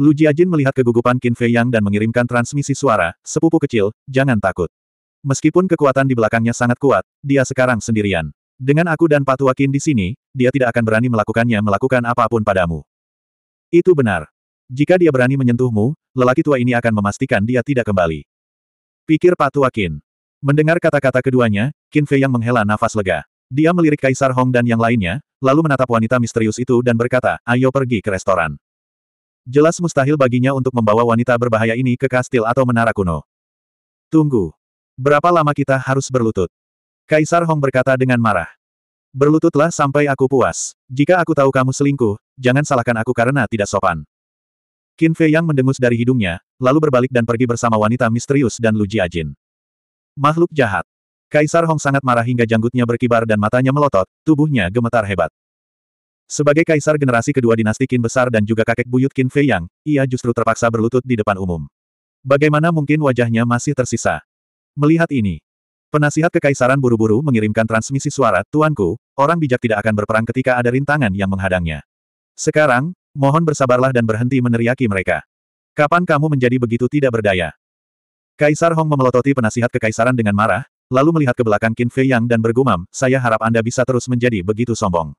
Lu Jiajin melihat kegugupan Qin Fei Yang dan mengirimkan transmisi suara, sepupu kecil, jangan takut. Meskipun kekuatan di belakangnya sangat kuat, dia sekarang sendirian. Dengan aku dan Patua Qin di sini, dia tidak akan berani melakukannya melakukan apapun padamu. Itu benar. Jika dia berani menyentuhmu, lelaki tua ini akan memastikan dia tidak kembali. Pikir Patua Qin. Mendengar kata-kata keduanya, Qin Fei Yang menghela nafas lega. Dia melirik Kaisar Hong dan yang lainnya, lalu menatap wanita misterius itu dan berkata, ayo pergi ke restoran. Jelas mustahil baginya untuk membawa wanita berbahaya ini ke kastil atau menara kuno. Tunggu. Berapa lama kita harus berlutut? Kaisar Hong berkata dengan marah. Berlututlah sampai aku puas. Jika aku tahu kamu selingkuh, jangan salahkan aku karena tidak sopan. Qin Fei Yang mendengus dari hidungnya, lalu berbalik dan pergi bersama wanita misterius dan Lu Jiajin. Makhluk jahat. Kaisar Hong sangat marah hingga janggutnya berkibar dan matanya melotot, tubuhnya gemetar hebat. Sebagai kaisar generasi kedua dinasti Qin besar dan juga kakek buyut Qin Fei Yang, ia justru terpaksa berlutut di depan umum. Bagaimana mungkin wajahnya masih tersisa? Melihat ini, penasihat kekaisaran buru-buru mengirimkan transmisi suara, Tuanku, orang bijak tidak akan berperang ketika ada rintangan yang menghadangnya. Sekarang, mohon bersabarlah dan berhenti meneriaki mereka. Kapan kamu menjadi begitu tidak berdaya? Kaisar Hong memelototi penasihat kekaisaran dengan marah, lalu melihat ke belakang Qin Fei Yang dan bergumam, saya harap Anda bisa terus menjadi begitu sombong.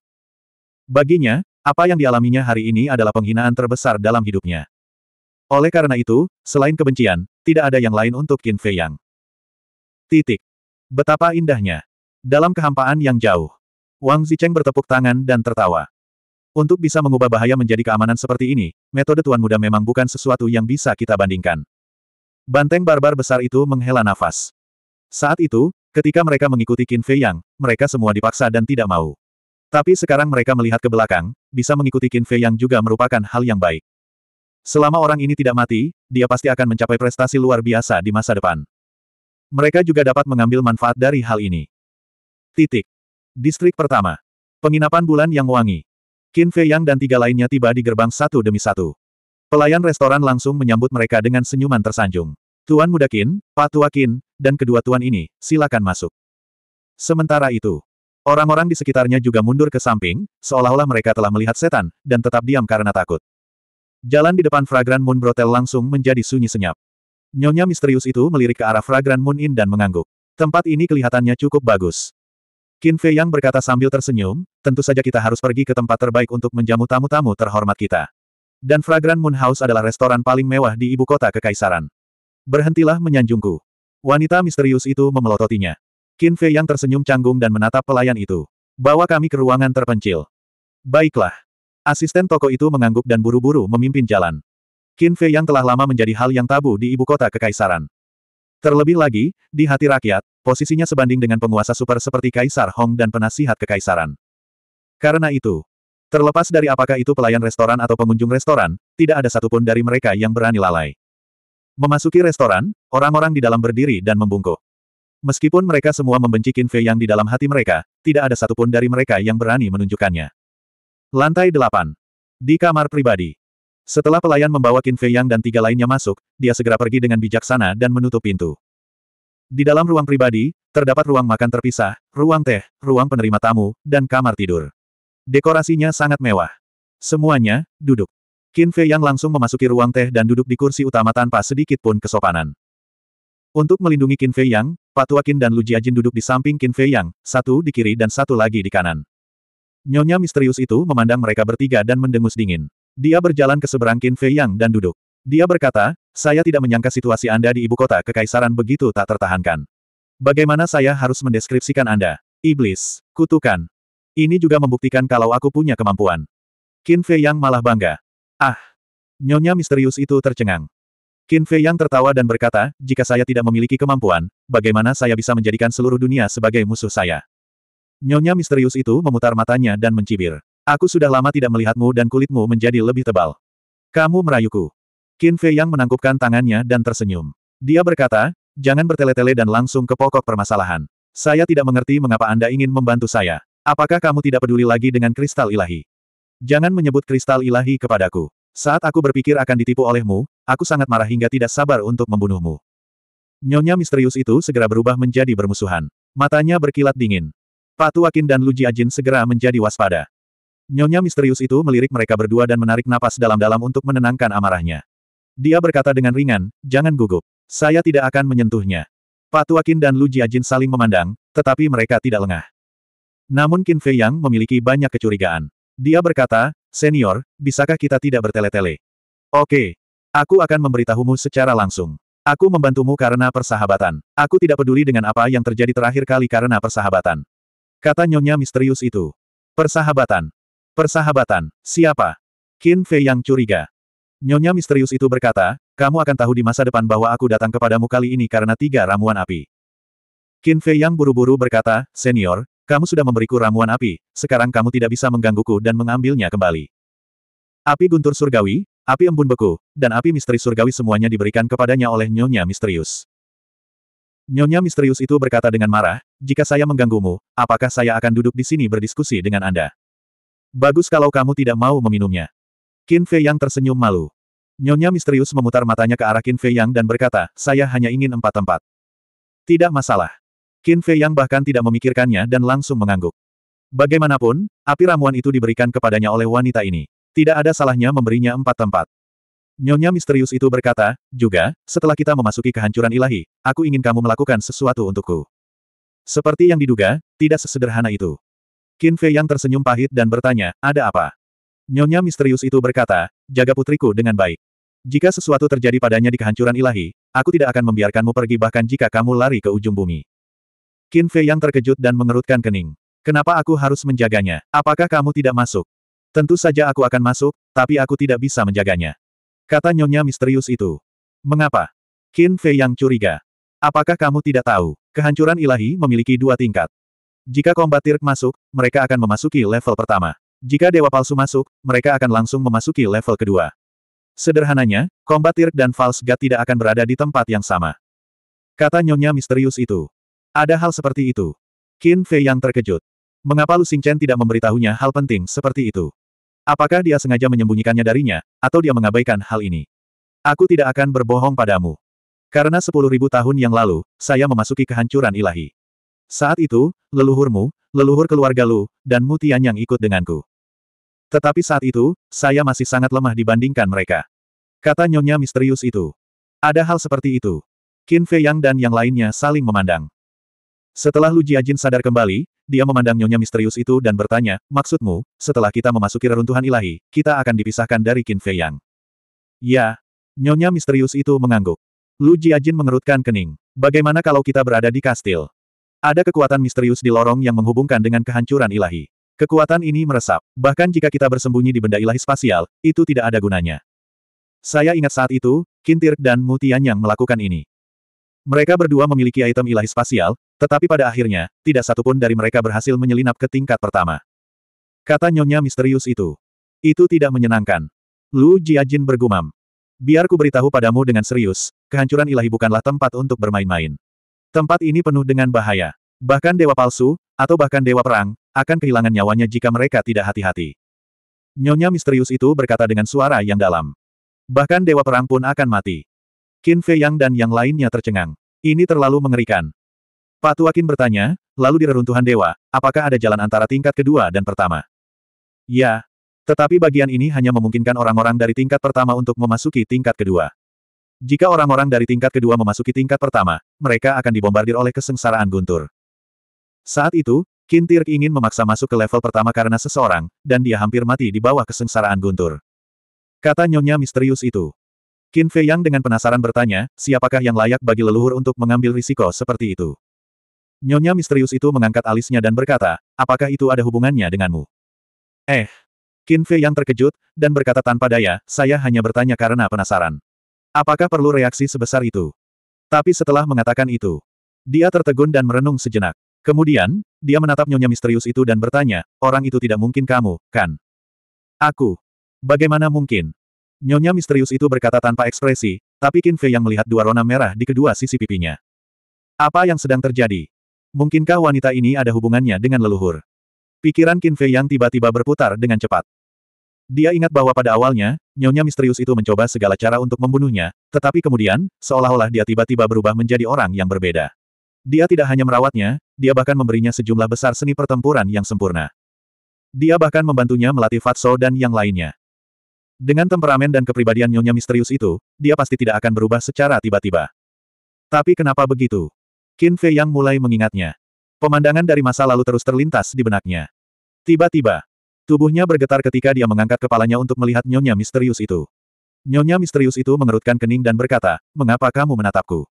Baginya, apa yang dialaminya hari ini adalah penghinaan terbesar dalam hidupnya. Oleh karena itu, selain kebencian, tidak ada yang lain untuk Qin Fei Yang. Titik. Betapa indahnya. Dalam kehampaan yang jauh. Wang Zicheng bertepuk tangan dan tertawa. Untuk bisa mengubah bahaya menjadi keamanan seperti ini, metode Tuan Muda memang bukan sesuatu yang bisa kita bandingkan. Banteng barbar besar itu menghela nafas. Saat itu, ketika mereka mengikuti Qin Fei Yang, mereka semua dipaksa dan tidak mau. Tapi sekarang mereka melihat ke belakang, bisa mengikuti Qin Fei yang juga merupakan hal yang baik. Selama orang ini tidak mati, dia pasti akan mencapai prestasi luar biasa di masa depan. Mereka juga dapat mengambil manfaat dari hal ini. Titik. Distrik pertama. Penginapan bulan yang wangi. Qin Fei Yang dan tiga lainnya tiba di gerbang satu demi satu. Pelayan restoran langsung menyambut mereka dengan senyuman tersanjung. Tuan Muda Qin, Pak Tua Qin, dan kedua tuan ini, silakan masuk. Sementara itu, Orang-orang di sekitarnya juga mundur ke samping, seolah-olah mereka telah melihat setan, dan tetap diam karena takut. Jalan di depan Fragran Moon Brotel langsung menjadi sunyi senyap. Nyonya misterius itu melirik ke arah Fragran Moon In dan mengangguk. Tempat ini kelihatannya cukup bagus. Qin Fei Yang berkata sambil tersenyum, tentu saja kita harus pergi ke tempat terbaik untuk menjamu tamu-tamu terhormat kita. Dan Fragran Moon House adalah restoran paling mewah di ibu kota kekaisaran. Berhentilah menyanjungku. Wanita misterius itu memelototinya. Qin Fei yang tersenyum canggung dan menatap pelayan itu. Bawa kami ke ruangan terpencil. Baiklah. Asisten toko itu mengangguk dan buru-buru memimpin jalan. Qin Fei yang telah lama menjadi hal yang tabu di ibu kota kekaisaran. Terlebih lagi, di hati rakyat, posisinya sebanding dengan penguasa super seperti Kaisar Hong dan penasihat kekaisaran. Karena itu, terlepas dari apakah itu pelayan restoran atau pengunjung restoran, tidak ada satupun dari mereka yang berani lalai. Memasuki restoran, orang-orang di dalam berdiri dan membungkuk. Meskipun mereka semua membenci Qin Fei yang di dalam hati mereka, tidak ada satupun dari mereka yang berani menunjukkannya. Lantai 8. Di kamar pribadi. Setelah pelayan membawa Qin Fei yang dan tiga lainnya masuk, dia segera pergi dengan bijaksana dan menutup pintu. Di dalam ruang pribadi, terdapat ruang makan terpisah, ruang teh, ruang penerima tamu, dan kamar tidur. Dekorasinya sangat mewah. Semuanya, duduk. Qin Fei yang langsung memasuki ruang teh dan duduk di kursi utama tanpa sedikit pun kesopanan. Untuk melindungi Qin Fei Yang, Patuakin dan Lu Jiajin duduk di samping Qin Fei Yang, satu di kiri dan satu lagi di kanan. Nyonya misterius itu memandang mereka bertiga dan mendengus dingin. Dia berjalan ke seberang Qin Fei Yang dan duduk. Dia berkata, saya tidak menyangka situasi Anda di ibu kota kekaisaran begitu tak tertahankan. Bagaimana saya harus mendeskripsikan Anda? Iblis, kutukan. Ini juga membuktikan kalau aku punya kemampuan. Qin Fei Yang malah bangga. Ah! Nyonya misterius itu tercengang. Qin Fei Yang tertawa dan berkata, jika saya tidak memiliki kemampuan, bagaimana saya bisa menjadikan seluruh dunia sebagai musuh saya? Nyonya misterius itu memutar matanya dan mencibir. Aku sudah lama tidak melihatmu dan kulitmu menjadi lebih tebal. Kamu merayuku. Qin Fei Yang menangkupkan tangannya dan tersenyum. Dia berkata, jangan bertele-tele dan langsung ke pokok permasalahan. Saya tidak mengerti mengapa Anda ingin membantu saya. Apakah kamu tidak peduli lagi dengan kristal ilahi? Jangan menyebut kristal ilahi kepadaku. Saat aku berpikir akan ditipu olehmu, Aku sangat marah hingga tidak sabar untuk membunuhmu. Nyonya misterius itu segera berubah menjadi bermusuhan. Matanya berkilat dingin. Patu Akin dan Luji Ajin segera menjadi waspada. Nyonya misterius itu melirik mereka berdua dan menarik napas dalam-dalam untuk menenangkan amarahnya. Dia berkata dengan ringan, jangan gugup. Saya tidak akan menyentuhnya. Patu Akin dan Luji Ajin saling memandang, tetapi mereka tidak lengah. Namun Qin Fei Yang memiliki banyak kecurigaan. Dia berkata, Senior, bisakah kita tidak bertele-tele? Oke, Aku akan memberitahumu secara langsung. Aku membantumu karena persahabatan. Aku tidak peduli dengan apa yang terjadi terakhir kali karena persahabatan. Kata nyonya misterius itu. Persahabatan. Persahabatan. Siapa? Qin Fei yang curiga. Nyonya misterius itu berkata, kamu akan tahu di masa depan bahwa aku datang kepadamu kali ini karena tiga ramuan api. Qin Fei yang buru-buru berkata, senior, kamu sudah memberiku ramuan api, sekarang kamu tidak bisa menggangguku dan mengambilnya kembali. Api guntur surgawi, Api embun beku, dan api misteri surgawi semuanya diberikan kepadanya oleh Nyonya Misterius. Nyonya Misterius itu berkata dengan marah, jika saya mengganggumu, apakah saya akan duduk di sini berdiskusi dengan Anda? Bagus kalau kamu tidak mau meminumnya. Qin Fei Yang tersenyum malu. Nyonya Misterius memutar matanya ke arah Qin Fei Yang dan berkata, saya hanya ingin empat tempat. Tidak masalah. Qin Fei Yang bahkan tidak memikirkannya dan langsung mengangguk. Bagaimanapun, api ramuan itu diberikan kepadanya oleh wanita ini. Tidak ada salahnya memberinya empat tempat. Nyonya misterius itu berkata, juga, setelah kita memasuki kehancuran ilahi, aku ingin kamu melakukan sesuatu untukku. Seperti yang diduga, tidak sesederhana itu. Qin Fei yang tersenyum pahit dan bertanya, ada apa? Nyonya misterius itu berkata, jaga putriku dengan baik. Jika sesuatu terjadi padanya di kehancuran ilahi, aku tidak akan membiarkanmu pergi bahkan jika kamu lari ke ujung bumi. Qin Fei yang terkejut dan mengerutkan kening. Kenapa aku harus menjaganya? Apakah kamu tidak masuk? Tentu saja aku akan masuk, tapi aku tidak bisa menjaganya. Kata nyonya misterius itu. Mengapa? Qin Fei yang curiga. Apakah kamu tidak tahu, kehancuran ilahi memiliki dua tingkat. Jika kombatir masuk, mereka akan memasuki level pertama. Jika dewa palsu masuk, mereka akan langsung memasuki level kedua. Sederhananya, kombatir dan false god tidak akan berada di tempat yang sama. Kata nyonya misterius itu. Ada hal seperti itu. Qin Fei yang terkejut. Mengapa Lu Xingchen tidak memberitahunya hal penting seperti itu? Apakah dia sengaja menyembunyikannya darinya, atau dia mengabaikan hal ini? Aku tidak akan berbohong padamu. Karena sepuluh ribu tahun yang lalu, saya memasuki kehancuran ilahi. Saat itu, leluhurmu, leluhur keluarga Lu, dan Mutian yang ikut denganku. Tetapi saat itu, saya masih sangat lemah dibandingkan mereka. Kata nyonya misterius itu. Ada hal seperti itu. Qin Fei Yang dan yang lainnya saling memandang. Setelah Lu Jiajin sadar kembali, dia memandang nyonya misterius itu dan bertanya, maksudmu, setelah kita memasuki reruntuhan ilahi, kita akan dipisahkan dari Qin Fei Yang. Ya. Nyonya misterius itu mengangguk. Lu Jiajin mengerutkan kening. Bagaimana kalau kita berada di kastil? Ada kekuatan misterius di lorong yang menghubungkan dengan kehancuran ilahi. Kekuatan ini meresap, bahkan jika kita bersembunyi di benda ilahi spasial, itu tidak ada gunanya. Saya ingat saat itu, Kintir dan Mutian yang melakukan ini. Mereka berdua memiliki item ilahi spasial, tetapi pada akhirnya, tidak satupun dari mereka berhasil menyelinap ke tingkat pertama. Kata nyonya misterius itu. Itu tidak menyenangkan. Lu Jiajin bergumam. Biar ku beritahu padamu dengan serius, kehancuran ilahi bukanlah tempat untuk bermain-main. Tempat ini penuh dengan bahaya. Bahkan dewa palsu, atau bahkan dewa perang, akan kehilangan nyawanya jika mereka tidak hati-hati. Nyonya misterius itu berkata dengan suara yang dalam. Bahkan dewa perang pun akan mati. Qin Fei Yang dan yang lainnya tercengang. Ini terlalu mengerikan. Pak Tuakin bertanya, lalu di reruntuhan dewa, apakah ada jalan antara tingkat kedua dan pertama? Ya. Tetapi bagian ini hanya memungkinkan orang-orang dari tingkat pertama untuk memasuki tingkat kedua. Jika orang-orang dari tingkat kedua memasuki tingkat pertama, mereka akan dibombardir oleh kesengsaraan guntur. Saat itu, Kintir ingin memaksa masuk ke level pertama karena seseorang, dan dia hampir mati di bawah kesengsaraan guntur. Kata nyonya misterius itu. Qin Fei Yang dengan penasaran bertanya, siapakah yang layak bagi leluhur untuk mengambil risiko seperti itu? Nyonya misterius itu mengangkat alisnya dan berkata, apakah itu ada hubungannya denganmu? Eh. Qin Fei yang terkejut, dan berkata tanpa daya, saya hanya bertanya karena penasaran. Apakah perlu reaksi sebesar itu? Tapi setelah mengatakan itu, dia tertegun dan merenung sejenak. Kemudian, dia menatap nyonya misterius itu dan bertanya, orang itu tidak mungkin kamu, kan? Aku. Bagaimana mungkin? Nyonya misterius itu berkata tanpa ekspresi, tapi Qin Fei yang melihat dua rona merah di kedua sisi pipinya. Apa yang sedang terjadi? Mungkinkah wanita ini ada hubungannya dengan leluhur? Pikiran Qin Fei yang tiba-tiba berputar dengan cepat. Dia ingat bahwa pada awalnya, nyonya misterius itu mencoba segala cara untuk membunuhnya, tetapi kemudian, seolah-olah dia tiba-tiba berubah menjadi orang yang berbeda. Dia tidak hanya merawatnya, dia bahkan memberinya sejumlah besar seni pertempuran yang sempurna. Dia bahkan membantunya melatih Fatso dan yang lainnya. Dengan temperamen dan kepribadian nyonya misterius itu, dia pasti tidak akan berubah secara tiba-tiba. Tapi kenapa begitu? Qin Fei yang mulai mengingatnya. Pemandangan dari masa lalu terus terlintas di benaknya. Tiba-tiba, tubuhnya bergetar ketika dia mengangkat kepalanya untuk melihat nyonya misterius itu. Nyonya misterius itu mengerutkan kening dan berkata, mengapa kamu menatapku?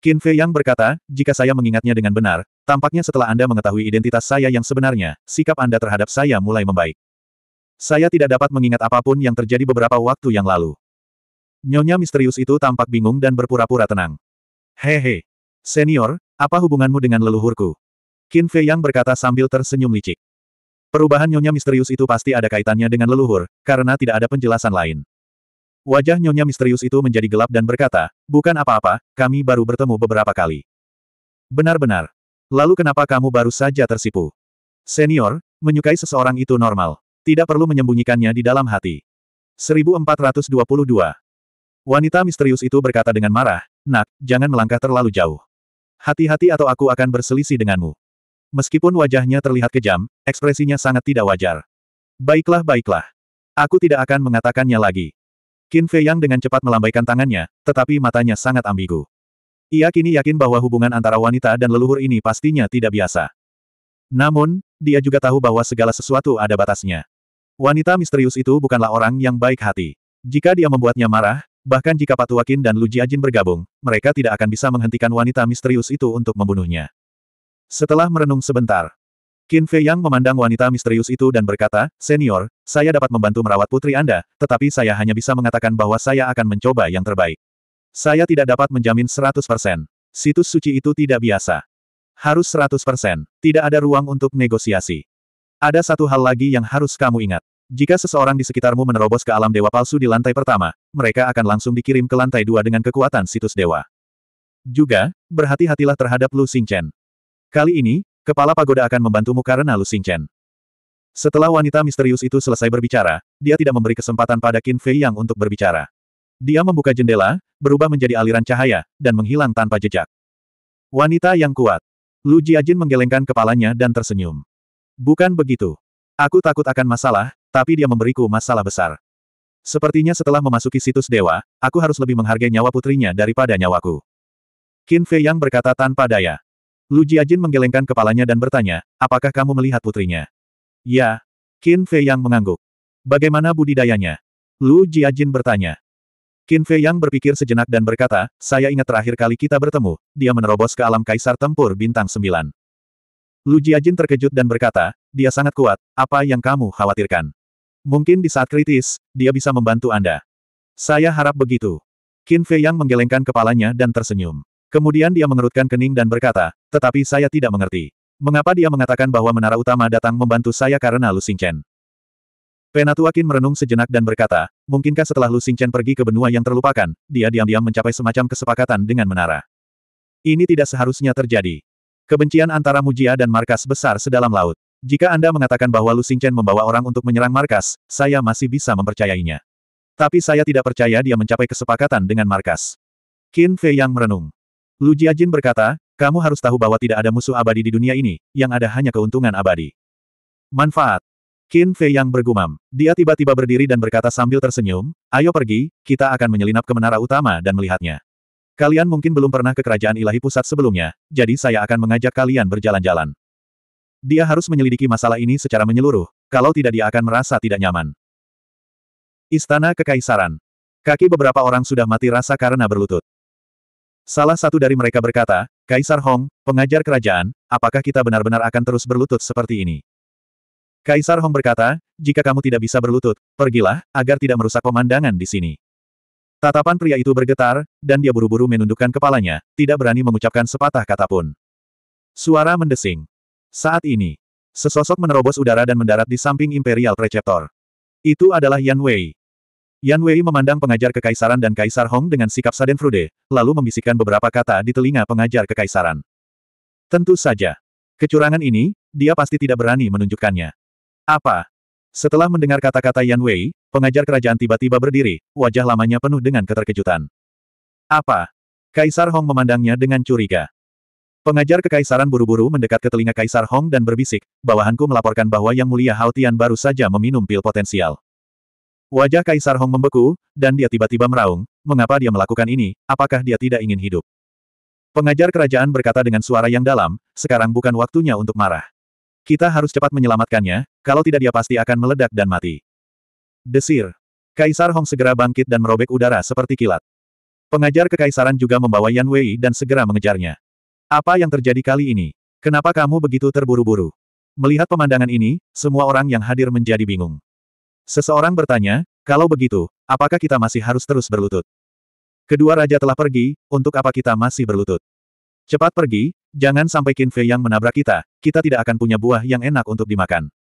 Qin Fei yang berkata, jika saya mengingatnya dengan benar, tampaknya setelah Anda mengetahui identitas saya yang sebenarnya, sikap Anda terhadap saya mulai membaik. Saya tidak dapat mengingat apapun yang terjadi beberapa waktu yang lalu. Nyonya misterius itu tampak bingung dan berpura-pura tenang. Hehe, Senior, apa hubunganmu dengan leluhurku? Qin Fei Yang berkata sambil tersenyum licik. Perubahan Nyonya Misterius itu pasti ada kaitannya dengan leluhur, karena tidak ada penjelasan lain. Wajah Nyonya Misterius itu menjadi gelap dan berkata, bukan apa-apa, kami baru bertemu beberapa kali. Benar-benar. Lalu kenapa kamu baru saja tersipu? Senior, menyukai seseorang itu normal. Tidak perlu menyembunyikannya di dalam hati. 1422. Wanita misterius itu berkata dengan marah, Nak, jangan melangkah terlalu jauh. Hati-hati atau aku akan berselisih denganmu. Meskipun wajahnya terlihat kejam, ekspresinya sangat tidak wajar. Baiklah baiklah. Aku tidak akan mengatakannya lagi. Qin Fei Yang dengan cepat melambaikan tangannya, tetapi matanya sangat ambigu. Ia kini yakin bahwa hubungan antara wanita dan leluhur ini pastinya tidak biasa. Namun, dia juga tahu bahwa segala sesuatu ada batasnya. Wanita misterius itu bukanlah orang yang baik hati. Jika dia membuatnya marah, Bahkan jika Patuakin dan Lu Jiajin bergabung, mereka tidak akan bisa menghentikan wanita misterius itu untuk membunuhnya. Setelah merenung sebentar, Qin Fei Yang memandang wanita misterius itu dan berkata, Senior, saya dapat membantu merawat putri Anda, tetapi saya hanya bisa mengatakan bahwa saya akan mencoba yang terbaik. Saya tidak dapat menjamin 100%. Situs suci itu tidak biasa. Harus 100%. Tidak ada ruang untuk negosiasi. Ada satu hal lagi yang harus kamu ingat. Jika seseorang di sekitarmu menerobos ke alam dewa palsu di lantai pertama, mereka akan langsung dikirim ke lantai dua dengan kekuatan situs dewa. Juga, berhati-hatilah terhadap Lu Xingchen. Kali ini, kepala pagoda akan membantumu karena Lu Xingchen. Setelah wanita misterius itu selesai berbicara, dia tidak memberi kesempatan pada Qin Fei Yang untuk berbicara. Dia membuka jendela, berubah menjadi aliran cahaya, dan menghilang tanpa jejak. Wanita yang kuat. Lu Jiajin menggelengkan kepalanya dan tersenyum. Bukan begitu. Aku takut akan masalah, tapi dia memberiku masalah besar. Sepertinya setelah memasuki situs dewa, aku harus lebih menghargai nyawa putrinya daripada nyawaku. Qin Fei Yang berkata tanpa daya. Lu Jiajin menggelengkan kepalanya dan bertanya, apakah kamu melihat putrinya? Ya. Qin Fei Yang mengangguk. Bagaimana budidayanya? Lu Jiajin bertanya. Qin Fei Yang berpikir sejenak dan berkata, saya ingat terakhir kali kita bertemu, dia menerobos ke alam kaisar tempur bintang Sembilan. Lu Jiajin terkejut dan berkata, dia sangat kuat, apa yang kamu khawatirkan? Mungkin di saat kritis, dia bisa membantu Anda. Saya harap begitu. Qin Fei Yang menggelengkan kepalanya dan tersenyum. Kemudian dia mengerutkan kening dan berkata, tetapi saya tidak mengerti. Mengapa dia mengatakan bahwa menara utama datang membantu saya karena Lu Xingchen? Penatua Qin merenung sejenak dan berkata, mungkinkah setelah Lu Xingchen pergi ke benua yang terlupakan, dia diam-diam mencapai semacam kesepakatan dengan menara. Ini tidak seharusnya terjadi. Kebencian antara Mujia dan markas besar sedalam laut. Jika Anda mengatakan bahwa Lu Xingchen membawa orang untuk menyerang markas, saya masih bisa mempercayainya. Tapi saya tidak percaya dia mencapai kesepakatan dengan markas. Qin Fei yang merenung. Lu Jiajin berkata, kamu harus tahu bahwa tidak ada musuh abadi di dunia ini, yang ada hanya keuntungan abadi. Manfaat. Qin Fei yang bergumam. Dia tiba-tiba berdiri dan berkata sambil tersenyum, ayo pergi, kita akan menyelinap ke menara utama dan melihatnya. Kalian mungkin belum pernah ke kerajaan ilahi pusat sebelumnya, jadi saya akan mengajak kalian berjalan-jalan. Dia harus menyelidiki masalah ini secara menyeluruh, kalau tidak dia akan merasa tidak nyaman. Istana Kekaisaran. Kaki beberapa orang sudah mati rasa karena berlutut. Salah satu dari mereka berkata, Kaisar Hong, pengajar kerajaan, apakah kita benar-benar akan terus berlutut seperti ini? Kaisar Hong berkata, jika kamu tidak bisa berlutut, pergilah, agar tidak merusak pemandangan di sini. Tatapan pria itu bergetar, dan dia buru-buru menundukkan kepalanya, tidak berani mengucapkan sepatah kata pun. Suara mendesing. Saat ini, sesosok menerobos udara dan mendarat di samping Imperial Preceptor. Itu adalah Yan Wei. Yan Wei memandang pengajar kekaisaran dan Kaisar Hong dengan sikap sadenfrude, lalu membisikkan beberapa kata di telinga pengajar kekaisaran. Tentu saja. Kecurangan ini, dia pasti tidak berani menunjukkannya. Apa? Setelah mendengar kata-kata Yan Wei, pengajar kerajaan tiba-tiba berdiri, wajah lamanya penuh dengan keterkejutan. Apa? Kaisar Hong memandangnya dengan curiga. Pengajar kekaisaran buru-buru mendekat ke telinga Kaisar Hong dan berbisik, bawahanku melaporkan bahwa Yang Mulia Hao baru saja meminum pil potensial. Wajah Kaisar Hong membeku, dan dia tiba-tiba meraung, mengapa dia melakukan ini, apakah dia tidak ingin hidup? Pengajar kerajaan berkata dengan suara yang dalam, sekarang bukan waktunya untuk marah. Kita harus cepat menyelamatkannya, kalau tidak dia pasti akan meledak dan mati. Desir. Kaisar Hong segera bangkit dan merobek udara seperti kilat. Pengajar kekaisaran juga membawa Yan Wei dan segera mengejarnya. Apa yang terjadi kali ini? Kenapa kamu begitu terburu-buru? Melihat pemandangan ini, semua orang yang hadir menjadi bingung. Seseorang bertanya, kalau begitu, apakah kita masih harus terus berlutut? Kedua raja telah pergi, untuk apa kita masih berlutut? Cepat pergi, jangan sampai Qin Fei yang menabrak kita, kita tidak akan punya buah yang enak untuk dimakan.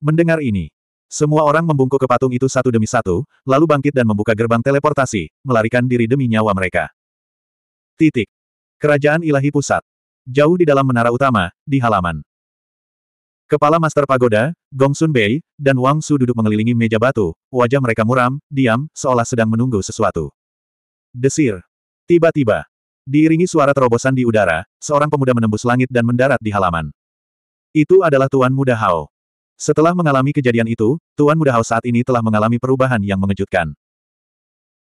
Mendengar ini, semua orang membungkuk ke patung itu satu demi satu, lalu bangkit dan membuka gerbang teleportasi, melarikan diri demi nyawa mereka. Titik. Kerajaan Ilahi Pusat. Jauh di dalam menara utama, di halaman. Kepala Master Pagoda, Gong Sun Bei, dan Wang Su duduk mengelilingi meja batu, wajah mereka muram, diam, seolah sedang menunggu sesuatu. Desir. Tiba-tiba. Diiringi suara terobosan di udara, seorang pemuda menembus langit dan mendarat di halaman. Itu adalah Tuan Muda Hao. Setelah mengalami kejadian itu, Tuan Muda Hao saat ini telah mengalami perubahan yang mengejutkan.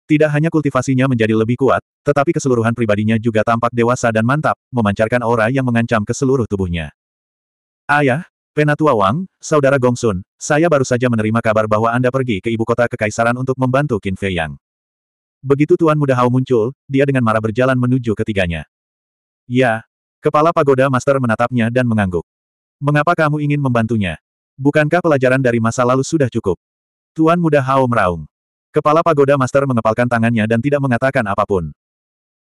Tidak hanya kultivasinya menjadi lebih kuat, tetapi keseluruhan pribadinya juga tampak dewasa dan mantap, memancarkan aura yang mengancam ke seluruh tubuhnya. Ayah, Penatua Wang, Saudara Gongsun, saya baru saja menerima kabar bahwa Anda pergi ke ibu kota kekaisaran untuk membantu Qin Fei Yang. Begitu Tuan Muda Hao muncul, dia dengan marah berjalan menuju ketiganya. Ya, Kepala Pagoda Master menatapnya dan mengangguk. Mengapa kamu ingin membantunya? Bukankah pelajaran dari masa lalu sudah cukup? Tuan Muda Hao meraung. Kepala Pagoda Master mengepalkan tangannya dan tidak mengatakan apapun.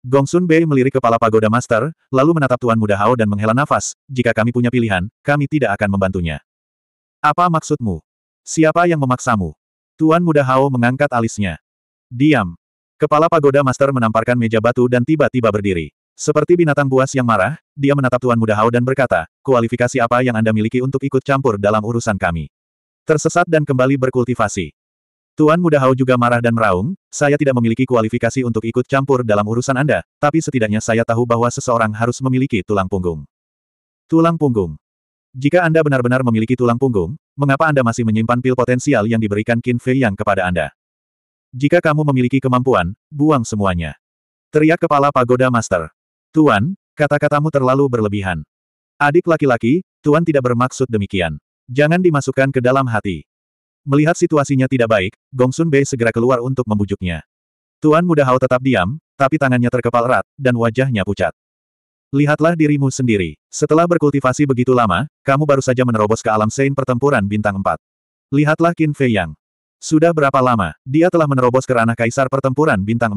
Gongsun Bei melirik kepala Pagoda Master, lalu menatap Tuan Muda Hao dan menghela nafas, jika kami punya pilihan, kami tidak akan membantunya. Apa maksudmu? Siapa yang memaksamu? Tuan Muda Hao mengangkat alisnya. Diam. Kepala Pagoda Master menamparkan meja batu dan tiba-tiba berdiri. Seperti binatang buas yang marah, dia menatap Tuan Muda Hao dan berkata, kualifikasi apa yang Anda miliki untuk ikut campur dalam urusan kami? Tersesat dan kembali berkultivasi. Tuan Muda Hao juga marah dan meraung, saya tidak memiliki kualifikasi untuk ikut campur dalam urusan Anda, tapi setidaknya saya tahu bahwa seseorang harus memiliki tulang punggung. Tulang punggung. Jika Anda benar-benar memiliki tulang punggung, mengapa Anda masih menyimpan pil potensial yang diberikan Qin Fei Yang kepada Anda? Jika kamu memiliki kemampuan, buang semuanya. Teriak kepala pagoda master. Tuan, kata-katamu terlalu berlebihan. Adik laki-laki, Tuan tidak bermaksud demikian. Jangan dimasukkan ke dalam hati. Melihat situasinya tidak baik, Gongsun Sun Bei segera keluar untuk membujuknya. Tuan Muda Hao tetap diam, tapi tangannya terkepal erat, dan wajahnya pucat. Lihatlah dirimu sendiri. Setelah berkultivasi begitu lama, kamu baru saja menerobos ke alam sein pertempuran bintang 4. Lihatlah Qin Fei Yang. Sudah berapa lama, dia telah menerobos ke ranah kaisar pertempuran bintang 4.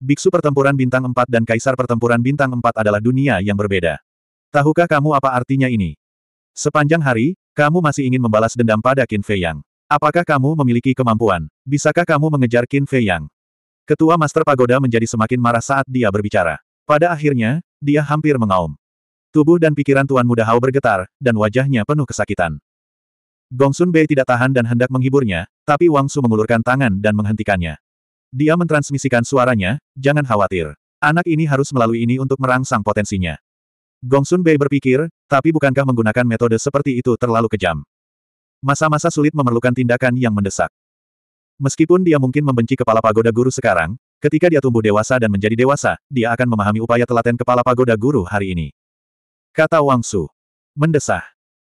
Biksu pertempuran bintang 4 dan kaisar pertempuran bintang 4 adalah dunia yang berbeda. Tahukah kamu apa artinya ini? Sepanjang hari, kamu masih ingin membalas dendam pada Qin Fei Yang. Apakah kamu memiliki kemampuan? Bisakah kamu mengejar Qin Fei Yang? Ketua Master Pagoda menjadi semakin marah saat dia berbicara. Pada akhirnya, dia hampir mengaum. Tubuh dan pikiran Tuan Muda Hao bergetar, dan wajahnya penuh kesakitan. Gongsun Bei tidak tahan dan hendak menghiburnya, tapi Wang Su mengulurkan tangan dan menghentikannya. Dia mentransmisikan suaranya, jangan khawatir. Anak ini harus melalui ini untuk merangsang potensinya. Gongsun Bei berpikir, tapi bukankah menggunakan metode seperti itu terlalu kejam? Masa-masa sulit memerlukan tindakan yang mendesak. Meskipun dia mungkin membenci kepala pagoda guru sekarang, ketika dia tumbuh dewasa dan menjadi dewasa, dia akan memahami upaya telaten kepala pagoda guru hari ini. Kata Wang Su. Mendesah.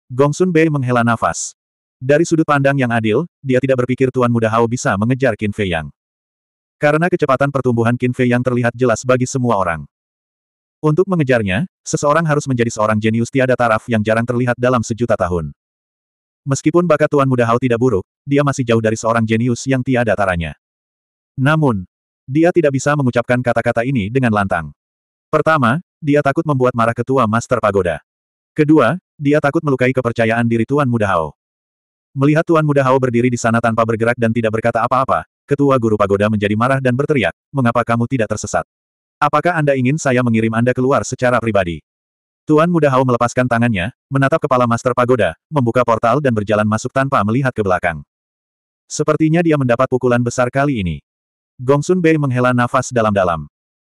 Gong Sun Bei menghela nafas. Dari sudut pandang yang adil, dia tidak berpikir Tuan Muda Hao bisa mengejar Qin Fei Yang. Karena kecepatan pertumbuhan Qin Fei Yang terlihat jelas bagi semua orang. Untuk mengejarnya, seseorang harus menjadi seorang jenius tiada taraf yang jarang terlihat dalam sejuta tahun. Meskipun bakat Tuan Muda Hao tidak buruk, dia masih jauh dari seorang jenius yang tiada taranya. Namun, dia tidak bisa mengucapkan kata-kata ini dengan lantang. Pertama, dia takut membuat marah ketua Master Pagoda. Kedua, dia takut melukai kepercayaan diri Tuan Muda Hao. Melihat Tuan Muda Hao berdiri di sana tanpa bergerak dan tidak berkata apa-apa, ketua guru pagoda menjadi marah dan berteriak, mengapa kamu tidak tersesat? Apakah Anda ingin saya mengirim Anda keluar secara pribadi? Tuan Muda Hao melepaskan tangannya, menatap kepala Master Pagoda, membuka portal dan berjalan masuk tanpa melihat ke belakang. Sepertinya dia mendapat pukulan besar kali ini. Gongsun Bei menghela nafas dalam-dalam.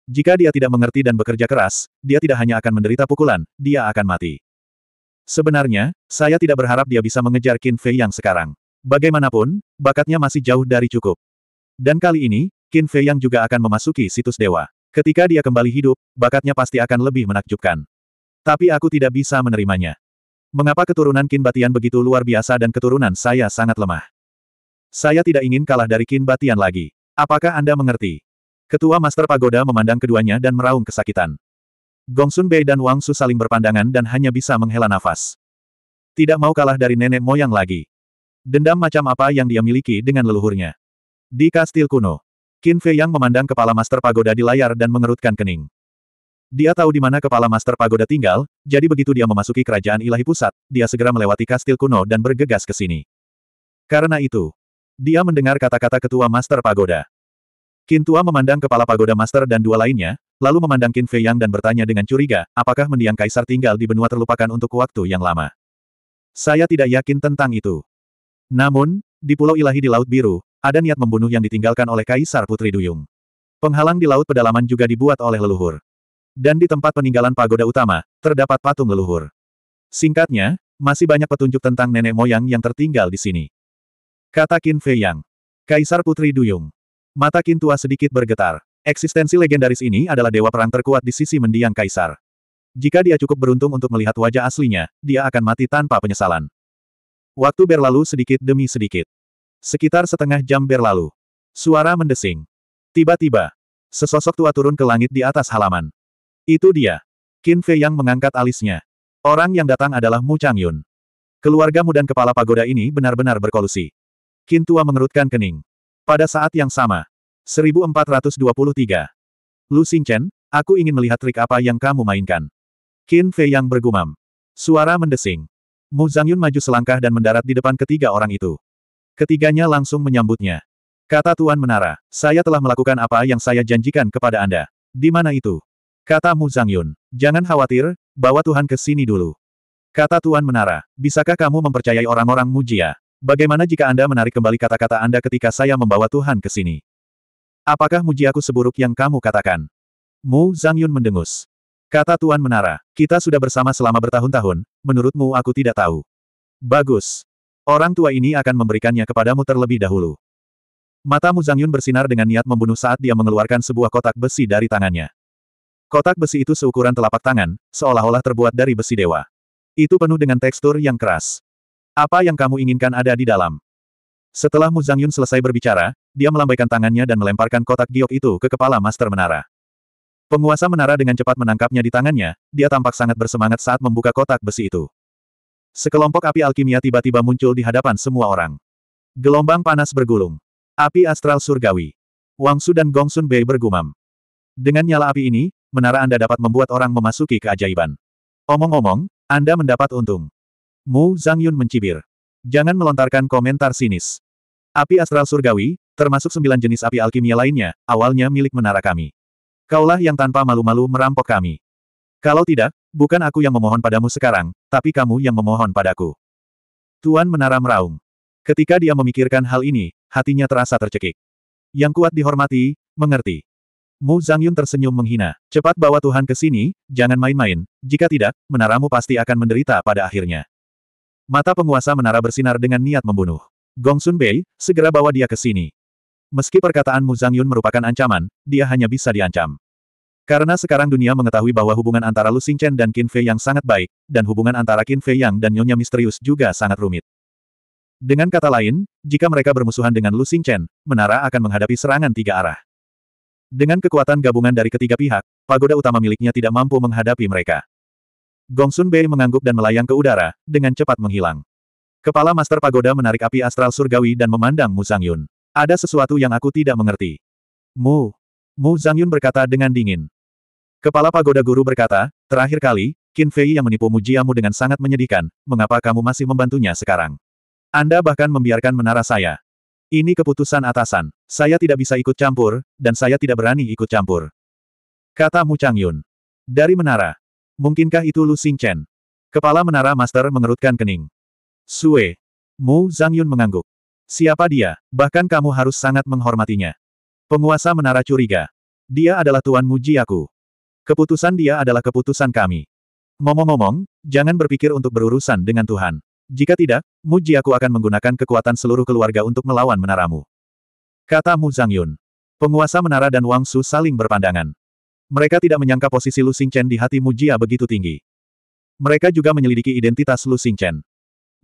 Jika dia tidak mengerti dan bekerja keras, dia tidak hanya akan menderita pukulan, dia akan mati. Sebenarnya, saya tidak berharap dia bisa mengejar Qin Fei yang sekarang. Bagaimanapun, bakatnya masih jauh dari cukup. Dan kali ini, Qin Fei yang juga akan memasuki situs dewa. Ketika dia kembali hidup, bakatnya pasti akan lebih menakjubkan. Tapi aku tidak bisa menerimanya. Mengapa keturunan Kin Batian begitu luar biasa dan keturunan saya sangat lemah? Saya tidak ingin kalah dari Kin Batian lagi. Apakah Anda mengerti? Ketua Master Pagoda memandang keduanya dan meraung kesakitan. Gongsun Bei dan Wang Su saling berpandangan dan hanya bisa menghela nafas. Tidak mau kalah dari nenek moyang lagi. Dendam macam apa yang dia miliki dengan leluhurnya? Di kastil kuno, Qin Fei Yang memandang kepala Master Pagoda di layar dan mengerutkan kening. Dia tahu di mana kepala Master Pagoda tinggal, jadi begitu dia memasuki kerajaan ilahi pusat, dia segera melewati kastil kuno dan bergegas ke sini. Karena itu, dia mendengar kata-kata ketua Master Pagoda. Kintua memandang kepala pagoda Master dan dua lainnya, lalu memandang Kin Fei Yang dan bertanya dengan curiga, apakah mendiang kaisar tinggal di benua terlupakan untuk waktu yang lama. Saya tidak yakin tentang itu. Namun, di Pulau Ilahi di Laut Biru, ada niat membunuh yang ditinggalkan oleh Kaisar Putri Duyung. Penghalang di Laut Pedalaman juga dibuat oleh leluhur dan di tempat peninggalan pagoda utama, terdapat patung leluhur. Singkatnya, masih banyak petunjuk tentang nenek moyang yang tertinggal di sini. Kata Qin Fei Yang. Kaisar Putri Duyung. Mata Qin tua sedikit bergetar. Eksistensi legendaris ini adalah dewa perang terkuat di sisi mendiang kaisar. Jika dia cukup beruntung untuk melihat wajah aslinya, dia akan mati tanpa penyesalan. Waktu berlalu sedikit demi sedikit. Sekitar setengah jam berlalu. Suara mendesing. Tiba-tiba, sesosok tua turun ke langit di atas halaman. Itu dia. Qin Fei yang mengangkat alisnya. Orang yang datang adalah Mu Changyun. Keluarga dan kepala pagoda ini benar-benar berkolusi. Qin Tua mengerutkan kening. Pada saat yang sama. 1423. Lu Xingchen, aku ingin melihat trik apa yang kamu mainkan. Qin Fei yang bergumam. Suara mendesing. Mu Yun maju selangkah dan mendarat di depan ketiga orang itu. Ketiganya langsung menyambutnya. Kata Tuan Menara, saya telah melakukan apa yang saya janjikan kepada Anda. Di mana itu? Kata Mu Zhangyun, Jangan khawatir, bawa Tuhan ke sini dulu. Kata Tuan Menara, bisakah kamu mempercayai orang-orang Mujia? Bagaimana jika Anda menarik kembali kata-kata Anda ketika saya membawa Tuhan ke sini? Apakah mujiaku seburuk yang kamu katakan? Mu Zhangyun mendengus. Kata Tuan Menara, kita sudah bersama selama bertahun-tahun, menurutmu aku tidak tahu. Bagus. Orang tua ini akan memberikannya kepadamu terlebih dahulu. Mata Mu Zhangyun bersinar dengan niat membunuh saat dia mengeluarkan sebuah kotak besi dari tangannya. Kotak besi itu seukuran telapak tangan, seolah-olah terbuat dari besi dewa. Itu penuh dengan tekstur yang keras. Apa yang kamu inginkan ada di dalam? Setelah Mu Zhang Yun selesai berbicara, dia melambaikan tangannya dan melemparkan kotak giok itu ke kepala Master Menara. Penguasa menara dengan cepat menangkapnya di tangannya, dia tampak sangat bersemangat saat membuka kotak besi itu. Sekelompok api alkimia tiba-tiba muncul di hadapan semua orang. Gelombang panas bergulung. Api astral surgawi. Wang Su dan Gong Sun Bei bergumam. Dengan nyala api ini, menara Anda dapat membuat orang memasuki keajaiban. Omong-omong, Anda mendapat untung. Mu Zhang Yun mencibir. Jangan melontarkan komentar sinis. Api astral surgawi, termasuk sembilan jenis api alkimia lainnya, awalnya milik menara kami. Kaulah yang tanpa malu-malu merampok kami. Kalau tidak, bukan aku yang memohon padamu sekarang, tapi kamu yang memohon padaku. Tuan Menara meraung. Ketika dia memikirkan hal ini, hatinya terasa tercekik. Yang kuat dihormati, mengerti. Mu Zhangyun tersenyum menghina. Cepat bawa Tuhan ke sini, jangan main-main, jika tidak, menaramu pasti akan menderita pada akhirnya. Mata penguasa menara bersinar dengan niat membunuh. Gong Sun Bei, segera bawa dia ke sini. Meski perkataan Mu Zhangyun merupakan ancaman, dia hanya bisa diancam. Karena sekarang dunia mengetahui bahwa hubungan antara Lu Xingchen dan Qin Fei yang sangat baik, dan hubungan antara Qin Fei Yang dan Nyonya Misterius juga sangat rumit. Dengan kata lain, jika mereka bermusuhan dengan Lu Xingchen, menara akan menghadapi serangan tiga arah. Dengan kekuatan gabungan dari ketiga pihak, pagoda utama miliknya tidak mampu menghadapi mereka. Gongsun Bei mengangguk dan melayang ke udara, dengan cepat menghilang. Kepala Master Pagoda menarik api astral surgawi dan memandang Mu Zhang Yun. Ada sesuatu yang aku tidak mengerti. Mu. Mu Zhang Yun berkata dengan dingin. Kepala Pagoda Guru berkata, terakhir kali, Qin Fei yang menipu Mu mujiamu dengan sangat menyedihkan, mengapa kamu masih membantunya sekarang? Anda bahkan membiarkan menara saya. Ini keputusan atasan. Saya tidak bisa ikut campur, dan saya tidak berani ikut campur. Kata Mu Chang Yun. Dari menara. Mungkinkah itu Lu Xing Chen? Kepala menara master mengerutkan kening. Sue. Mu Zhang Yun mengangguk. Siapa dia? Bahkan kamu harus sangat menghormatinya. Penguasa menara curiga. Dia adalah Tuan Muji aku. Keputusan dia adalah keputusan kami. Ngomong-ngomong, jangan berpikir untuk berurusan dengan Tuhan. Jika tidak, Muji aku akan menggunakan kekuatan seluruh keluarga untuk melawan menaramu. Kata Mu Zhang Yun. Penguasa menara dan Wang Su saling berpandangan. Mereka tidak menyangka posisi Lu Xingchen di hati Mujia begitu tinggi. Mereka juga menyelidiki identitas Lu Xingchen.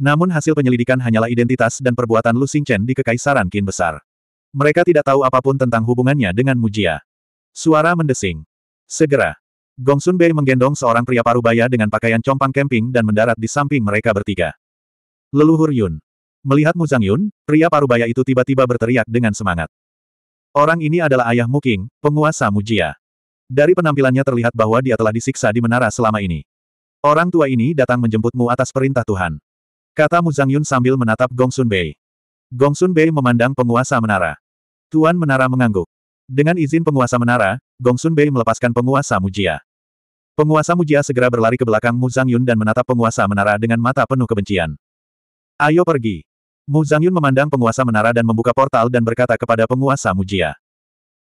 Namun hasil penyelidikan hanyalah identitas dan perbuatan Lu Xingchen di Kekaisaran Qin Besar. Mereka tidak tahu apapun tentang hubungannya dengan Mujia. Suara mendesing. Segera, Gongsun Bei menggendong seorang pria parubaya dengan pakaian compang camping dan mendarat di samping mereka bertiga. Leluhur Yun. Melihat Muzang Yun, pria parubaya itu tiba-tiba berteriak dengan semangat. Orang ini adalah ayah Muking, penguasa Mujia. Dari penampilannya terlihat bahwa dia telah disiksa di menara selama ini. Orang tua ini datang menjemputmu atas perintah Tuhan. Kata Muzang Yun sambil menatap Gongsun Bei. Gongsun Bei memandang penguasa menara. Tuan menara mengangguk. Dengan izin penguasa menara, Gongsun Bei melepaskan penguasa Mujia. Penguasa Mujia segera berlari ke belakang Mu Zhang Yun dan menatap penguasa menara dengan mata penuh kebencian. Ayo pergi. Mu Zhangyun memandang penguasa menara dan membuka portal dan berkata kepada penguasa Mu Jia.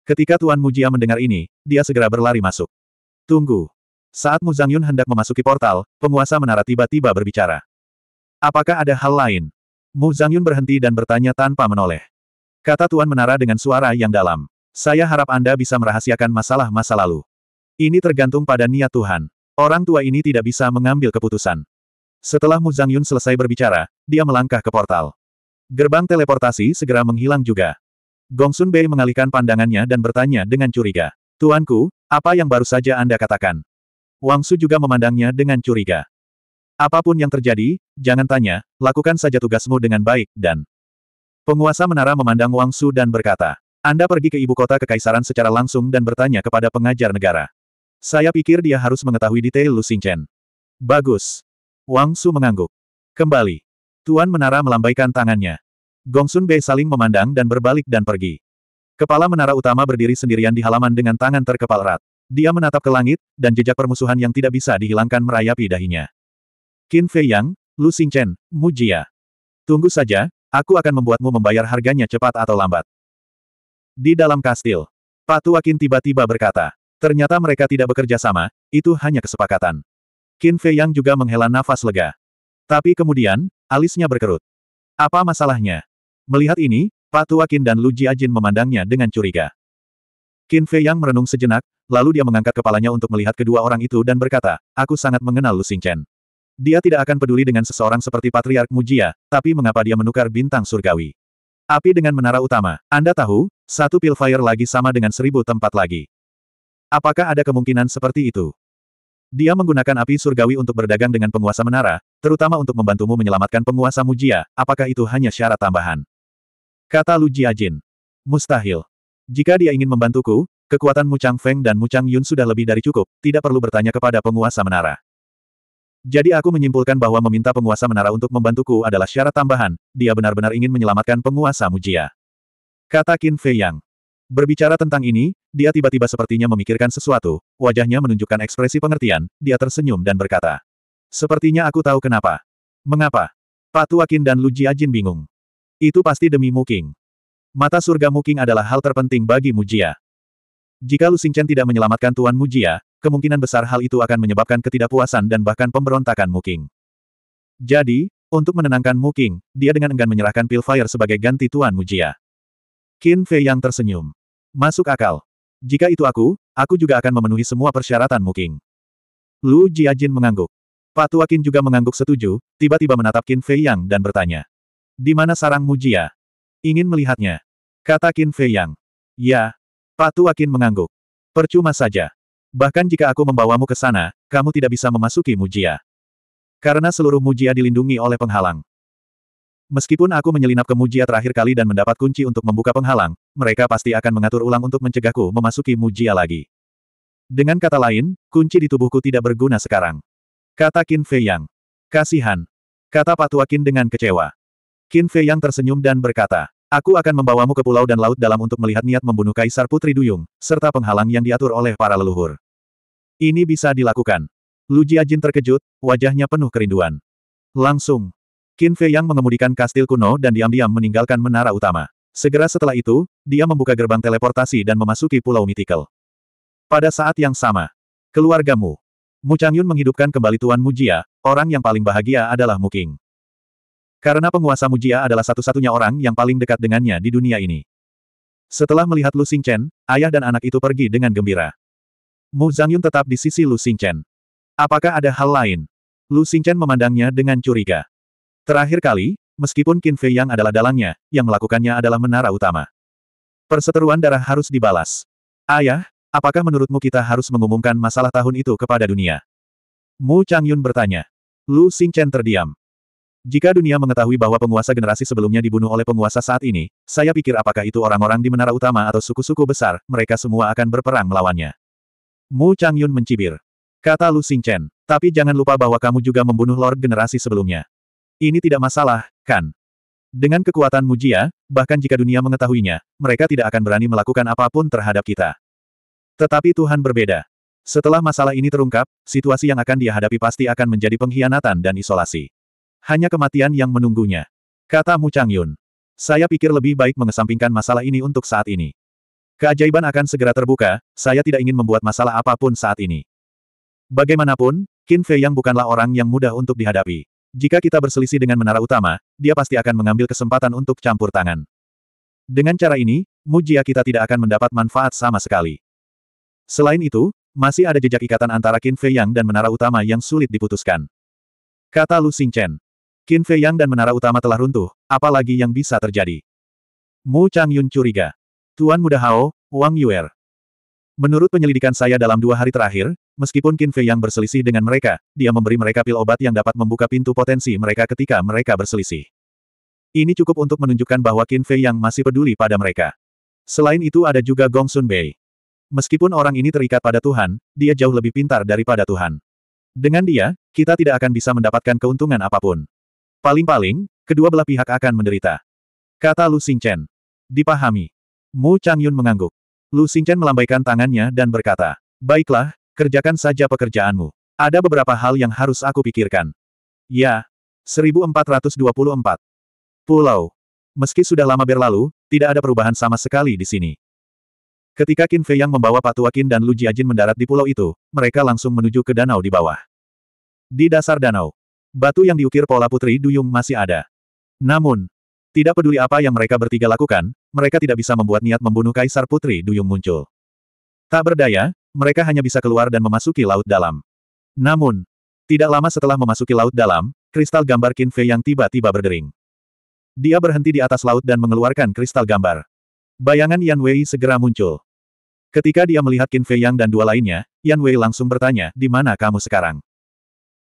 Ketika Tuan Mu Jia mendengar ini, dia segera berlari masuk. Tunggu. Saat Mu Zhangyun hendak memasuki portal, penguasa menara tiba-tiba berbicara. Apakah ada hal lain? Mu Zhangyun berhenti dan bertanya tanpa menoleh. Kata Tuan Menara dengan suara yang dalam. Saya harap Anda bisa merahasiakan masalah masa lalu. Ini tergantung pada niat Tuhan. Orang tua ini tidak bisa mengambil keputusan. Setelah Mu Zhangyun selesai berbicara, dia melangkah ke portal. Gerbang teleportasi segera menghilang juga. Gongsun Bei mengalihkan pandangannya dan bertanya dengan curiga. Tuanku, apa yang baru saja Anda katakan? Wang Su juga memandangnya dengan curiga. Apapun yang terjadi, jangan tanya, lakukan saja tugasmu dengan baik, dan... Penguasa menara memandang Wang Su dan berkata, Anda pergi ke ibu kota kekaisaran secara langsung dan bertanya kepada pengajar negara. Saya pikir dia harus mengetahui detail Lu Xingchen. Bagus. Wang Su mengangguk. Kembali. Tuan Menara melambaikan tangannya. Gongsun Bei saling memandang dan berbalik dan pergi. Kepala menara utama berdiri sendirian di halaman dengan tangan terkepal erat. Dia menatap ke langit, dan jejak permusuhan yang tidak bisa dihilangkan merayapi dahinya. Qin Fei Yang, Lu Xingchen, Mu Jia. Tunggu saja, aku akan membuatmu membayar harganya cepat atau lambat. Di dalam kastil, Patu Akin tiba-tiba berkata, ternyata mereka tidak bekerja sama, itu hanya kesepakatan. Qin Fei Yang juga menghela nafas lega. Tapi kemudian, alisnya berkerut. Apa masalahnya? Melihat ini, Pak Tua Qin dan Lu Jiajin memandangnya dengan curiga. Qin Fei Yang merenung sejenak, lalu dia mengangkat kepalanya untuk melihat kedua orang itu dan berkata, Aku sangat mengenal Lu Chen. Dia tidak akan peduli dengan seseorang seperti Patriark Mujia, tapi mengapa dia menukar bintang surgawi? Api dengan menara utama. Anda tahu, satu pilfire lagi sama dengan seribu tempat lagi. Apakah ada kemungkinan seperti itu? Dia menggunakan api surgawi untuk berdagang dengan penguasa menara, terutama untuk membantumu menyelamatkan penguasa Mujia, apakah itu hanya syarat tambahan? Kata Lu Jiajin. Mustahil. Jika dia ingin membantuku, kekuatan Mu Chang Feng dan Mu Chang Yun sudah lebih dari cukup, tidak perlu bertanya kepada penguasa menara. Jadi aku menyimpulkan bahwa meminta penguasa menara untuk membantuku adalah syarat tambahan, dia benar-benar ingin menyelamatkan penguasa Mujia. Kata Qin Fei Yang. Berbicara tentang ini, dia tiba-tiba sepertinya memikirkan sesuatu, wajahnya menunjukkan ekspresi pengertian, dia tersenyum dan berkata. Sepertinya aku tahu kenapa. Mengapa? Pak Tuakin dan Lu Jiajin bingung. Itu pasti demi Muking. Mata surga Muking adalah hal terpenting bagi Mujia. Jika Lu Xingchen tidak menyelamatkan Tuan Mujia, kemungkinan besar hal itu akan menyebabkan ketidakpuasan dan bahkan pemberontakan Muking. Jadi, untuk menenangkan Muking, dia dengan enggan menyerahkan Pilfire sebagai ganti Tuan Mujia. Qin Fei yang tersenyum. Masuk akal. Jika itu aku, aku juga akan memenuhi semua persyaratan Muking. Lu Jiajin mengangguk. Pak Tuakin juga mengangguk setuju, tiba-tiba menatap Qin Fei Yang dan bertanya. Di mana sarangmu Jia? Ingin melihatnya. Kata Qin Fei Yang. Ya. Pak Tuakin mengangguk. Percuma saja. Bahkan jika aku membawamu ke sana, kamu tidak bisa memasuki Mujia. Karena seluruh Mujia dilindungi oleh penghalang. Meskipun aku menyelinap ke Mujia terakhir kali dan mendapat kunci untuk membuka penghalang, mereka pasti akan mengatur ulang untuk mencegahku memasuki Mujia lagi. Dengan kata lain, kunci di tubuhku tidak berguna sekarang. Kata Qin Fei Yang. Kasihan. Kata Pak Qin dengan kecewa. Qin Fei Yang tersenyum dan berkata, Aku akan membawamu ke pulau dan laut dalam untuk melihat niat membunuh Kaisar Putri Duyung, serta penghalang yang diatur oleh para leluhur. Ini bisa dilakukan. Lu Jiajin terkejut, wajahnya penuh kerinduan. Langsung, Qin Fei yang mengemudikan kastil kuno dan diam-diam meninggalkan menara utama. Segera setelah itu, dia membuka gerbang teleportasi dan memasuki pulau mitikal. Pada saat yang sama, keluargamu, Mu Changyun menghidupkan kembali Tuan Mu Jia. orang yang paling bahagia adalah Mu King. Karena penguasa Mu Jia adalah satu-satunya orang yang paling dekat dengannya di dunia ini. Setelah melihat Lu Xingchen, ayah dan anak itu pergi dengan gembira. Mu Zhangyun tetap di sisi Lu Xingchen. Apakah ada hal lain? Lu Xingchen memandangnya dengan curiga. Terakhir kali, meskipun Qin Fei Yang adalah dalangnya, yang melakukannya adalah menara utama. Perseteruan darah harus dibalas. Ayah, apakah menurutmu kita harus mengumumkan masalah tahun itu kepada dunia? Mu Changyun bertanya. Lu Xingchen terdiam. Jika dunia mengetahui bahwa penguasa generasi sebelumnya dibunuh oleh penguasa saat ini, saya pikir apakah itu orang-orang di menara utama atau suku-suku besar, mereka semua akan berperang melawannya. Mu Changyun mencibir. Kata Lu Xingchen. Tapi jangan lupa bahwa kamu juga membunuh Lord generasi sebelumnya. Ini tidak masalah, kan? Dengan kekuatan Mujia, bahkan jika dunia mengetahuinya, mereka tidak akan berani melakukan apapun terhadap kita. Tetapi Tuhan berbeda. Setelah masalah ini terungkap, situasi yang akan dia hadapi pasti akan menjadi pengkhianatan dan isolasi. Hanya kematian yang menunggunya. Kata Mu Changyun. Saya pikir lebih baik mengesampingkan masalah ini untuk saat ini. Keajaiban akan segera terbuka, saya tidak ingin membuat masalah apapun saat ini. Bagaimanapun, Qin Fei yang bukanlah orang yang mudah untuk dihadapi. Jika kita berselisih dengan menara utama, dia pasti akan mengambil kesempatan untuk campur tangan. Dengan cara ini, Mujia kita tidak akan mendapat manfaat sama sekali. Selain itu, masih ada jejak ikatan antara Qin Fei Yang dan menara utama yang sulit diputuskan. Kata Lu Chen, Qin Fei Yang dan menara utama telah runtuh, apalagi yang bisa terjadi. Mu Chang Yun curiga. Tuan Muda Hao, Wang Yuer. Menurut penyelidikan saya dalam dua hari terakhir, Meskipun Qin Fei yang berselisih dengan mereka, dia memberi mereka pil obat yang dapat membuka pintu potensi mereka ketika mereka berselisih. Ini cukup untuk menunjukkan bahwa Qin Fei yang masih peduli pada mereka. Selain itu ada juga Gong Sun Bei. Meskipun orang ini terikat pada Tuhan, dia jauh lebih pintar daripada Tuhan. Dengan dia, kita tidak akan bisa mendapatkan keuntungan apapun. Paling-paling, kedua belah pihak akan menderita. Kata Lu Xingchen. Dipahami. Mu Changyun mengangguk. Lu Xingchen melambaikan tangannya dan berkata, Baiklah, Kerjakan saja pekerjaanmu. Ada beberapa hal yang harus aku pikirkan. Ya. 1424. Pulau. Meski sudah lama berlalu, tidak ada perubahan sama sekali di sini. Ketika Qin Fei yang membawa Patuakin dan Lu Jiajin mendarat di pulau itu, mereka langsung menuju ke danau di bawah. Di dasar danau, batu yang diukir pola putri duyung masih ada. Namun, tidak peduli apa yang mereka bertiga lakukan, mereka tidak bisa membuat niat membunuh Kaisar Putri Duyung muncul. Tak berdaya, mereka hanya bisa keluar dan memasuki laut dalam. Namun, tidak lama setelah memasuki laut dalam, kristal gambar Qin Fei yang tiba-tiba berdering. Dia berhenti di atas laut dan mengeluarkan kristal gambar. Bayangan Yan Wei segera muncul. Ketika dia melihat Qin Fei Yang dan dua lainnya, Yan Wei langsung bertanya, di mana kamu sekarang?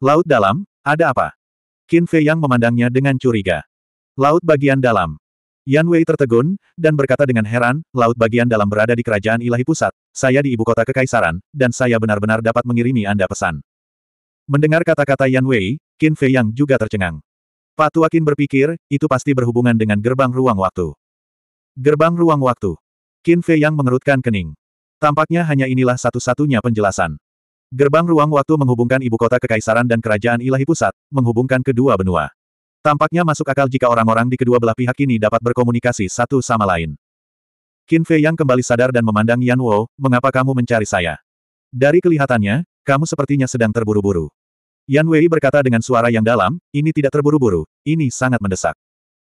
Laut dalam, ada apa? Qin Fei Yang memandangnya dengan curiga. Laut bagian dalam. Yan Wei tertegun, dan berkata dengan heran, laut bagian dalam berada di kerajaan ilahi pusat, saya di ibu kota kekaisaran, dan saya benar-benar dapat mengirimi Anda pesan. Mendengar kata-kata Yan Wei, Qin Fei Yang juga tercengang. Pak Tua berpikir, itu pasti berhubungan dengan gerbang ruang waktu. Gerbang ruang waktu. Qin Fei Yang mengerutkan kening. Tampaknya hanya inilah satu-satunya penjelasan. Gerbang ruang waktu menghubungkan ibu kota kekaisaran dan kerajaan ilahi pusat, menghubungkan kedua benua. Tampaknya masuk akal jika orang-orang di kedua belah pihak ini dapat berkomunikasi satu sama lain. Qin Fei yang kembali sadar dan memandang Yan Wo, mengapa kamu mencari saya? Dari kelihatannya, kamu sepertinya sedang terburu-buru. Yan Wei berkata dengan suara yang dalam, ini tidak terburu-buru, ini sangat mendesak.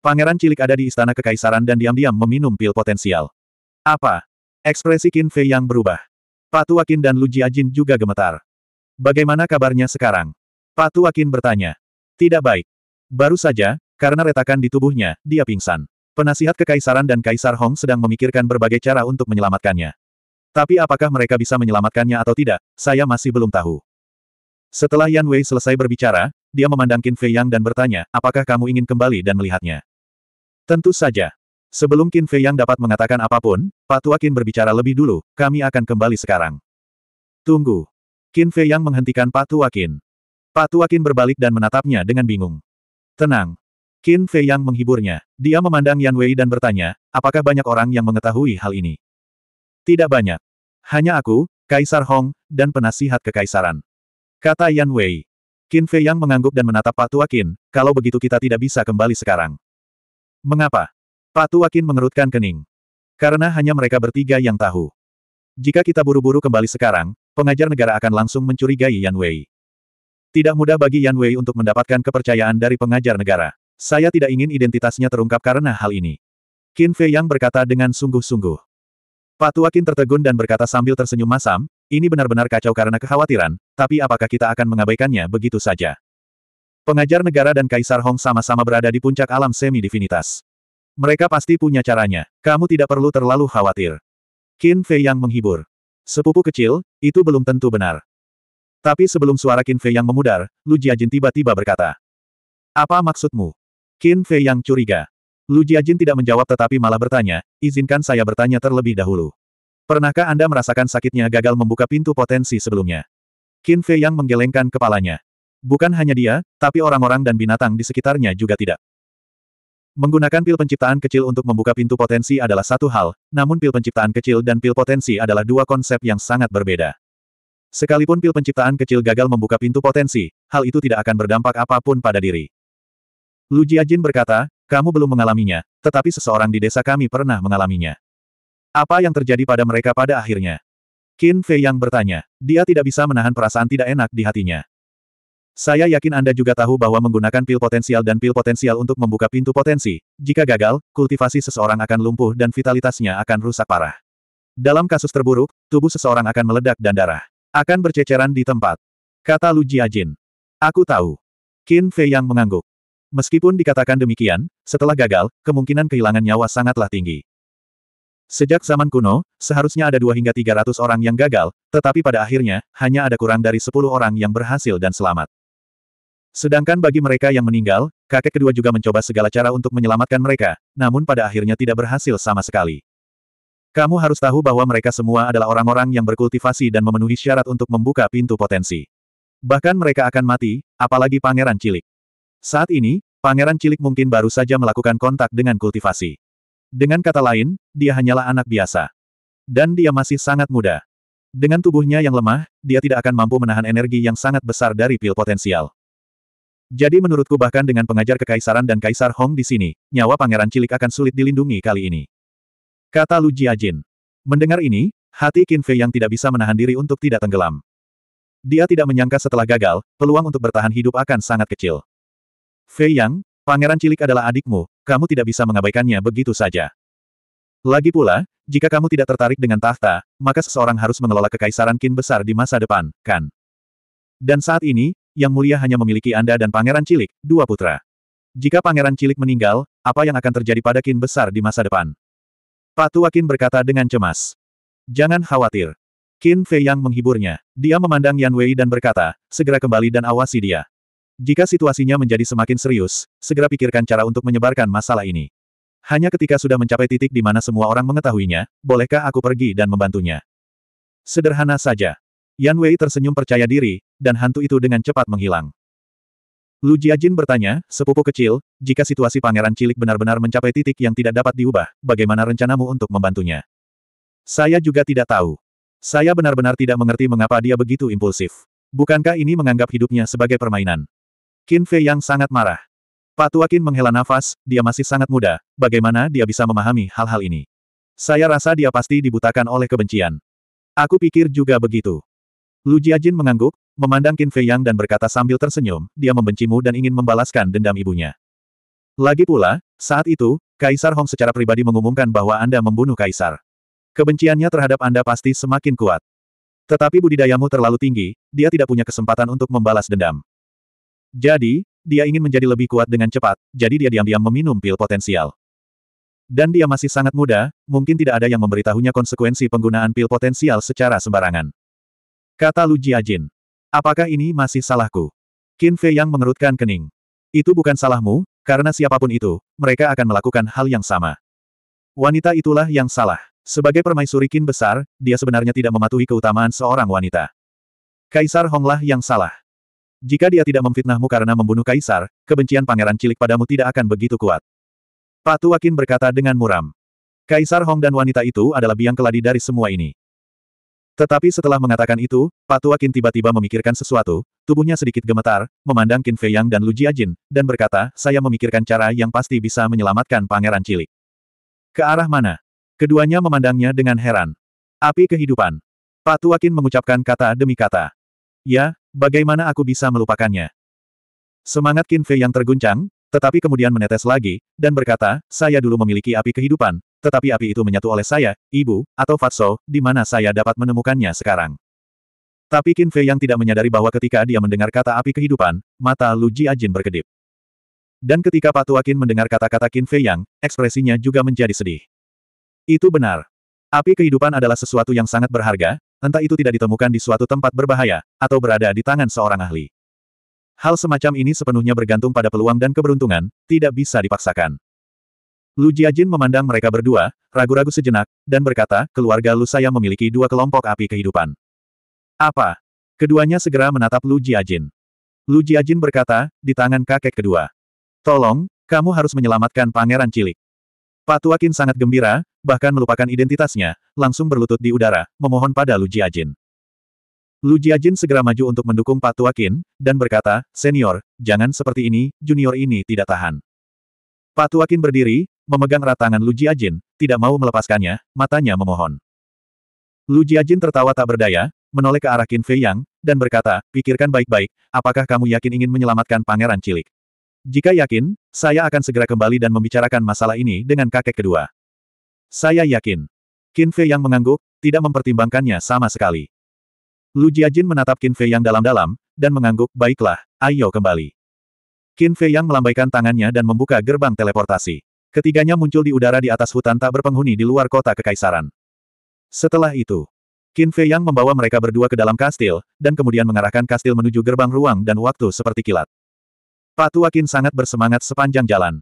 Pangeran cilik ada di istana kekaisaran dan diam-diam meminum pil potensial. Apa? Ekspresi Qin Fei yang berubah. Patu Akin dan Lu Jiajin juga gemetar. Bagaimana kabarnya sekarang? Patu Akin bertanya. Tidak baik. Baru saja, karena retakan di tubuhnya, dia pingsan. Penasihat kekaisaran dan Kaisar Hong sedang memikirkan berbagai cara untuk menyelamatkannya. Tapi apakah mereka bisa menyelamatkannya atau tidak, saya masih belum tahu. Setelah Yan Wei selesai berbicara, dia memandang Qin Fei Yang dan bertanya, apakah kamu ingin kembali dan melihatnya? Tentu saja. Sebelum Qin Fei Yang dapat mengatakan apapun, Tua Qin berbicara lebih dulu, kami akan kembali sekarang. Tunggu. Qin Fei Yang menghentikan Tua Qin. Tua Qin berbalik dan menatapnya dengan bingung. Tenang. Qin Fei Yang menghiburnya. Dia memandang Yan Wei dan bertanya, apakah banyak orang yang mengetahui hal ini? Tidak banyak. Hanya aku, Kaisar Hong, dan penasihat kekaisaran. Kata Yan Wei. Qin Fei Yang mengangguk dan menatap Pak Tua Qin, kalau begitu kita tidak bisa kembali sekarang. Mengapa? Pak Tua Qin mengerutkan kening. Karena hanya mereka bertiga yang tahu. Jika kita buru-buru kembali sekarang, pengajar negara akan langsung mencurigai Yan Wei. Tidak mudah bagi Yan Wei untuk mendapatkan kepercayaan dari pengajar negara. Saya tidak ingin identitasnya terungkap karena hal ini. Qin Fei Yang berkata dengan sungguh-sungguh. Pak Qin tertegun dan berkata sambil tersenyum masam, ini benar-benar kacau karena kekhawatiran, tapi apakah kita akan mengabaikannya begitu saja? Pengajar negara dan Kaisar Hong sama-sama berada di puncak alam semi-divinitas. Mereka pasti punya caranya, kamu tidak perlu terlalu khawatir. Qin Fei Yang menghibur. Sepupu kecil, itu belum tentu benar. Tapi sebelum suara Qin Fei yang memudar, Lu Jiajin tiba-tiba berkata. Apa maksudmu? Qin Fei yang curiga. Lu Jiajin tidak menjawab tetapi malah bertanya, izinkan saya bertanya terlebih dahulu. Pernahkah Anda merasakan sakitnya gagal membuka pintu potensi sebelumnya? Qin Fei yang menggelengkan kepalanya. Bukan hanya dia, tapi orang-orang dan binatang di sekitarnya juga tidak. Menggunakan pil penciptaan kecil untuk membuka pintu potensi adalah satu hal, namun pil penciptaan kecil dan pil potensi adalah dua konsep yang sangat berbeda. Sekalipun pil penciptaan kecil gagal membuka pintu potensi, hal itu tidak akan berdampak apapun pada diri. Lu Jiajin berkata, kamu belum mengalaminya, tetapi seseorang di desa kami pernah mengalaminya. Apa yang terjadi pada mereka pada akhirnya? Qin Fei yang bertanya. Dia tidak bisa menahan perasaan tidak enak di hatinya. Saya yakin Anda juga tahu bahwa menggunakan pil potensial dan pil potensial untuk membuka pintu potensi, jika gagal, kultivasi seseorang akan lumpuh dan vitalitasnya akan rusak parah. Dalam kasus terburuk, tubuh seseorang akan meledak dan darah. Akan berceceran di tempat. Kata Lu Jiajin. Aku tahu. Qin Fei yang mengangguk. Meskipun dikatakan demikian, setelah gagal, kemungkinan kehilangan nyawa sangatlah tinggi. Sejak zaman kuno, seharusnya ada dua hingga tiga ratus orang yang gagal, tetapi pada akhirnya, hanya ada kurang dari sepuluh orang yang berhasil dan selamat. Sedangkan bagi mereka yang meninggal, kakek kedua juga mencoba segala cara untuk menyelamatkan mereka, namun pada akhirnya tidak berhasil sama sekali. Kamu harus tahu bahwa mereka semua adalah orang-orang yang berkultivasi dan memenuhi syarat untuk membuka pintu potensi. Bahkan mereka akan mati, apalagi pangeran cilik. Saat ini, pangeran cilik mungkin baru saja melakukan kontak dengan kultivasi. Dengan kata lain, dia hanyalah anak biasa. Dan dia masih sangat muda. Dengan tubuhnya yang lemah, dia tidak akan mampu menahan energi yang sangat besar dari pil potensial. Jadi menurutku bahkan dengan pengajar kekaisaran dan kaisar Hong di sini, nyawa pangeran cilik akan sulit dilindungi kali ini. Kata Lu Jiajin. Mendengar ini, hati Qin Fei yang tidak bisa menahan diri untuk tidak tenggelam. Dia tidak menyangka setelah gagal, peluang untuk bertahan hidup akan sangat kecil. Fei Yang, pangeran cilik adalah adikmu, kamu tidak bisa mengabaikannya begitu saja. Lagi pula, jika kamu tidak tertarik dengan tahta, maka seseorang harus mengelola kekaisaran Qin besar di masa depan, kan? Dan saat ini, Yang Mulia hanya memiliki Anda dan Pangeran Cilik, dua putra. Jika Pangeran Cilik meninggal, apa yang akan terjadi pada Qin besar di masa depan? Ratu Akin berkata dengan cemas. Jangan khawatir. Qin Fei Yang menghiburnya. Dia memandang Yan Wei dan berkata, segera kembali dan awasi dia. Jika situasinya menjadi semakin serius, segera pikirkan cara untuk menyebarkan masalah ini. Hanya ketika sudah mencapai titik di mana semua orang mengetahuinya, bolehkah aku pergi dan membantunya? Sederhana saja. Yan Wei tersenyum percaya diri, dan hantu itu dengan cepat menghilang. Lu Jiajin bertanya, sepupu kecil, jika situasi pangeran cilik benar-benar mencapai titik yang tidak dapat diubah, bagaimana rencanamu untuk membantunya? Saya juga tidak tahu. Saya benar-benar tidak mengerti mengapa dia begitu impulsif. Bukankah ini menganggap hidupnya sebagai permainan? Qin Fei yang sangat marah. Pak Tua Qin menghela nafas, dia masih sangat muda, bagaimana dia bisa memahami hal-hal ini? Saya rasa dia pasti dibutakan oleh kebencian. Aku pikir juga begitu. Lu Jiajin mengangguk, Memandang Qin Fei Yang dan berkata sambil tersenyum, dia membencimu dan ingin membalaskan dendam ibunya. Lagi pula, saat itu, Kaisar Hong secara pribadi mengumumkan bahwa Anda membunuh Kaisar. Kebenciannya terhadap Anda pasti semakin kuat. Tetapi budidayamu terlalu tinggi, dia tidak punya kesempatan untuk membalas dendam. Jadi, dia ingin menjadi lebih kuat dengan cepat, jadi dia diam-diam meminum pil potensial. Dan dia masih sangat muda, mungkin tidak ada yang memberitahunya konsekuensi penggunaan pil potensial secara sembarangan. Kata Lu Jiajin. Apakah ini masih salahku? Qin Fei yang mengerutkan kening. Itu bukan salahmu, karena siapapun itu, mereka akan melakukan hal yang sama. Wanita itulah yang salah. Sebagai permaisuri Qin besar, dia sebenarnya tidak mematuhi keutamaan seorang wanita. Kaisar Honglah yang salah. Jika dia tidak memfitnahmu karena membunuh kaisar, kebencian pangeran cilik padamu tidak akan begitu kuat. Pak Tua berkata dengan muram. Kaisar Hong dan wanita itu adalah biang keladi dari semua ini. Tetapi setelah mengatakan itu, Patua Qin tiba-tiba memikirkan sesuatu, tubuhnya sedikit gemetar, memandang Qin Fei Yang dan Lu Jiajin, dan berkata, saya memikirkan cara yang pasti bisa menyelamatkan pangeran cilik. Ke arah mana? Keduanya memandangnya dengan heran. Api kehidupan. Patua Qin mengucapkan kata demi kata. Ya, bagaimana aku bisa melupakannya? Semangat Qin Fei Yang terguncang, tetapi kemudian menetes lagi, dan berkata, saya dulu memiliki api kehidupan, tetapi api itu menyatu oleh saya, ibu, atau Fatso, di mana saya dapat menemukannya sekarang. Tapi Qin Fei yang tidak menyadari bahwa ketika dia mendengar kata api kehidupan, mata Lu Ji Ajin berkedip. Dan ketika Pak Tua Qin mendengar kata-kata Qin Fei yang, ekspresinya juga menjadi sedih. Itu benar. Api kehidupan adalah sesuatu yang sangat berharga, entah itu tidak ditemukan di suatu tempat berbahaya, atau berada di tangan seorang ahli. Hal semacam ini sepenuhnya bergantung pada peluang dan keberuntungan, tidak bisa dipaksakan. Lu Jiajin memandang mereka berdua, ragu-ragu sejenak, dan berkata, keluarga Lu saya memiliki dua kelompok api kehidupan. Apa? Keduanya segera menatap Lu Jiajin. Lu Jiajin berkata, di tangan kakek kedua. Tolong, kamu harus menyelamatkan pangeran cilik. Patuakin sangat gembira, bahkan melupakan identitasnya, langsung berlutut di udara, memohon pada Lu Jiajin. Lu Jiajin segera maju untuk mendukung Patuakin, dan berkata, Senior, jangan seperti ini, junior ini tidak tahan. Patuakin berdiri, memegang erat tangan Lu Jiajin, tidak mau melepaskannya, matanya memohon. Lu Jiajin tertawa tak berdaya, menoleh ke arah Qin Fei Yang, dan berkata, pikirkan baik-baik, apakah kamu yakin ingin menyelamatkan pangeran cilik? Jika yakin, saya akan segera kembali dan membicarakan masalah ini dengan kakek kedua. Saya yakin. Qin Fei Yang mengangguk, tidak mempertimbangkannya sama sekali. Lu Jiajin menatap Qin Fei Yang dalam-dalam, dan mengangguk, baiklah, ayo kembali. Qin Fei Yang melambaikan tangannya dan membuka gerbang teleportasi. Ketiganya muncul di udara di atas hutan tak berpenghuni di luar kota kekaisaran. Setelah itu, Qin Fei Yang membawa mereka berdua ke dalam kastil, dan kemudian mengarahkan kastil menuju gerbang ruang dan waktu seperti kilat. Tua Qin sangat bersemangat sepanjang jalan.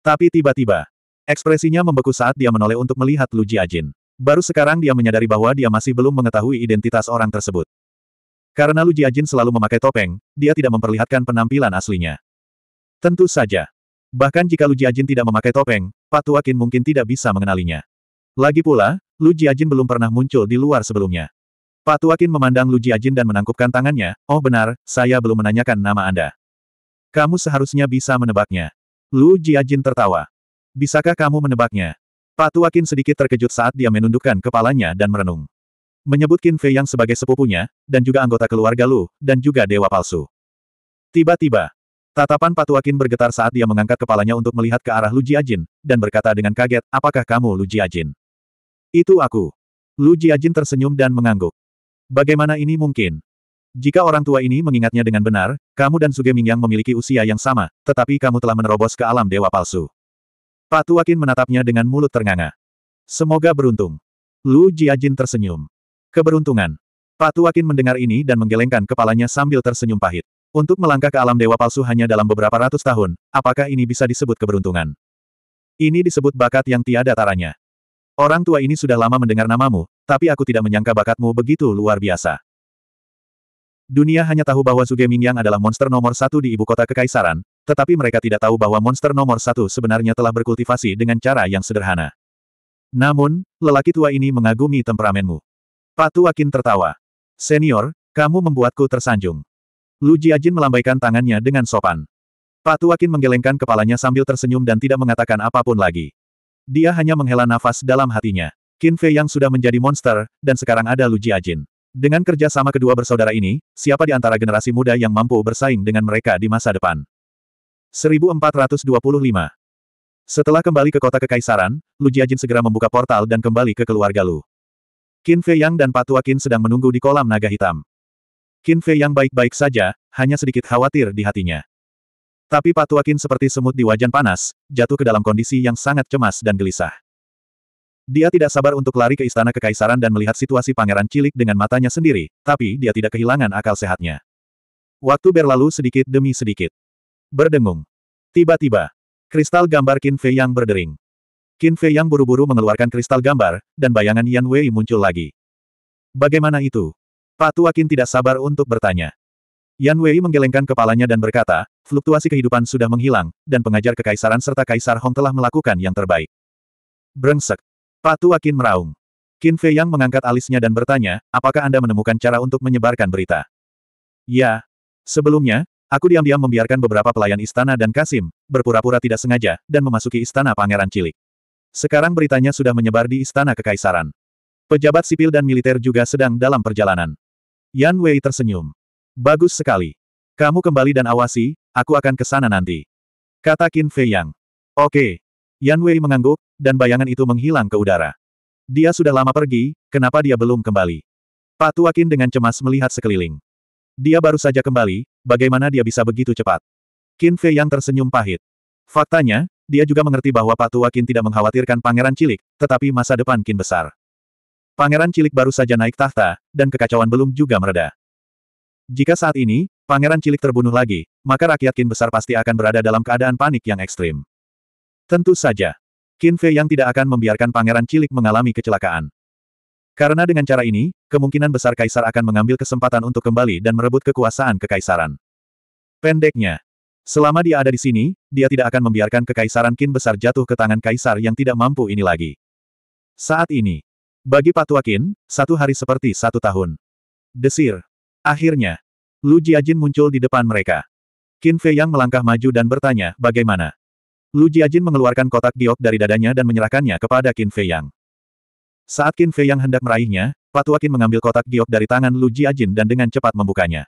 Tapi tiba-tiba, ekspresinya membeku saat dia menoleh untuk melihat Lu Jiajin. Baru sekarang dia menyadari bahwa dia masih belum mengetahui identitas orang tersebut. Karena Lu Jiajin selalu memakai topeng, dia tidak memperlihatkan penampilan aslinya. Tentu saja, Bahkan jika Lu Jiajin tidak memakai topeng, Pak Tuakin mungkin tidak bisa mengenalinya. Lagi pula, Lu Jiajin belum pernah muncul di luar sebelumnya. Pak Tuakin memandang Lu Jiajin dan menangkupkan tangannya, oh benar, saya belum menanyakan nama Anda. Kamu seharusnya bisa menebaknya. Lu Jiajin tertawa. Bisakah kamu menebaknya? Pak Tuakin sedikit terkejut saat dia menundukkan kepalanya dan merenung. Menyebut Qin Fei Yang sebagai sepupunya, dan juga anggota keluarga Lu, dan juga dewa palsu. Tiba-tiba, Tatapan Patuakin bergetar saat dia mengangkat kepalanya untuk melihat ke arah Lu Jiajin, dan berkata dengan kaget, apakah kamu Lu Jiajin? Itu aku. Lu Jiajin tersenyum dan mengangguk. Bagaimana ini mungkin? Jika orang tua ini mengingatnya dengan benar, kamu dan Suge Mingyang memiliki usia yang sama, tetapi kamu telah menerobos ke alam dewa palsu. Patuakin menatapnya dengan mulut ternganga. Semoga beruntung. Lu Jiajin tersenyum. Keberuntungan. Patuakin mendengar ini dan menggelengkan kepalanya sambil tersenyum pahit. Untuk melangkah ke alam dewa palsu hanya dalam beberapa ratus tahun, apakah ini bisa disebut keberuntungan? Ini disebut bakat yang tiada taranya. Orang tua ini sudah lama mendengar namamu, tapi aku tidak menyangka bakatmu begitu luar biasa. Dunia hanya tahu bahwa Zuge Mingyang adalah monster nomor satu di ibu kota kekaisaran, tetapi mereka tidak tahu bahwa monster nomor satu sebenarnya telah berkultivasi dengan cara yang sederhana. Namun, lelaki tua ini mengagumi temperamenmu. Patu Akin tertawa. Senior, kamu membuatku tersanjung. Lu Jiajin melambaikan tangannya dengan sopan. Pak Tuakin menggelengkan kepalanya sambil tersenyum dan tidak mengatakan apapun lagi. Dia hanya menghela nafas dalam hatinya. Qin Fei yang sudah menjadi monster, dan sekarang ada Lu Jiajin. Dengan kerja sama kedua bersaudara ini, siapa di antara generasi muda yang mampu bersaing dengan mereka di masa depan? 1425 Setelah kembali ke kota Kekaisaran, Lu Jiajin segera membuka portal dan kembali ke keluarga Lu. Qin Fei Yang dan Pak Tuakin sedang menunggu di kolam naga hitam. Qin Fei yang baik-baik saja, hanya sedikit khawatir di hatinya. Tapi Patua Qin seperti semut di wajan panas, jatuh ke dalam kondisi yang sangat cemas dan gelisah. Dia tidak sabar untuk lari ke istana kekaisaran dan melihat situasi pangeran cilik dengan matanya sendiri, tapi dia tidak kehilangan akal sehatnya. Waktu berlalu sedikit demi sedikit. Berdengung. Tiba-tiba, kristal gambar Qin Fei yang berdering. Qin Fei yang buru-buru mengeluarkan kristal gambar, dan bayangan Yan Wei muncul lagi. Bagaimana itu? Ratu Akin tidak sabar untuk bertanya. Yan Wei menggelengkan kepalanya dan berkata, fluktuasi kehidupan sudah menghilang, dan pengajar kekaisaran serta Kaisar Hong telah melakukan yang terbaik. Brengsek. Patu Akin meraung. Qin Fei Yang mengangkat alisnya dan bertanya, apakah Anda menemukan cara untuk menyebarkan berita? Ya. Sebelumnya, aku diam-diam membiarkan beberapa pelayan istana dan Kasim, berpura-pura tidak sengaja, dan memasuki istana pangeran cilik. Sekarang beritanya sudah menyebar di istana kekaisaran. Pejabat sipil dan militer juga sedang dalam perjalanan. Yan Wei tersenyum. Bagus sekali. Kamu kembali dan awasi, aku akan ke sana nanti. Kata Qin Fei Yang. Oke. Yan Wei mengangguk, dan bayangan itu menghilang ke udara. Dia sudah lama pergi, kenapa dia belum kembali? Pak Tua Qin dengan cemas melihat sekeliling. Dia baru saja kembali, bagaimana dia bisa begitu cepat? Qin Fei Yang tersenyum pahit. Faktanya, dia juga mengerti bahwa Pak Tua Qin tidak mengkhawatirkan pangeran cilik, tetapi masa depan Qin besar. Pangeran cilik baru saja naik tahta, dan kekacauan belum juga mereda. Jika saat ini, pangeran cilik terbunuh lagi, maka rakyat Qin besar pasti akan berada dalam keadaan panik yang ekstrim. Tentu saja. Qin Fei yang tidak akan membiarkan pangeran cilik mengalami kecelakaan. Karena dengan cara ini, kemungkinan besar kaisar akan mengambil kesempatan untuk kembali dan merebut kekuasaan kekaisaran. Pendeknya, selama dia ada di sini, dia tidak akan membiarkan kekaisaran Qin besar jatuh ke tangan kaisar yang tidak mampu ini lagi. Saat ini, bagi Patuakin, satu hari seperti satu tahun. Desir. Akhirnya, Lu Jiajin muncul di depan mereka. Qin Fei Yang melangkah maju dan bertanya, bagaimana? Lu Jiajin mengeluarkan kotak giok dari dadanya dan menyerahkannya kepada Qin Fei Yang. Saat Qin Fei Yang hendak meraihnya, Patuakin mengambil kotak giok dari tangan Lu Jiajin dan dengan cepat membukanya.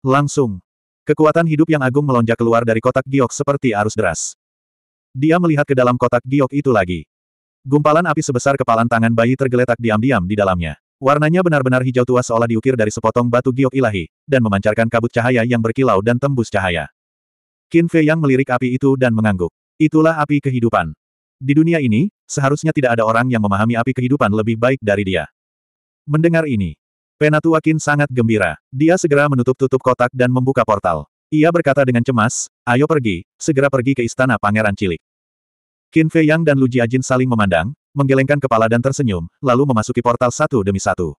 Langsung, kekuatan hidup yang agung melonjak keluar dari kotak giok seperti arus deras. Dia melihat ke dalam kotak giok itu lagi. Gumpalan api sebesar kepalan tangan bayi tergeletak diam-diam di dalamnya. Warnanya benar-benar hijau tua seolah diukir dari sepotong batu giok ilahi, dan memancarkan kabut cahaya yang berkilau dan tembus cahaya. Qin Fei yang melirik api itu dan mengangguk. Itulah api kehidupan. Di dunia ini, seharusnya tidak ada orang yang memahami api kehidupan lebih baik dari dia. Mendengar ini, Penatua Qin sangat gembira. Dia segera menutup-tutup kotak dan membuka portal. Ia berkata dengan cemas, ayo pergi, segera pergi ke istana pangeran cilik. Qin Fei Yang dan Lu Jiajin saling memandang, menggelengkan kepala dan tersenyum, lalu memasuki portal satu demi satu.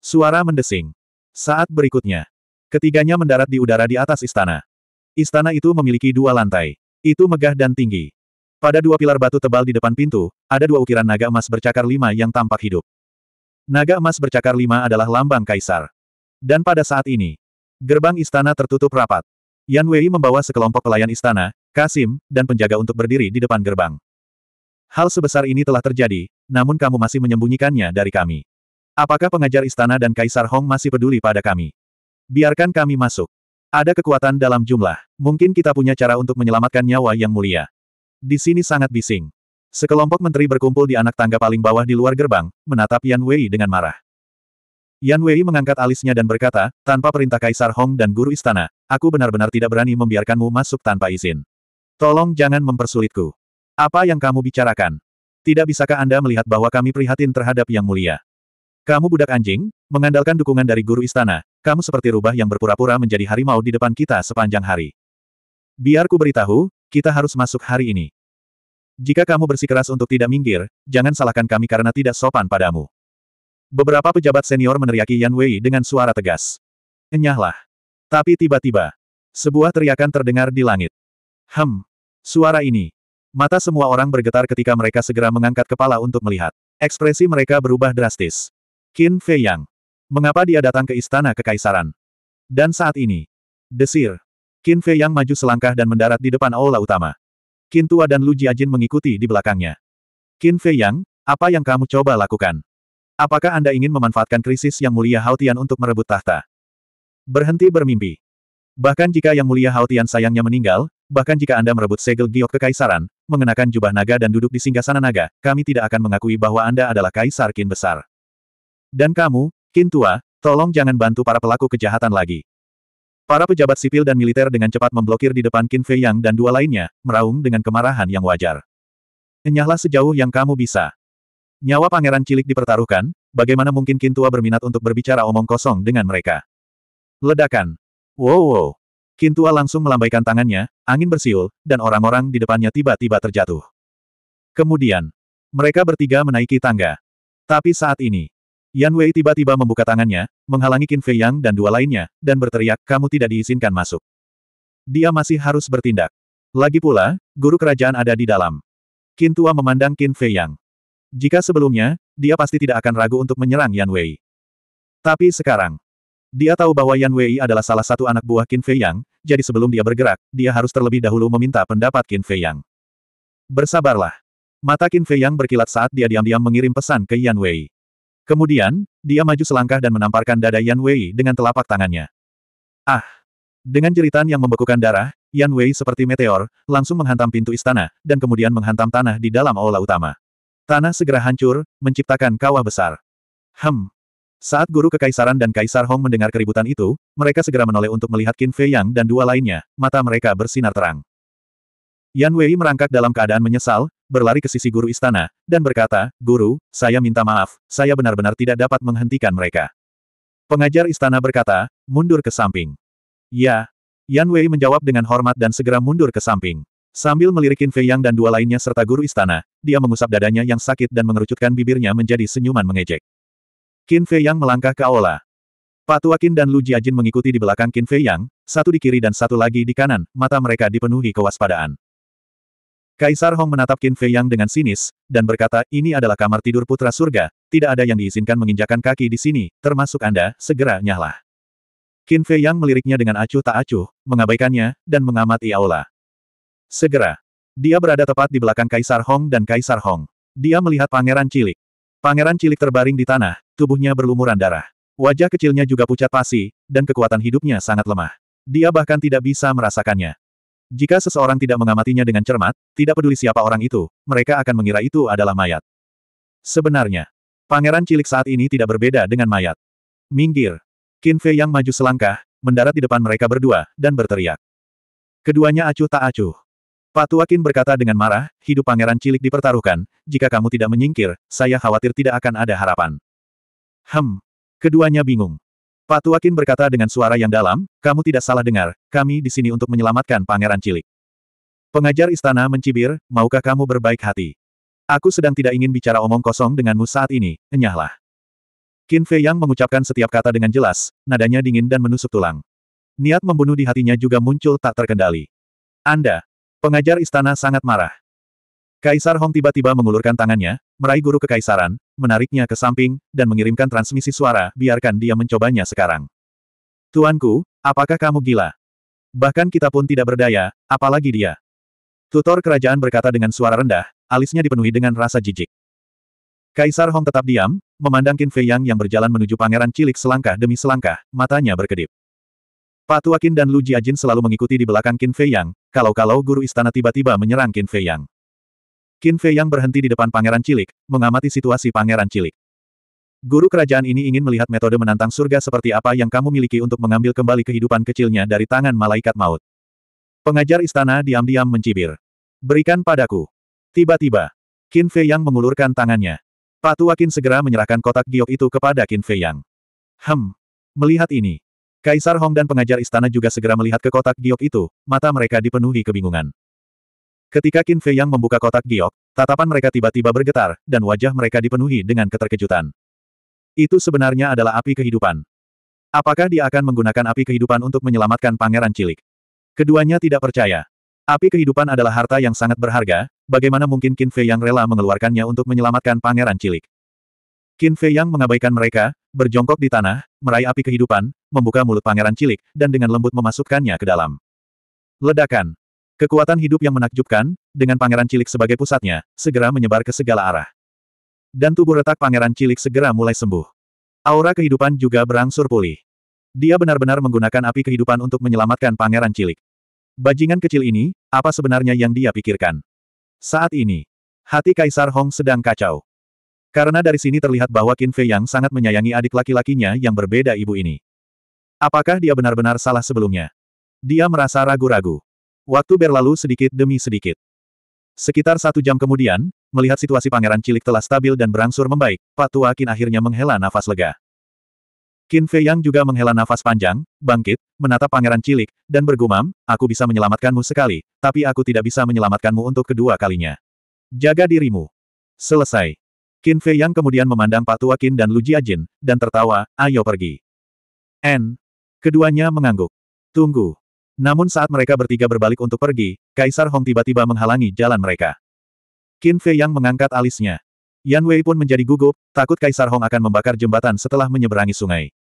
Suara mendesing. Saat berikutnya, ketiganya mendarat di udara di atas istana. Istana itu memiliki dua lantai. Itu megah dan tinggi. Pada dua pilar batu tebal di depan pintu, ada dua ukiran naga emas bercakar lima yang tampak hidup. Naga emas bercakar lima adalah lambang kaisar. Dan pada saat ini, gerbang istana tertutup rapat. Yan Wei membawa sekelompok pelayan istana, Kasim, dan penjaga untuk berdiri di depan gerbang. Hal sebesar ini telah terjadi, namun kamu masih menyembunyikannya dari kami. Apakah pengajar istana dan Kaisar Hong masih peduli pada kami? Biarkan kami masuk. Ada kekuatan dalam jumlah. Mungkin kita punya cara untuk menyelamatkan nyawa yang mulia. Di sini sangat bising. Sekelompok menteri berkumpul di anak tangga paling bawah di luar gerbang, menatap Yan Wei dengan marah. Yan Wei mengangkat alisnya dan berkata, tanpa perintah Kaisar Hong dan Guru Istana, aku benar-benar tidak berani membiarkanmu masuk tanpa izin. Tolong jangan mempersulitku. Apa yang kamu bicarakan? Tidak bisakah Anda melihat bahwa kami prihatin terhadap Yang Mulia? Kamu budak anjing, mengandalkan dukungan dari guru istana, kamu seperti rubah yang berpura-pura menjadi harimau di depan kita sepanjang hari. biarku beritahu, kita harus masuk hari ini. Jika kamu bersikeras untuk tidak minggir, jangan salahkan kami karena tidak sopan padamu. Beberapa pejabat senior meneriaki Yan Wei dengan suara tegas. Enyahlah. Tapi tiba-tiba, sebuah teriakan terdengar di langit. Hem, Suara ini. Mata semua orang bergetar ketika mereka segera mengangkat kepala untuk melihat. Ekspresi mereka berubah drastis. Qin Fei Yang. Mengapa dia datang ke istana kekaisaran? Dan saat ini. Desir. Qin Fei Yang maju selangkah dan mendarat di depan aula utama. Qin Tua dan Lu Jiajin mengikuti di belakangnya. Qin Fei Yang, apa yang kamu coba lakukan? Apakah Anda ingin memanfaatkan krisis yang mulia Haotian untuk merebut tahta? Berhenti bermimpi. Bahkan jika Yang Mulia Haotian sayangnya meninggal, Bahkan jika Anda merebut segel giok kekaisaran, mengenakan jubah naga dan duduk di singgasana naga, kami tidak akan mengakui bahwa Anda adalah kaisar kin besar. Dan kamu, kin tua, tolong jangan bantu para pelaku kejahatan lagi. Para pejabat sipil dan militer dengan cepat memblokir di depan Qin Fei Yang dan dua lainnya, meraung dengan kemarahan yang wajar. Enyahlah sejauh yang kamu bisa. Nyawa pangeran cilik dipertaruhkan, bagaimana mungkin Qin Tua berminat untuk berbicara omong kosong dengan mereka? Ledakan. Wow wow. Kintua langsung melambaikan tangannya, angin bersiul, dan orang-orang di depannya tiba-tiba terjatuh. Kemudian, mereka bertiga menaiki tangga. Tapi saat ini, Yan Wei tiba-tiba membuka tangannya, menghalangi Qin Fei Yang dan dua lainnya, dan berteriak, kamu tidak diizinkan masuk. Dia masih harus bertindak. Lagi pula, guru kerajaan ada di dalam. Qin Tua memandang Qin Fei Yang. Jika sebelumnya, dia pasti tidak akan ragu untuk menyerang Yan Wei. Tapi sekarang, dia tahu bahwa Yan Wei adalah salah satu anak buah Qin Fei Yang, jadi sebelum dia bergerak, dia harus terlebih dahulu meminta pendapat Qin Fei Yang. Bersabarlah. Mata Qin Fei Yang berkilat saat dia diam-diam mengirim pesan ke Yan Wei. Kemudian, dia maju selangkah dan menamparkan dada Yan Wei dengan telapak tangannya. Ah! Dengan jeritan yang membekukan darah, Yan Wei seperti meteor, langsung menghantam pintu istana, dan kemudian menghantam tanah di dalam aula utama. Tanah segera hancur, menciptakan kawah besar. Hem, saat guru kekaisaran dan kaisar Hong mendengar keributan itu, mereka segera menoleh untuk melihat Qin Fei Yang dan dua lainnya, mata mereka bersinar terang. Yan Wei merangkak dalam keadaan menyesal, berlari ke sisi guru istana, dan berkata, Guru, saya minta maaf, saya benar-benar tidak dapat menghentikan mereka. Pengajar istana berkata, mundur ke samping. Ya. Yan Wei menjawab dengan hormat dan segera mundur ke samping. Sambil melirikin Fei Yang dan dua lainnya serta guru istana, dia mengusap dadanya yang sakit dan mengerucutkan bibirnya menjadi senyuman mengejek. Qin Fei Yang melangkah ke aula. Patua Qin dan Lu Jiajin mengikuti di belakang Qin Fei Yang, satu di kiri dan satu lagi di kanan, mata mereka dipenuhi kewaspadaan. Kaisar Hong menatap Qin Fei Yang dengan sinis, dan berkata, ini adalah kamar tidur putra surga, tidak ada yang diizinkan menginjakan kaki di sini, termasuk Anda, segera nyahlah. Qin Fei Yang meliriknya dengan acuh tak acuh, mengabaikannya, dan mengamati aula. Segera. Dia berada tepat di belakang Kaisar Hong dan Kaisar Hong. Dia melihat pangeran cilik. Pangeran cilik terbaring di tanah, tubuhnya berlumuran darah. Wajah kecilnya juga pucat pasi, dan kekuatan hidupnya sangat lemah. Dia bahkan tidak bisa merasakannya. Jika seseorang tidak mengamatinya dengan cermat, tidak peduli siapa orang itu, mereka akan mengira itu adalah mayat. Sebenarnya, pangeran cilik saat ini tidak berbeda dengan mayat. Minggir. Qin Fei yang maju selangkah, mendarat di depan mereka berdua, dan berteriak. Keduanya acuh tak acuh. Pak Tuakin berkata dengan marah, hidup pangeran cilik dipertaruhkan, jika kamu tidak menyingkir, saya khawatir tidak akan ada harapan. Hem. Keduanya bingung. Pak Tuakin berkata dengan suara yang dalam, kamu tidak salah dengar, kami di sini untuk menyelamatkan pangeran cilik. Pengajar istana mencibir, maukah kamu berbaik hati? Aku sedang tidak ingin bicara omong kosong denganmu saat ini, enyahlah. Qin Fei Yang mengucapkan setiap kata dengan jelas, nadanya dingin dan menusuk tulang. Niat membunuh di hatinya juga muncul tak terkendali. Anda, Pengajar istana sangat marah. Kaisar Hong tiba-tiba mengulurkan tangannya, meraih guru kekaisaran, menariknya ke samping, dan mengirimkan transmisi suara, biarkan dia mencobanya sekarang. Tuanku, apakah kamu gila? Bahkan kita pun tidak berdaya, apalagi dia. Tutor kerajaan berkata dengan suara rendah, alisnya dipenuhi dengan rasa jijik. Kaisar Hong tetap diam, memandang Qin Fei Yang yang berjalan menuju pangeran cilik selangkah demi selangkah, matanya berkedip. Pak Qin dan Lu Jiajin selalu mengikuti di belakang Qin Fei Yang, kalau-kalau guru istana tiba-tiba menyerang Qin Fei Yang. Qin Fei Yang berhenti di depan pangeran cilik, mengamati situasi pangeran cilik. Guru kerajaan ini ingin melihat metode menantang surga seperti apa yang kamu miliki untuk mengambil kembali kehidupan kecilnya dari tangan malaikat maut. Pengajar istana diam-diam mencibir. Berikan padaku. Tiba-tiba, Qin Fei Yang mengulurkan tangannya. Pak Qin segera menyerahkan kotak giok itu kepada Qin Fei Yang. Hem. Melihat ini, Kaisar Hong dan pengajar istana juga segera melihat ke kotak giok itu, mata mereka dipenuhi kebingungan. Ketika Qin Fei Yang membuka kotak giok, tatapan mereka tiba-tiba bergetar, dan wajah mereka dipenuhi dengan keterkejutan. Itu sebenarnya adalah api kehidupan. Apakah dia akan menggunakan api kehidupan untuk menyelamatkan pangeran cilik? Keduanya tidak percaya. Api kehidupan adalah harta yang sangat berharga, bagaimana mungkin Qin Fei Yang rela mengeluarkannya untuk menyelamatkan pangeran cilik? Qin Fei Yang mengabaikan mereka, berjongkok di tanah, meraih api kehidupan, membuka mulut pangeran cilik, dan dengan lembut memasukkannya ke dalam. Ledakan. Kekuatan hidup yang menakjubkan, dengan pangeran cilik sebagai pusatnya, segera menyebar ke segala arah. Dan tubuh retak pangeran cilik segera mulai sembuh. Aura kehidupan juga berangsur pulih. Dia benar-benar menggunakan api kehidupan untuk menyelamatkan pangeran cilik. Bajingan kecil ini, apa sebenarnya yang dia pikirkan? Saat ini, hati Kaisar Hong sedang kacau. Karena dari sini terlihat bahwa Qin Fei yang sangat menyayangi adik laki-lakinya yang berbeda ibu ini. Apakah dia benar-benar salah sebelumnya? Dia merasa ragu-ragu. Waktu berlalu sedikit demi sedikit. Sekitar satu jam kemudian, melihat situasi pangeran cilik telah stabil dan berangsur membaik, Pak Tua Qin akhirnya menghela nafas lega. Qin Fei Yang juga menghela nafas panjang, bangkit, menatap pangeran cilik, dan bergumam, aku bisa menyelamatkanmu sekali, tapi aku tidak bisa menyelamatkanmu untuk kedua kalinya. Jaga dirimu. Selesai. Qin Fei Yang kemudian memandang Pak Tua Qin dan Lu Jiajin, dan tertawa, ayo pergi. N. Keduanya mengangguk. Tunggu. Namun saat mereka bertiga berbalik untuk pergi, Kaisar Hong tiba-tiba menghalangi jalan mereka. Qin Fei Yang mengangkat alisnya. Yan Wei pun menjadi gugup, takut Kaisar Hong akan membakar jembatan setelah menyeberangi sungai.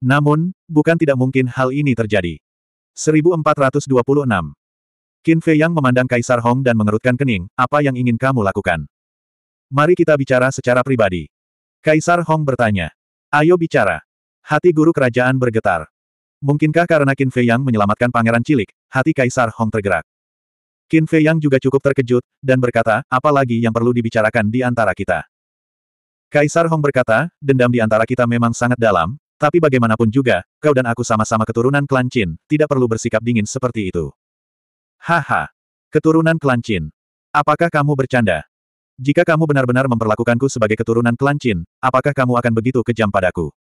Namun, bukan tidak mungkin hal ini terjadi. 1426. Qin Fei Yang memandang Kaisar Hong dan mengerutkan kening, apa yang ingin kamu lakukan? Mari kita bicara secara pribadi. Kaisar Hong bertanya. Ayo bicara. Hati guru kerajaan bergetar. Mungkinkah karena Qin Fei Yang menyelamatkan pangeran cilik, hati Kaisar Hong tergerak. Qin Fei Yang juga cukup terkejut, dan berkata, apa lagi yang perlu dibicarakan di antara kita. Kaisar Hong berkata, dendam di antara kita memang sangat dalam, tapi bagaimanapun juga, kau dan aku sama-sama keturunan klan Qin, tidak perlu bersikap dingin seperti itu. Haha. Keturunan klan Qin. Apakah kamu bercanda? Jika kamu benar-benar memperlakukanku sebagai keturunan kelancin, apakah kamu akan begitu kejam padaku?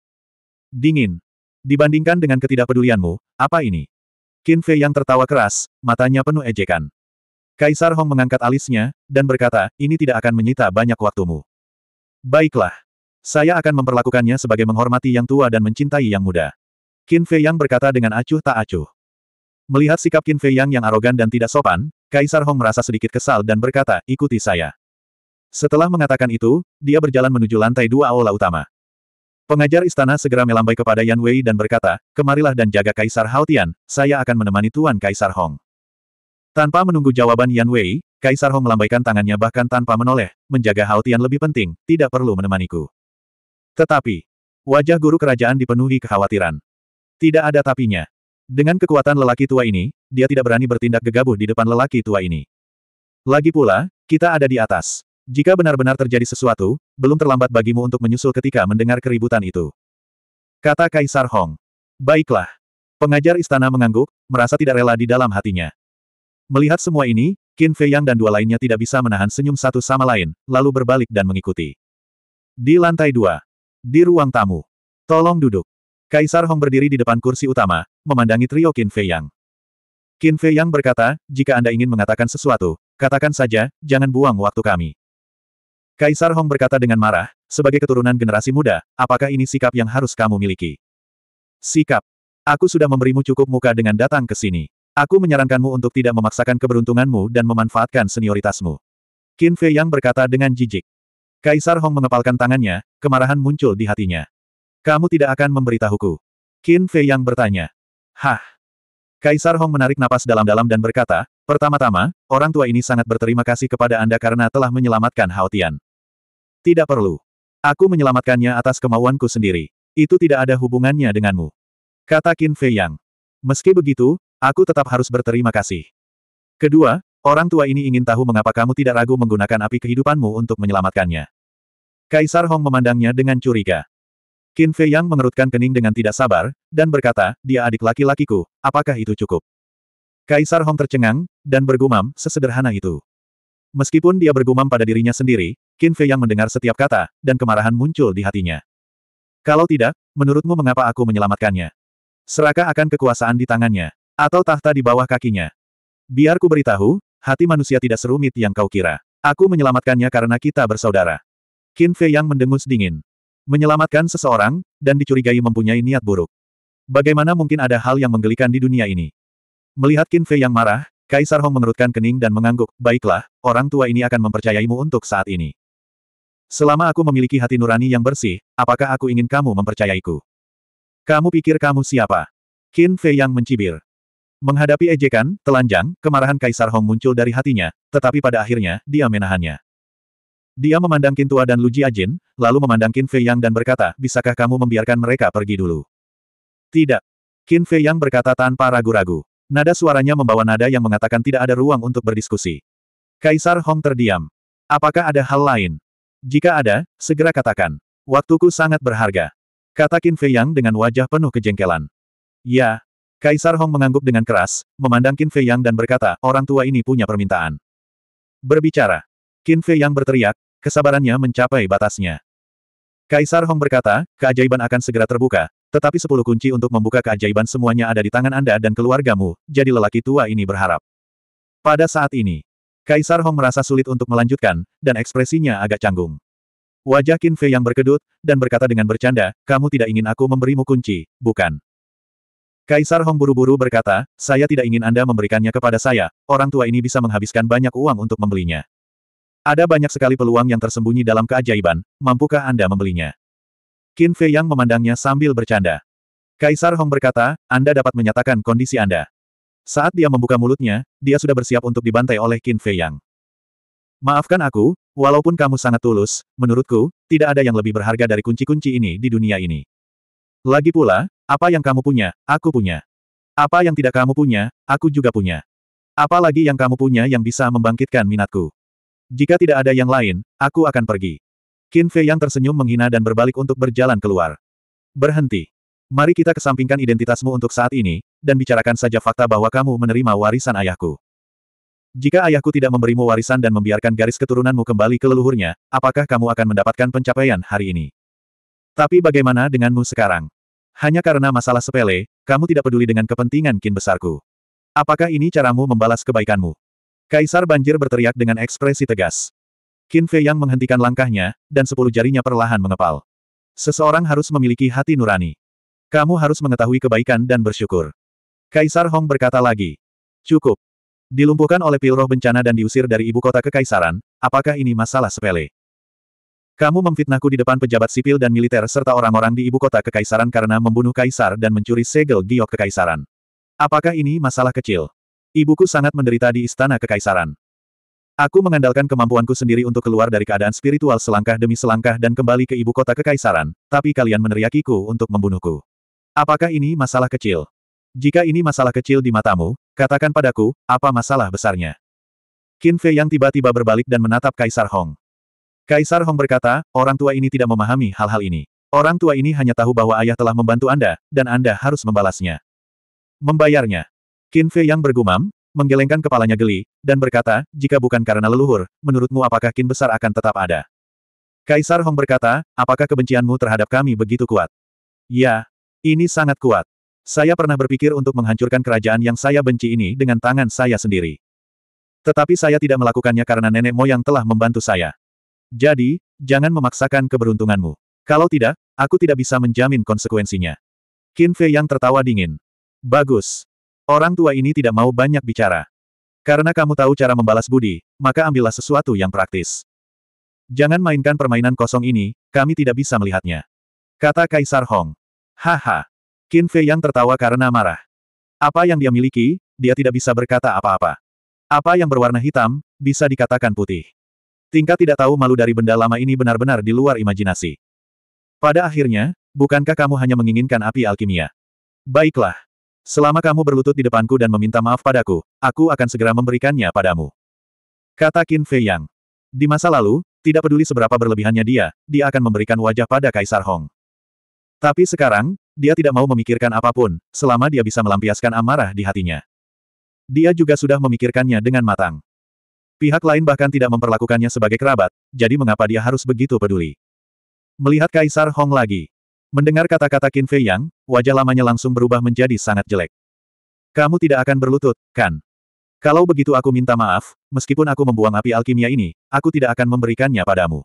Dingin. Dibandingkan dengan ketidakpedulianmu, apa ini? Qin Fei yang tertawa keras, matanya penuh ejekan. Kaisar Hong mengangkat alisnya, dan berkata, ini tidak akan menyita banyak waktumu. Baiklah. Saya akan memperlakukannya sebagai menghormati yang tua dan mencintai yang muda. Qin Fei yang berkata dengan acuh tak acuh. Melihat sikap Qin Fei yang yang arogan dan tidak sopan, Kaisar Hong merasa sedikit kesal dan berkata, ikuti saya. Setelah mengatakan itu, dia berjalan menuju lantai dua aula utama. Pengajar istana segera melambai kepada Yan Wei dan berkata, kemarilah dan jaga Kaisar Haotian, saya akan menemani Tuan Kaisar Hong. Tanpa menunggu jawaban Yan Wei, Kaisar Hong melambaikan tangannya bahkan tanpa menoleh, menjaga Haotian lebih penting, tidak perlu menemaniku. Tetapi, wajah guru kerajaan dipenuhi kekhawatiran. Tidak ada tapinya. Dengan kekuatan lelaki tua ini, dia tidak berani bertindak gegabah di depan lelaki tua ini. Lagi pula, kita ada di atas. Jika benar-benar terjadi sesuatu, belum terlambat bagimu untuk menyusul ketika mendengar keributan itu. Kata Kaisar Hong. Baiklah. Pengajar istana mengangguk, merasa tidak rela di dalam hatinya. Melihat semua ini, Qin Fei Yang dan dua lainnya tidak bisa menahan senyum satu sama lain, lalu berbalik dan mengikuti. Di lantai dua. Di ruang tamu. Tolong duduk. Kaisar Hong berdiri di depan kursi utama, memandangi trio Qin Fei Yang. Qin Fei Yang berkata, jika Anda ingin mengatakan sesuatu, katakan saja, jangan buang waktu kami. Kaisar Hong berkata dengan marah, sebagai keturunan generasi muda, apakah ini sikap yang harus kamu miliki? Sikap. Aku sudah memberimu cukup muka dengan datang ke sini. Aku menyarankanmu untuk tidak memaksakan keberuntunganmu dan memanfaatkan senioritasmu. Qin Fei Yang berkata dengan jijik. Kaisar Hong mengepalkan tangannya, kemarahan muncul di hatinya. Kamu tidak akan memberitahuku. Qin Fei Yang bertanya. Hah? Kaisar Hong menarik napas dalam-dalam dan berkata, Pertama-tama, orang tua ini sangat berterima kasih kepada Anda karena telah menyelamatkan Hao Tian. Tidak perlu. Aku menyelamatkannya atas kemauanku sendiri. Itu tidak ada hubungannya denganmu. Kata Qin Fei Yang. Meski begitu, aku tetap harus berterima kasih. Kedua, orang tua ini ingin tahu mengapa kamu tidak ragu menggunakan api kehidupanmu untuk menyelamatkannya. Kaisar Hong memandangnya dengan curiga. Qin Fei Yang mengerutkan kening dengan tidak sabar, dan berkata, dia adik laki-lakiku, apakah itu cukup? Kaisar Hong tercengang, dan bergumam, sesederhana itu. Meskipun dia bergumam pada dirinya sendiri, Qin Fei yang mendengar setiap kata, dan kemarahan muncul di hatinya. Kalau tidak, menurutmu mengapa aku menyelamatkannya? Serakah akan kekuasaan di tangannya, atau tahta di bawah kakinya. Biar ku beritahu, hati manusia tidak serumit yang kau kira. Aku menyelamatkannya karena kita bersaudara. Qin Fei yang mendengus dingin. Menyelamatkan seseorang, dan dicurigai mempunyai niat buruk. Bagaimana mungkin ada hal yang menggelikan di dunia ini? Melihat Qin Fei yang marah, Kaisar Hong mengerutkan kening dan mengangguk, baiklah, orang tua ini akan mempercayaimu untuk saat ini. Selama aku memiliki hati nurani yang bersih, apakah aku ingin kamu mempercayaiku? Kamu pikir kamu siapa? Qin Fei yang mencibir. Menghadapi ejekan, telanjang, kemarahan Kaisar Hong muncul dari hatinya, tetapi pada akhirnya, dia menahannya. Dia memandang Qin Tua dan Lu Jiajin, lalu memandang Qin Fei Yang dan berkata, bisakah kamu membiarkan mereka pergi dulu? Tidak. Qin Fei Yang berkata tanpa ragu-ragu. Nada suaranya membawa nada yang mengatakan tidak ada ruang untuk berdiskusi. Kaisar Hong terdiam. Apakah ada hal lain? Jika ada, segera katakan. Waktuku sangat berharga. Kata Qin Fei Yang dengan wajah penuh kejengkelan. Ya. Kaisar Hong mengangguk dengan keras, memandang Qin Fei Yang dan berkata, orang tua ini punya permintaan. Berbicara. Qin Fei Yang berteriak, kesabarannya mencapai batasnya. Kaisar Hong berkata, keajaiban akan segera terbuka, tetapi sepuluh kunci untuk membuka keajaiban semuanya ada di tangan Anda dan keluargamu, jadi lelaki tua ini berharap. Pada saat ini, Kaisar Hong merasa sulit untuk melanjutkan, dan ekspresinya agak canggung. Wajah Qin Fei yang berkedut, dan berkata dengan bercanda, kamu tidak ingin aku memberimu kunci, bukan? Kaisar Hong buru-buru berkata, saya tidak ingin Anda memberikannya kepada saya, orang tua ini bisa menghabiskan banyak uang untuk membelinya. Ada banyak sekali peluang yang tersembunyi dalam keajaiban, mampukah Anda membelinya? Qin Fei Yang memandangnya sambil bercanda. Kaisar Hong berkata, Anda dapat menyatakan kondisi Anda. Saat dia membuka mulutnya, dia sudah bersiap untuk dibantai oleh Qin Fei Yang. Maafkan aku, walaupun kamu sangat tulus, menurutku, tidak ada yang lebih berharga dari kunci-kunci ini di dunia ini. Lagi pula, apa yang kamu punya, aku punya. Apa yang tidak kamu punya, aku juga punya. Apalagi yang kamu punya yang bisa membangkitkan minatku. Jika tidak ada yang lain, aku akan pergi. Qin Fei yang tersenyum menghina dan berbalik untuk berjalan keluar. Berhenti. Mari kita kesampingkan identitasmu untuk saat ini, dan bicarakan saja fakta bahwa kamu menerima warisan ayahku. Jika ayahku tidak memberimu warisan dan membiarkan garis keturunanmu kembali ke leluhurnya, apakah kamu akan mendapatkan pencapaian hari ini? Tapi bagaimana denganmu sekarang? Hanya karena masalah sepele, kamu tidak peduli dengan kepentingan kin besarku. Apakah ini caramu membalas kebaikanmu? Kaisar Banjir berteriak dengan ekspresi tegas. Qin Fei Yang menghentikan langkahnya, dan sepuluh jarinya perlahan mengepal. Seseorang harus memiliki hati nurani. Kamu harus mengetahui kebaikan dan bersyukur. Kaisar Hong berkata lagi. Cukup. Dilumpuhkan oleh pil roh bencana dan diusir dari ibu kota kekaisaran, apakah ini masalah sepele? Kamu memfitnahku di depan pejabat sipil dan militer serta orang-orang di ibu kota kekaisaran karena membunuh kaisar dan mencuri segel giok kekaisaran. Apakah ini masalah kecil? Ibuku sangat menderita di istana kekaisaran. Aku mengandalkan kemampuanku sendiri untuk keluar dari keadaan spiritual selangkah demi selangkah dan kembali ke ibu kota kekaisaran, tapi kalian meneriakiku untuk membunuhku. Apakah ini masalah kecil? Jika ini masalah kecil di matamu, katakan padaku, apa masalah besarnya? Qin Fei yang tiba-tiba berbalik dan menatap Kaisar Hong. Kaisar Hong berkata, orang tua ini tidak memahami hal-hal ini. Orang tua ini hanya tahu bahwa ayah telah membantu Anda, dan Anda harus membalasnya. Membayarnya. Qin Fei yang bergumam, menggelengkan kepalanya geli, dan berkata, jika bukan karena leluhur, menurutmu apakah kin besar akan tetap ada? Kaisar Hong berkata, apakah kebencianmu terhadap kami begitu kuat? Ya, ini sangat kuat. Saya pernah berpikir untuk menghancurkan kerajaan yang saya benci ini dengan tangan saya sendiri. Tetapi saya tidak melakukannya karena nenek moyang telah membantu saya. Jadi, jangan memaksakan keberuntunganmu. Kalau tidak, aku tidak bisa menjamin konsekuensinya. Qin Fei yang tertawa dingin. Bagus. Orang tua ini tidak mau banyak bicara. Karena kamu tahu cara membalas budi, maka ambillah sesuatu yang praktis. Jangan mainkan permainan kosong ini, kami tidak bisa melihatnya. Kata Kaisar Hong. Haha. Qin Fei yang tertawa karena marah. Apa yang dia miliki, dia tidak bisa berkata apa-apa. Apa yang berwarna hitam, bisa dikatakan putih. Tingkat tidak tahu malu dari benda lama ini benar-benar di luar imajinasi. Pada akhirnya, bukankah kamu hanya menginginkan api alkimia? Baiklah, Selama kamu berlutut di depanku dan meminta maaf padaku, aku akan segera memberikannya padamu. Kata Qin Fei Yang. Di masa lalu, tidak peduli seberapa berlebihannya dia, dia akan memberikan wajah pada Kaisar Hong. Tapi sekarang, dia tidak mau memikirkan apapun, selama dia bisa melampiaskan amarah di hatinya. Dia juga sudah memikirkannya dengan matang. Pihak lain bahkan tidak memperlakukannya sebagai kerabat, jadi mengapa dia harus begitu peduli? Melihat Kaisar Hong lagi, Mendengar kata-kata Qin Fei Yang, wajah lamanya langsung berubah menjadi sangat jelek. Kamu tidak akan berlutut, kan? Kalau begitu aku minta maaf, meskipun aku membuang api alkimia ini, aku tidak akan memberikannya padamu.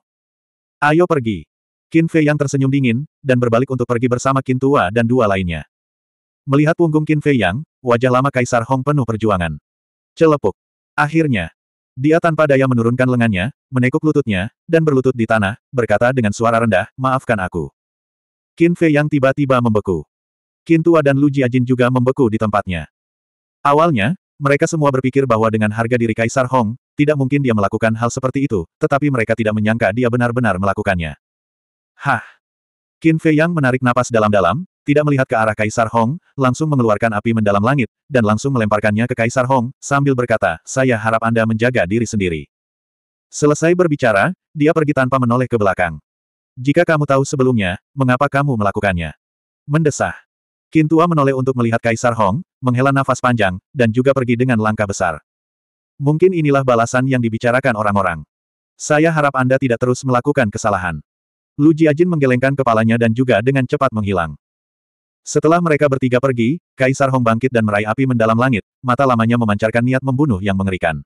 Ayo pergi. Qin Fei Yang tersenyum dingin, dan berbalik untuk pergi bersama Qin Tua dan dua lainnya. Melihat punggung Qin Fei Yang, wajah lama Kaisar Hong penuh perjuangan. Celepuk. Akhirnya, dia tanpa daya menurunkan lengannya, menekuk lututnya, dan berlutut di tanah, berkata dengan suara rendah, maafkan aku. Qin Fei yang tiba-tiba membeku. Qin Tua dan Lu Jiajin juga membeku di tempatnya. Awalnya, mereka semua berpikir bahwa dengan harga diri Kaisar Hong, tidak mungkin dia melakukan hal seperti itu, tetapi mereka tidak menyangka dia benar-benar melakukannya. Hah! Qin Fei yang menarik napas dalam-dalam, tidak melihat ke arah Kaisar Hong, langsung mengeluarkan api mendalam langit, dan langsung melemparkannya ke Kaisar Hong, sambil berkata, saya harap Anda menjaga diri sendiri. Selesai berbicara, dia pergi tanpa menoleh ke belakang. Jika kamu tahu sebelumnya, mengapa kamu melakukannya? Mendesah. Kintua menoleh untuk melihat Kaisar Hong, menghela nafas panjang, dan juga pergi dengan langkah besar. Mungkin inilah balasan yang dibicarakan orang-orang. Saya harap Anda tidak terus melakukan kesalahan. Lu Jiajin menggelengkan kepalanya dan juga dengan cepat menghilang. Setelah mereka bertiga pergi, Kaisar Hong bangkit dan meraih api mendalam langit, mata lamanya memancarkan niat membunuh yang mengerikan.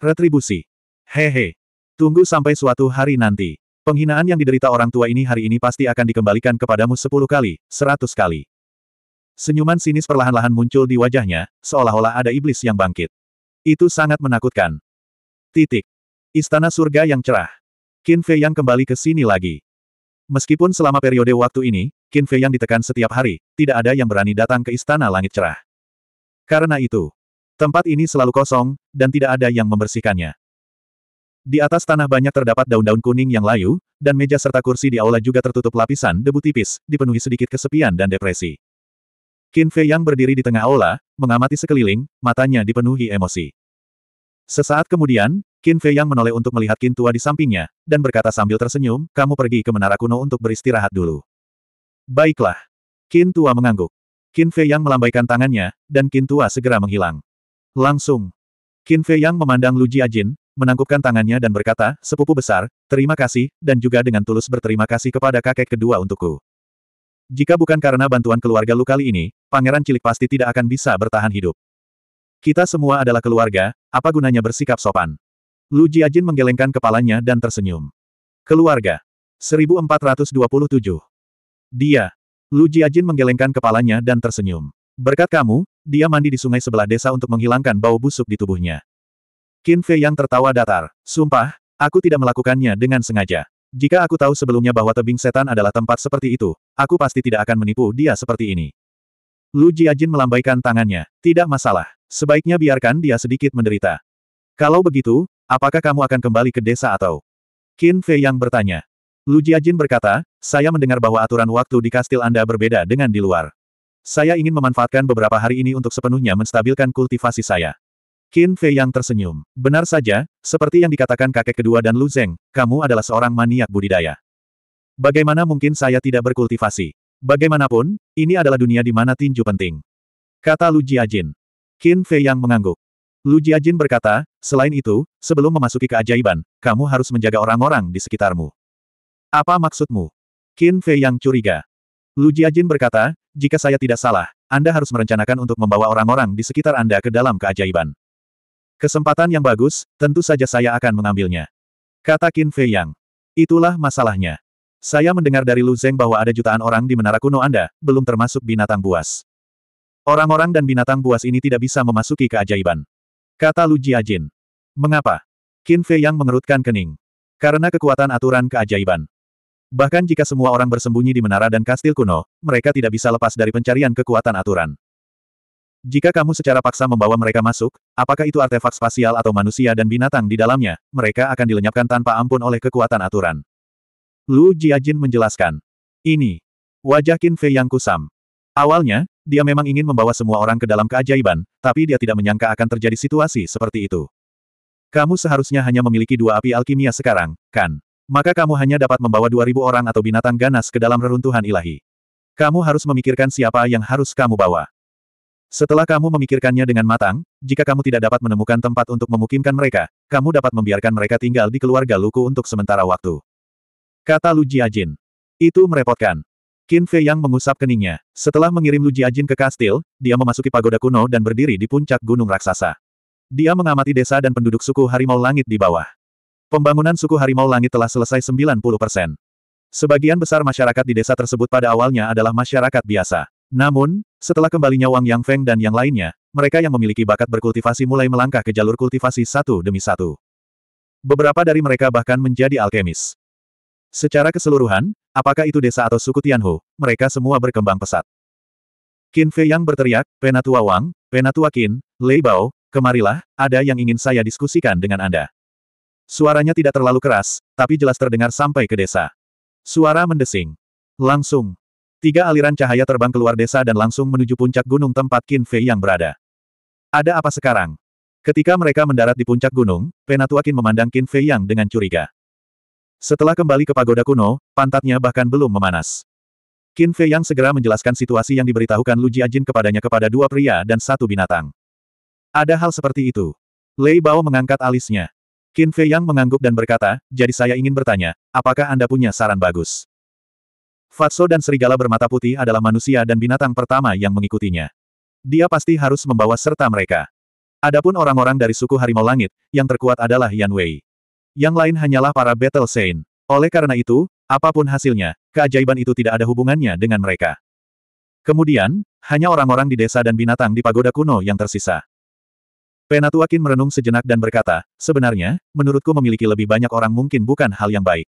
Retribusi. Hehe. Tunggu sampai suatu hari nanti. Penghinaan yang diderita orang tua ini hari ini pasti akan dikembalikan kepadamu sepuluh kali, seratus kali. Senyuman sinis perlahan-lahan muncul di wajahnya, seolah-olah ada iblis yang bangkit. Itu sangat menakutkan. Titik. Istana surga yang cerah. Qin Fei yang kembali ke sini lagi. Meskipun selama periode waktu ini, Qin Fei yang ditekan setiap hari, tidak ada yang berani datang ke istana langit cerah. Karena itu, tempat ini selalu kosong, dan tidak ada yang membersihkannya. Di atas tanah banyak terdapat daun-daun kuning yang layu, dan meja serta kursi di aula juga tertutup lapisan debu tipis, dipenuhi sedikit kesepian dan depresi. Qin Fei yang berdiri di tengah aula, mengamati sekeliling, matanya dipenuhi emosi. Sesaat kemudian, Qin Fei yang menoleh untuk melihat Qin Tua di sampingnya, dan berkata sambil tersenyum, kamu pergi ke menara kuno untuk beristirahat dulu. Baiklah. Qin Tua mengangguk. Qin Fei yang melambaikan tangannya, dan Qin Tua segera menghilang. Langsung. Qin Fei yang memandang Lu Jiajin, menangkupkan tangannya dan berkata, sepupu besar, terima kasih, dan juga dengan tulus berterima kasih kepada kakek kedua untukku. Jika bukan karena bantuan keluarga lu kali ini, pangeran cilik pasti tidak akan bisa bertahan hidup. Kita semua adalah keluarga, apa gunanya bersikap sopan? Lu Jiajin menggelengkan kepalanya dan tersenyum. Keluarga. 1427. Dia. Lu Jiajin menggelengkan kepalanya dan tersenyum. Berkat kamu, dia mandi di sungai sebelah desa untuk menghilangkan bau busuk di tubuhnya. Qin Fei yang tertawa datar. Sumpah, aku tidak melakukannya dengan sengaja. Jika aku tahu sebelumnya bahwa tebing setan adalah tempat seperti itu, aku pasti tidak akan menipu dia seperti ini. Lu Jiajin melambaikan tangannya. Tidak masalah. Sebaiknya biarkan dia sedikit menderita. Kalau begitu, apakah kamu akan kembali ke desa atau? Qin Fei yang bertanya. Lu Jiajin berkata, saya mendengar bahwa aturan waktu di kastil Anda berbeda dengan di luar. Saya ingin memanfaatkan beberapa hari ini untuk sepenuhnya menstabilkan kultivasi saya. Qin Fei yang tersenyum. Benar saja, seperti yang dikatakan kakek kedua dan Lu Zeng, kamu adalah seorang maniak budidaya. Bagaimana mungkin saya tidak berkultivasi? Bagaimanapun, ini adalah dunia di mana tinju penting. Kata Lu Jiajin. Qin Fei yang mengangguk. Lu Jiajin berkata, selain itu, sebelum memasuki keajaiban, kamu harus menjaga orang-orang di sekitarmu. Apa maksudmu? Qin Fei yang curiga. Lu Jiajin berkata, jika saya tidak salah, Anda harus merencanakan untuk membawa orang-orang di sekitar Anda ke dalam keajaiban. Kesempatan yang bagus, tentu saja saya akan mengambilnya. Kata Qin Fei Yang. Itulah masalahnya. Saya mendengar dari Lu Zeng bahwa ada jutaan orang di menara kuno Anda, belum termasuk binatang buas. Orang-orang dan binatang buas ini tidak bisa memasuki keajaiban. Kata Lu Jiajin. Mengapa? Qin Fei Yang mengerutkan kening. Karena kekuatan aturan keajaiban. Bahkan jika semua orang bersembunyi di menara dan kastil kuno, mereka tidak bisa lepas dari pencarian kekuatan aturan. Jika kamu secara paksa membawa mereka masuk, apakah itu artefak spasial atau manusia dan binatang di dalamnya, mereka akan dilenyapkan tanpa ampun oleh kekuatan aturan. Lu Jiajin menjelaskan. Ini. Wajah Qin Fei yang kusam. Awalnya, dia memang ingin membawa semua orang ke dalam keajaiban, tapi dia tidak menyangka akan terjadi situasi seperti itu. Kamu seharusnya hanya memiliki dua api alkimia sekarang, kan? Maka kamu hanya dapat membawa 2000 orang atau binatang ganas ke dalam reruntuhan ilahi. Kamu harus memikirkan siapa yang harus kamu bawa. Setelah kamu memikirkannya dengan matang, jika kamu tidak dapat menemukan tempat untuk memukimkan mereka, kamu dapat membiarkan mereka tinggal di keluarga Luku untuk sementara waktu. Kata Lu Jiajin. Itu merepotkan. Qin Fei yang mengusap keningnya. Setelah mengirim Lu Jiajin ke kastil, dia memasuki pagoda kuno dan berdiri di puncak gunung raksasa. Dia mengamati desa dan penduduk suku Harimau Langit di bawah. Pembangunan suku Harimau Langit telah selesai 90 Sebagian besar masyarakat di desa tersebut pada awalnya adalah masyarakat biasa. Namun, setelah kembalinya Wang Yang Feng dan yang lainnya, mereka yang memiliki bakat berkultivasi mulai melangkah ke jalur kultivasi satu demi satu. Beberapa dari mereka bahkan menjadi alkemis. Secara keseluruhan, apakah itu desa atau suku Tianhu, mereka semua berkembang pesat. Qin Fei yang berteriak, Penatua Wang, Penatua Qin, Lei Bao, kemarilah, ada yang ingin saya diskusikan dengan Anda. Suaranya tidak terlalu keras, tapi jelas terdengar sampai ke desa. Suara mendesing. Langsung, Tiga aliran cahaya terbang keluar desa dan langsung menuju puncak gunung tempat Qin Fei yang berada. Ada apa sekarang? Ketika mereka mendarat di puncak gunung, Penatua Qin memandang Qin Fei yang dengan curiga. Setelah kembali ke pagoda kuno, pantatnya bahkan belum memanas. Qin Fei Yang segera menjelaskan situasi yang diberitahukan Lu Jiajin kepadanya kepada dua pria dan satu binatang. Ada hal seperti itu. Lei Bao mengangkat alisnya. Qin Fei Yang mengangguk dan berkata, jadi saya ingin bertanya, apakah Anda punya saran bagus? Fatso dan serigala bermata putih adalah manusia dan binatang pertama yang mengikutinya. Dia pasti harus membawa serta mereka. Adapun orang-orang dari suku harimau langit, yang terkuat adalah Yan Wei. Yang lain hanyalah para Battle Saint. Oleh karena itu, apapun hasilnya, keajaiban itu tidak ada hubungannya dengan mereka. Kemudian, hanya orang-orang di desa dan binatang di pagoda kuno yang tersisa. Penatuakin merenung sejenak dan berkata, sebenarnya, menurutku memiliki lebih banyak orang mungkin bukan hal yang baik.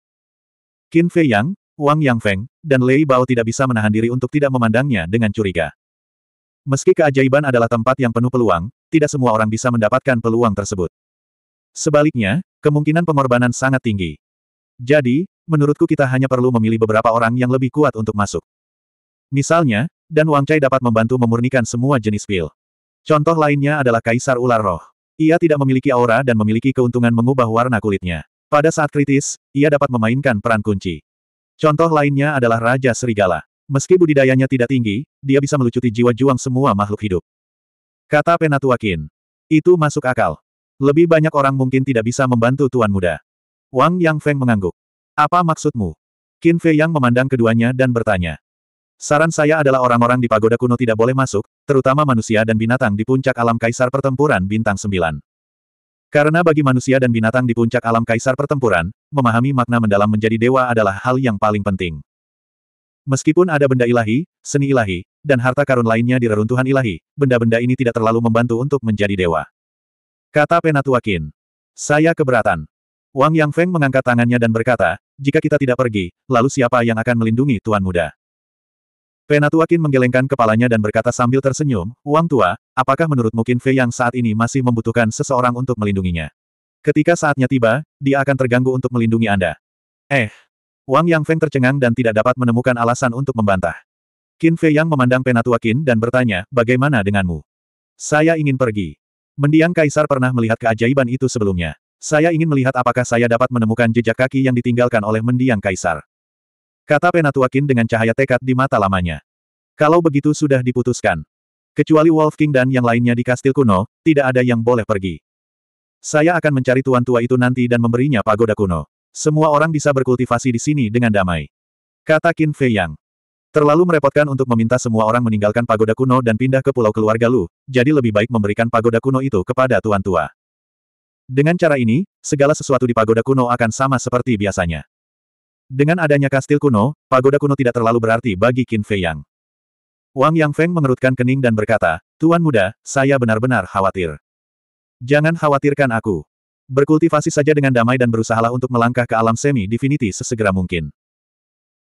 Qin Fei Yang, Wang Yang Feng dan Lei Bao tidak bisa menahan diri untuk tidak memandangnya dengan curiga. Meski keajaiban adalah tempat yang penuh peluang, tidak semua orang bisa mendapatkan peluang tersebut. Sebaliknya, kemungkinan pengorbanan sangat tinggi. Jadi, menurutku kita hanya perlu memilih beberapa orang yang lebih kuat untuk masuk. Misalnya, dan Wang Chai dapat membantu memurnikan semua jenis pil. Contoh lainnya adalah Kaisar Ular Roh. Ia tidak memiliki aura dan memiliki keuntungan mengubah warna kulitnya. Pada saat kritis, ia dapat memainkan peran kunci. Contoh lainnya adalah Raja Serigala. Meski budidayanya tidak tinggi, dia bisa melucuti jiwa juang semua makhluk hidup. Kata Penatua Penatuakin. Itu masuk akal. Lebih banyak orang mungkin tidak bisa membantu Tuan Muda. Wang Yang Feng mengangguk. Apa maksudmu? Qin Fei Yang memandang keduanya dan bertanya. Saran saya adalah orang-orang di pagoda kuno tidak boleh masuk, terutama manusia dan binatang di puncak alam kaisar pertempuran bintang Sembilan. Karena bagi manusia dan binatang di puncak alam kaisar pertempuran, memahami makna mendalam menjadi dewa adalah hal yang paling penting. Meskipun ada benda ilahi, seni ilahi, dan harta karun lainnya di reruntuhan ilahi, benda-benda ini tidak terlalu membantu untuk menjadi dewa. Kata Penatuakin. Saya keberatan. Wang Yang Feng mengangkat tangannya dan berkata, jika kita tidak pergi, lalu siapa yang akan melindungi Tuan Muda? Penatuakin menggelengkan kepalanya dan berkata sambil tersenyum, Uang tua, apakah menurut mungkin Fei yang saat ini masih membutuhkan seseorang untuk melindunginya? Ketika saatnya tiba, dia akan terganggu untuk melindungi Anda. Eh. Wang Yang Feng tercengang dan tidak dapat menemukan alasan untuk membantah. Qin Fei Yang memandang Penatuakin dan bertanya, bagaimana denganmu? Saya ingin pergi. Mendiang Kaisar pernah melihat keajaiban itu sebelumnya. Saya ingin melihat apakah saya dapat menemukan jejak kaki yang ditinggalkan oleh mendiang Kaisar. Kata penatua Penatuakin dengan cahaya tekad di mata lamanya. Kalau begitu sudah diputuskan. Kecuali Wolf King dan yang lainnya di kastil kuno, tidak ada yang boleh pergi. Saya akan mencari tuan tua itu nanti dan memberinya pagoda kuno. Semua orang bisa berkultivasi di sini dengan damai. Kata Qin Fei Yang. Terlalu merepotkan untuk meminta semua orang meninggalkan pagoda kuno dan pindah ke pulau keluarga Lu, jadi lebih baik memberikan pagoda kuno itu kepada tuan tua. Dengan cara ini, segala sesuatu di pagoda kuno akan sama seperti biasanya. Dengan adanya kastil kuno, pagoda kuno tidak terlalu berarti bagi Qin Fei Yang. Wang Yang Feng mengerutkan kening dan berkata, Tuan muda, saya benar-benar khawatir. Jangan khawatirkan aku. Berkultivasi saja dengan damai dan berusahalah untuk melangkah ke alam semi-divinity sesegera mungkin.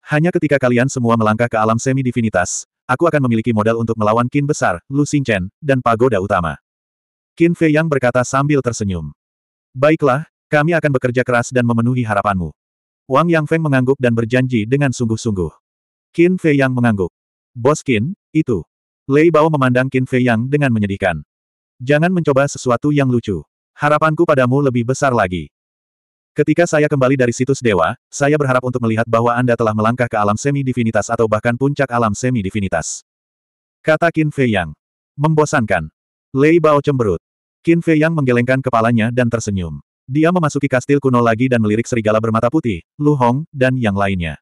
Hanya ketika kalian semua melangkah ke alam semi-divinitas, aku akan memiliki modal untuk melawan Qin Besar, Lu Xingchen, dan Pagoda Utama. Qin Fei Yang berkata sambil tersenyum. Baiklah, kami akan bekerja keras dan memenuhi harapanmu. Wang Yang Feng mengangguk dan berjanji dengan sungguh-sungguh. Qin Fei Yang mengangguk. Bos Qin, itu. Lei Bao memandang Qin Fei Yang dengan menyedihkan. Jangan mencoba sesuatu yang lucu. Harapanku padamu lebih besar lagi. Ketika saya kembali dari situs dewa, saya berharap untuk melihat bahwa Anda telah melangkah ke alam semi-divinitas atau bahkan puncak alam semi-divinitas. Kata Qin Fei Yang. Membosankan. Lei Bao cemberut. Qin Fei Yang menggelengkan kepalanya dan tersenyum. Dia memasuki kastil kuno lagi dan melirik serigala bermata putih, Lu Hong, dan yang lainnya.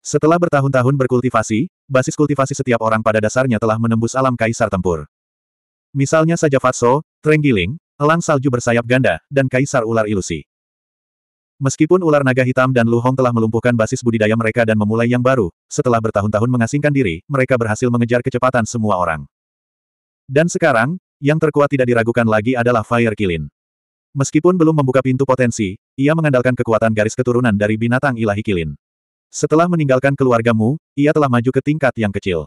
Setelah bertahun-tahun berkultivasi, basis kultivasi setiap orang pada dasarnya telah menembus alam kaisar tempur. Misalnya saja Fatso, Trenggiling, Elang Salju Bersayap Ganda, dan Kaisar Ular Ilusi. Meskipun ular naga hitam dan Lu Hong telah melumpuhkan basis budidaya mereka dan memulai yang baru, setelah bertahun-tahun mengasingkan diri, mereka berhasil mengejar kecepatan semua orang. Dan sekarang, yang terkuat tidak diragukan lagi adalah Fire Kilin. Meskipun belum membuka pintu potensi, ia mengandalkan kekuatan garis keturunan dari binatang ilahi Kilin. Setelah meninggalkan keluargamu, ia telah maju ke tingkat yang kecil.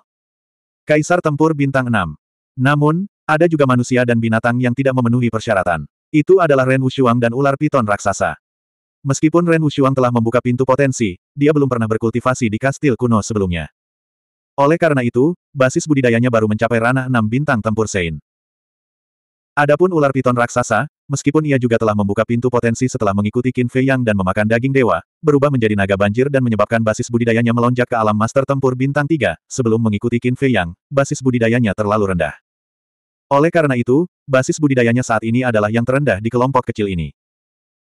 Kaisar Tempur Bintang 6. Namun, ada juga manusia dan binatang yang tidak memenuhi persyaratan. Itu adalah Ren Wushuang dan ular piton raksasa. Meskipun Ren Wushuang telah membuka pintu potensi, dia belum pernah berkultivasi di kastil kuno sebelumnya. Oleh karena itu, basis budidayanya baru mencapai ranah 6 bintang tempur Sein. Adapun ular piton raksasa, meskipun ia juga telah membuka pintu potensi setelah mengikuti Qin Fei Yang dan memakan daging dewa, berubah menjadi naga banjir dan menyebabkan basis budidayanya melonjak ke alam master tempur bintang tiga, sebelum mengikuti Qin Fei Yang, basis budidayanya terlalu rendah. Oleh karena itu, basis budidayanya saat ini adalah yang terendah di kelompok kecil ini.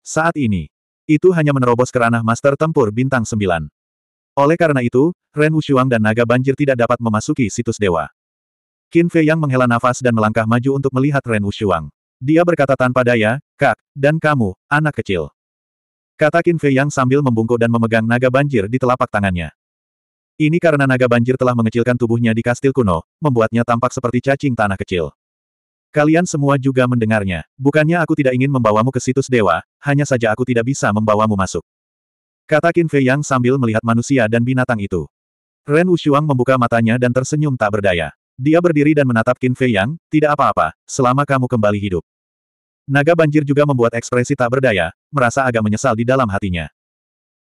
Saat ini, itu hanya menerobos ke ranah master tempur bintang sembilan. Oleh karena itu, Ren Wushuang dan naga banjir tidak dapat memasuki situs dewa. Qin Fei Yang menghela nafas dan melangkah maju untuk melihat Ren Wushuang. Dia berkata tanpa daya, Kak, dan kamu, anak kecil. Kata Qin Fei Yang sambil membungkuk dan memegang naga banjir di telapak tangannya. Ini karena naga banjir telah mengecilkan tubuhnya di kastil kuno, membuatnya tampak seperti cacing tanah kecil. Kalian semua juga mendengarnya. Bukannya aku tidak ingin membawamu ke situs dewa, hanya saja aku tidak bisa membawamu masuk. Kata Qin Fei Yang sambil melihat manusia dan binatang itu. Ren Wushuang membuka matanya dan tersenyum tak berdaya. Dia berdiri dan menatap Qin Fei Yang, tidak apa-apa, selama kamu kembali hidup. Naga banjir juga membuat ekspresi tak berdaya, merasa agak menyesal di dalam hatinya.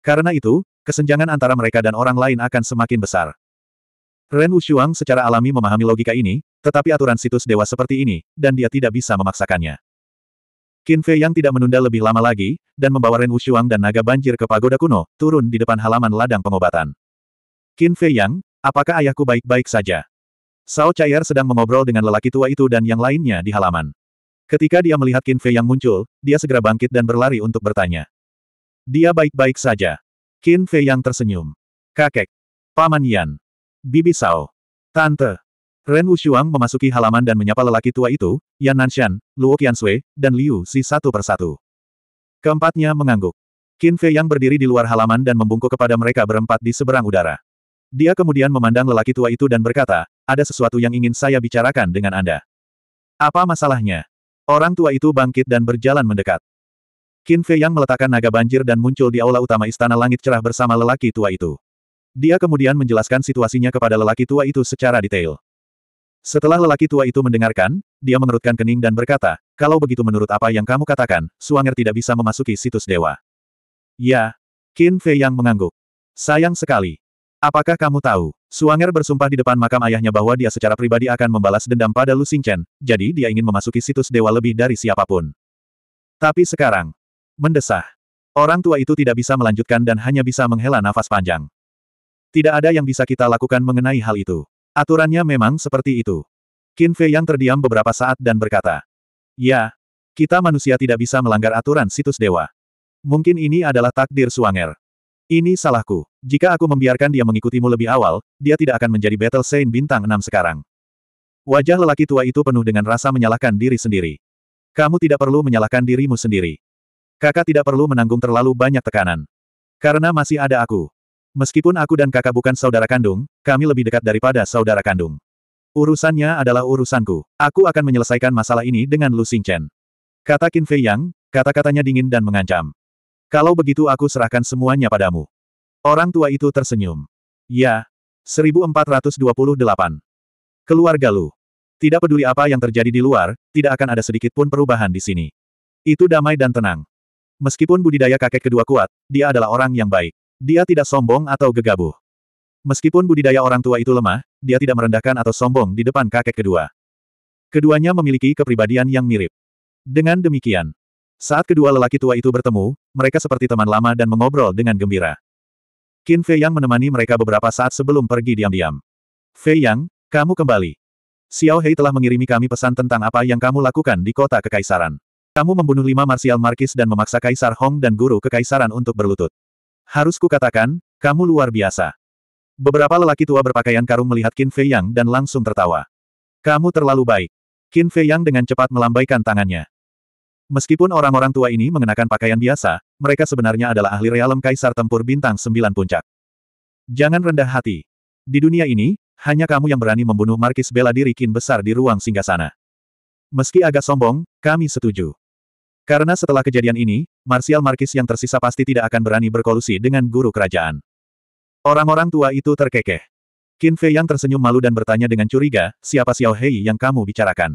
Karena itu, kesenjangan antara mereka dan orang lain akan semakin besar. Ren Wushuang secara alami memahami logika ini, tetapi aturan situs dewa seperti ini, dan dia tidak bisa memaksakannya. Qin Fei Yang tidak menunda lebih lama lagi, dan membawa Ren Wushuang dan naga banjir ke pagoda kuno, turun di depan halaman ladang pengobatan. Qin Fei Yang, apakah ayahku baik-baik saja? Sao Cair sedang mengobrol dengan lelaki tua itu dan yang lainnya di halaman. Ketika dia melihat Qin Fei yang muncul, dia segera bangkit dan berlari untuk bertanya. Dia baik-baik saja. Qin Fei yang tersenyum. Kakek. Paman Yan. Bibi Sao. Tante. Ren Wushuang memasuki halaman dan menyapa lelaki tua itu, Yan Nanshan, Luo Sui, dan Liu Si satu persatu. Keempatnya mengangguk. Qin Fei yang berdiri di luar halaman dan membungkuk kepada mereka berempat di seberang udara. Dia kemudian memandang lelaki tua itu dan berkata, ada sesuatu yang ingin saya bicarakan dengan Anda. Apa masalahnya? Orang tua itu bangkit dan berjalan mendekat. Qin Fei yang meletakkan naga banjir dan muncul di aula utama Istana Langit Cerah bersama lelaki tua itu. Dia kemudian menjelaskan situasinya kepada lelaki tua itu secara detail. Setelah lelaki tua itu mendengarkan, dia mengerutkan kening dan berkata, kalau begitu menurut apa yang kamu katakan, Suanger tidak bisa memasuki situs dewa. Ya. Qin Fei yang mengangguk. Sayang sekali. Apakah kamu tahu? Suanger bersumpah di depan makam ayahnya bahwa dia secara pribadi akan membalas dendam pada Lu Xingchen, jadi dia ingin memasuki situs dewa lebih dari siapapun. Tapi sekarang, mendesah. Orang tua itu tidak bisa melanjutkan dan hanya bisa menghela nafas panjang. Tidak ada yang bisa kita lakukan mengenai hal itu. Aturannya memang seperti itu. Qin Fei yang terdiam beberapa saat dan berkata, Ya, kita manusia tidak bisa melanggar aturan situs dewa. Mungkin ini adalah takdir Suanger. Ini salahku. Jika aku membiarkan dia mengikutimu lebih awal, dia tidak akan menjadi Battle Saint bintang 6 sekarang. Wajah lelaki tua itu penuh dengan rasa menyalahkan diri sendiri. Kamu tidak perlu menyalahkan dirimu sendiri. Kakak tidak perlu menanggung terlalu banyak tekanan. Karena masih ada aku. Meskipun aku dan kakak bukan saudara kandung, kami lebih dekat daripada saudara kandung. Urusannya adalah urusanku. Aku akan menyelesaikan masalah ini dengan Lu Xingchen. Kata Qin Fei Yang, kata-katanya dingin dan mengancam. Kalau begitu aku serahkan semuanya padamu. Orang tua itu tersenyum. Ya. 1428. Keluarga Lu. Tidak peduli apa yang terjadi di luar, tidak akan ada sedikit pun perubahan di sini. Itu damai dan tenang. Meskipun budidaya kakek kedua kuat, dia adalah orang yang baik. Dia tidak sombong atau gegabah. Meskipun budidaya orang tua itu lemah, dia tidak merendahkan atau sombong di depan kakek kedua. Keduanya memiliki kepribadian yang mirip. Dengan demikian, saat kedua lelaki tua itu bertemu, mereka seperti teman lama dan mengobrol dengan gembira. Qin Fei Yang menemani mereka beberapa saat sebelum pergi diam-diam. Fei Yang, kamu kembali. Xiao Hei telah mengirimi kami pesan tentang apa yang kamu lakukan di kota kekaisaran. Kamu membunuh lima marsial markis dan memaksa Kaisar Hong dan guru kekaisaran untuk berlutut. Harus kukatakan, kamu luar biasa. Beberapa lelaki tua berpakaian karung melihat Qin Fei Yang dan langsung tertawa. Kamu terlalu baik. Qin Fei Yang dengan cepat melambaikan tangannya. Meskipun orang-orang tua ini mengenakan pakaian biasa, mereka sebenarnya adalah ahli realem Kaisar Tempur Bintang Sembilan Puncak. Jangan rendah hati. Di dunia ini, hanya kamu yang berani membunuh Markis bela diri kin besar di ruang singgasana. Meski agak sombong, kami setuju. Karena setelah kejadian ini, Marsial Markis yang tersisa pasti tidak akan berani berkolusi dengan guru kerajaan. Orang-orang tua itu terkekeh. Qin Fei yang tersenyum malu dan bertanya dengan curiga, siapa Xiao Hei yang kamu bicarakan?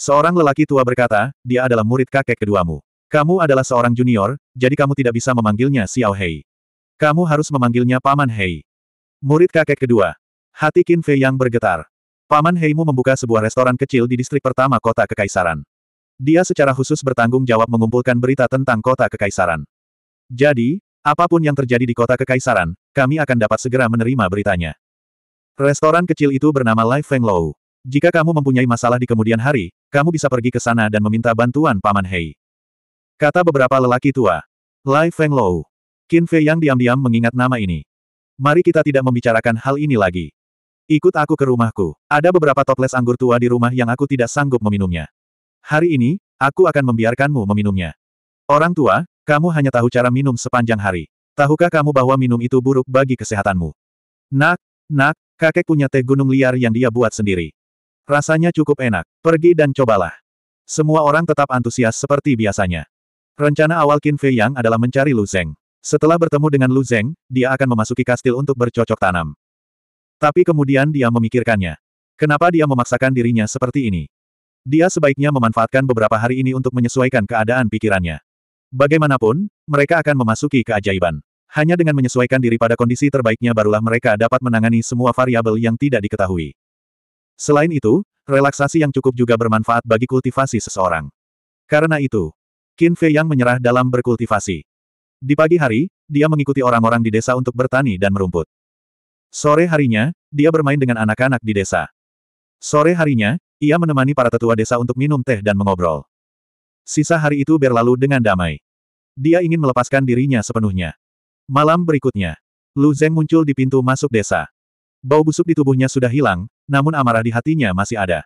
Seorang lelaki tua berkata, dia adalah murid kakek keduamu. Kamu adalah seorang junior, jadi kamu tidak bisa memanggilnya Xiao Hei. Kamu harus memanggilnya Paman Hei. Murid kakek kedua. Hati Qin Fei yang bergetar. Paman Heimu membuka sebuah restoran kecil di distrik pertama kota Kekaisaran. Dia secara khusus bertanggung jawab mengumpulkan berita tentang kota Kekaisaran. Jadi, apapun yang terjadi di kota Kekaisaran, kami akan dapat segera menerima beritanya. Restoran kecil itu bernama Lai Feng Lou. Jika kamu mempunyai masalah di kemudian hari, kamu bisa pergi ke sana dan meminta bantuan Paman Hei. Kata beberapa lelaki tua. Lai Feng Lou. Qin Fei yang diam-diam mengingat nama ini. Mari kita tidak membicarakan hal ini lagi. Ikut aku ke rumahku. Ada beberapa toples anggur tua di rumah yang aku tidak sanggup meminumnya. Hari ini, aku akan membiarkanmu meminumnya. Orang tua, kamu hanya tahu cara minum sepanjang hari. Tahukah kamu bahwa minum itu buruk bagi kesehatanmu? Nak, nak, kakek punya teh gunung liar yang dia buat sendiri. Rasanya cukup enak. Pergi dan cobalah. Semua orang tetap antusias seperti biasanya. Rencana awal Qin Fei Yang adalah mencari Lu Zeng. Setelah bertemu dengan Lu Zeng, dia akan memasuki kastil untuk bercocok tanam. Tapi kemudian dia memikirkannya. Kenapa dia memaksakan dirinya seperti ini? Dia sebaiknya memanfaatkan beberapa hari ini untuk menyesuaikan keadaan pikirannya. Bagaimanapun, mereka akan memasuki keajaiban. Hanya dengan menyesuaikan diri pada kondisi terbaiknya barulah mereka dapat menangani semua variabel yang tidak diketahui. Selain itu, relaksasi yang cukup juga bermanfaat bagi kultivasi seseorang. Karena itu, Qin Fei yang menyerah dalam berkultivasi. Di pagi hari, dia mengikuti orang-orang di desa untuk bertani dan merumput. Sore harinya, dia bermain dengan anak-anak di desa. Sore harinya, ia menemani para tetua desa untuk minum teh dan mengobrol. Sisa hari itu berlalu dengan damai. Dia ingin melepaskan dirinya sepenuhnya. Malam berikutnya, Lu Zeng muncul di pintu masuk desa. Bau busuk di tubuhnya sudah hilang, namun amarah di hatinya masih ada.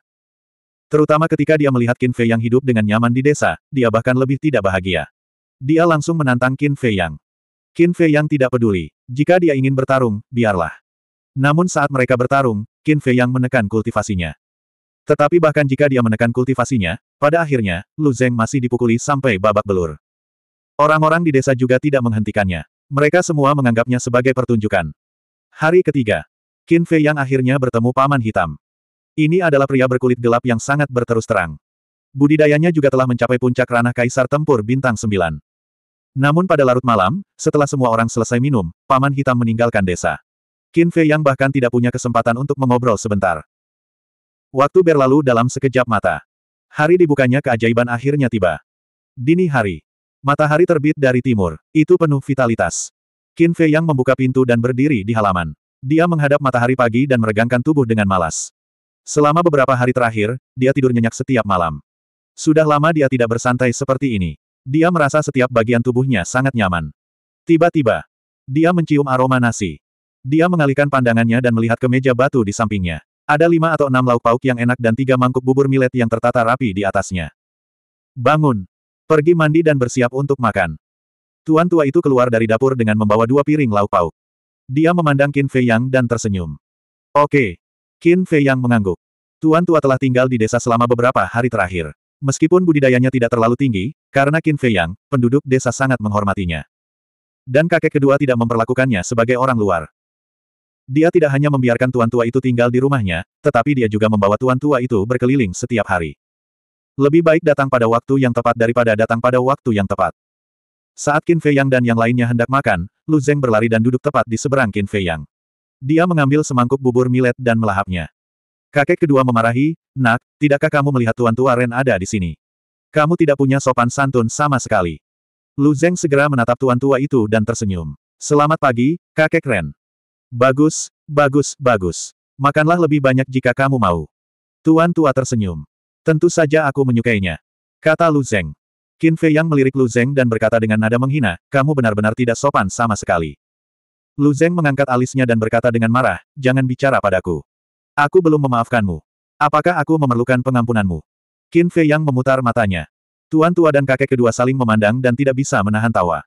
Terutama ketika dia melihat Qin Fei Yang hidup dengan nyaman di desa, dia bahkan lebih tidak bahagia. Dia langsung menantang Qin Fei Yang. Qin Fei Yang tidak peduli. Jika dia ingin bertarung, biarlah. Namun saat mereka bertarung, Qin Fei Yang menekan kultivasinya. Tetapi bahkan jika dia menekan kultivasinya, pada akhirnya, Lu Zeng masih dipukuli sampai babak belur. Orang-orang di desa juga tidak menghentikannya. Mereka semua menganggapnya sebagai pertunjukan. Hari ketiga, Qin Fei yang akhirnya bertemu Paman Hitam. Ini adalah pria berkulit gelap yang sangat berterus terang. Budidayanya juga telah mencapai puncak ranah Kaisar Tempur Bintang Sembilan. Namun pada larut malam, setelah semua orang selesai minum, Paman Hitam meninggalkan desa. Qin Fei yang bahkan tidak punya kesempatan untuk mengobrol sebentar. Waktu berlalu dalam sekejap mata. Hari dibukanya keajaiban akhirnya tiba. Dini hari. Matahari terbit dari timur, itu penuh vitalitas. Qin Fei yang membuka pintu dan berdiri di halaman. Dia menghadap matahari pagi dan meregangkan tubuh dengan malas. Selama beberapa hari terakhir, dia tidur nyenyak setiap malam. Sudah lama dia tidak bersantai seperti ini. Dia merasa setiap bagian tubuhnya sangat nyaman. Tiba-tiba, dia mencium aroma nasi. Dia mengalihkan pandangannya dan melihat ke meja batu di sampingnya. Ada lima atau enam lauk pauk yang enak dan tiga mangkuk bubur milet yang tertata rapi di atasnya. Bangun! Pergi mandi dan bersiap untuk makan. Tuan tua itu keluar dari dapur dengan membawa dua piring lauk pauk. Dia memandang Qin Fei Yang dan tersenyum. Oke. Qin Fei Yang mengangguk. Tuan Tua telah tinggal di desa selama beberapa hari terakhir. Meskipun budidayanya tidak terlalu tinggi, karena Qin Fei Yang, penduduk desa sangat menghormatinya. Dan kakek kedua tidak memperlakukannya sebagai orang luar. Dia tidak hanya membiarkan tuan tua itu tinggal di rumahnya, tetapi dia juga membawa tuan tua itu berkeliling setiap hari. Lebih baik datang pada waktu yang tepat daripada datang pada waktu yang tepat. Saat Qin Fei Yang dan yang lainnya hendak makan, Lu Zeng berlari dan duduk tepat di seberang Qin Fei Yang. Dia mengambil semangkuk bubur milet dan melahapnya. Kakek kedua memarahi, Nak, tidakkah kamu melihat Tuan Tua Ren ada di sini? Kamu tidak punya sopan santun sama sekali. Lu Zeng segera menatap Tuan Tua itu dan tersenyum. Selamat pagi, kakek Ren. Bagus, bagus, bagus. Makanlah lebih banyak jika kamu mau. Tuan Tua tersenyum. Tentu saja aku menyukainya. Kata Lu Zeng. Qin Fei Yang melirik Lu Zeng dan berkata dengan nada menghina, kamu benar-benar tidak sopan sama sekali. Lu Zeng mengangkat alisnya dan berkata dengan marah, jangan bicara padaku. Aku belum memaafkanmu. Apakah aku memerlukan pengampunanmu? Qin Fei Yang memutar matanya. Tuan tua dan kakek kedua saling memandang dan tidak bisa menahan tawa.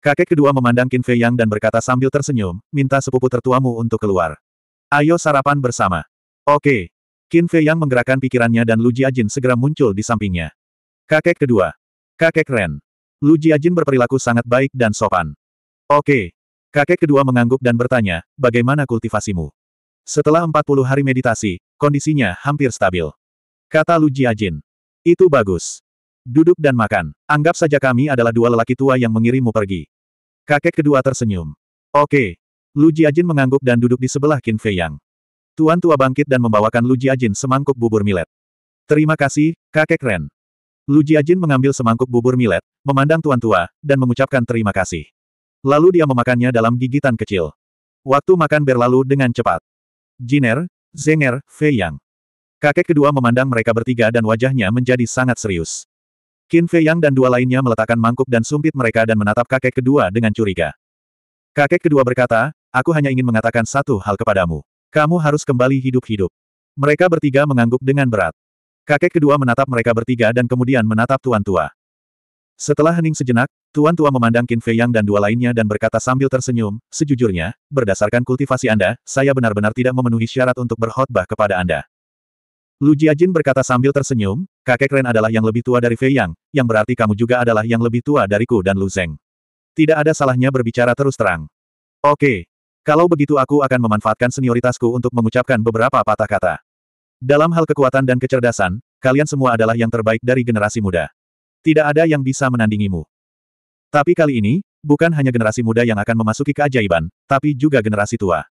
Kakek kedua memandang Qin Fei Yang dan berkata sambil tersenyum, minta sepupu tertuamu untuk keluar. Ayo sarapan bersama. Oke. Qin Fei Yang menggerakkan pikirannya dan Lu Jiajin segera muncul di sampingnya. Kakek kedua, Kakek Ren. Lu Jiajin berperilaku sangat baik dan sopan. Oke. Kakek kedua mengangguk dan bertanya, bagaimana kultivasimu? Setelah 40 hari meditasi, kondisinya hampir stabil. Kata Lu Jiajin. Itu bagus. Duduk dan makan. Anggap saja kami adalah dua lelaki tua yang mengirimmu pergi. Kakek kedua tersenyum. Oke. Lu Jiajin mengangguk dan duduk di sebelah Qin Fei Yang. Tuan tua bangkit dan membawakan Lu Jiajin semangkuk bubur milet. Terima kasih, kakek Ren. Lu Jiajin mengambil semangkuk bubur milet, memandang tuan tua, dan mengucapkan terima kasih. Lalu dia memakannya dalam gigitan kecil. Waktu makan berlalu dengan cepat. Jiner, Zenger, Fei Yang. Kakek kedua memandang mereka bertiga dan wajahnya menjadi sangat serius. Qin Fei Yang dan dua lainnya meletakkan mangkuk dan sumpit mereka dan menatap kakek kedua dengan curiga. Kakek kedua berkata, aku hanya ingin mengatakan satu hal kepadamu. Kamu harus kembali hidup-hidup. Mereka bertiga mengangguk dengan berat. Kakek kedua menatap mereka bertiga dan kemudian menatap tuan tua. Setelah hening sejenak, tuan tua memandang Qin Fei Yang dan dua lainnya dan berkata sambil tersenyum, sejujurnya, berdasarkan kultivasi Anda, saya benar-benar tidak memenuhi syarat untuk berkhotbah kepada Anda. Lu Jiajin berkata sambil tersenyum, kakek Ren adalah yang lebih tua dari Fei Yang, yang berarti kamu juga adalah yang lebih tua dariku dan Lu Zeng. Tidak ada salahnya berbicara terus terang. Oke. Kalau begitu aku akan memanfaatkan senioritasku untuk mengucapkan beberapa patah kata. Dalam hal kekuatan dan kecerdasan, kalian semua adalah yang terbaik dari generasi muda. Tidak ada yang bisa menandingimu. Tapi kali ini, bukan hanya generasi muda yang akan memasuki keajaiban, tapi juga generasi tua.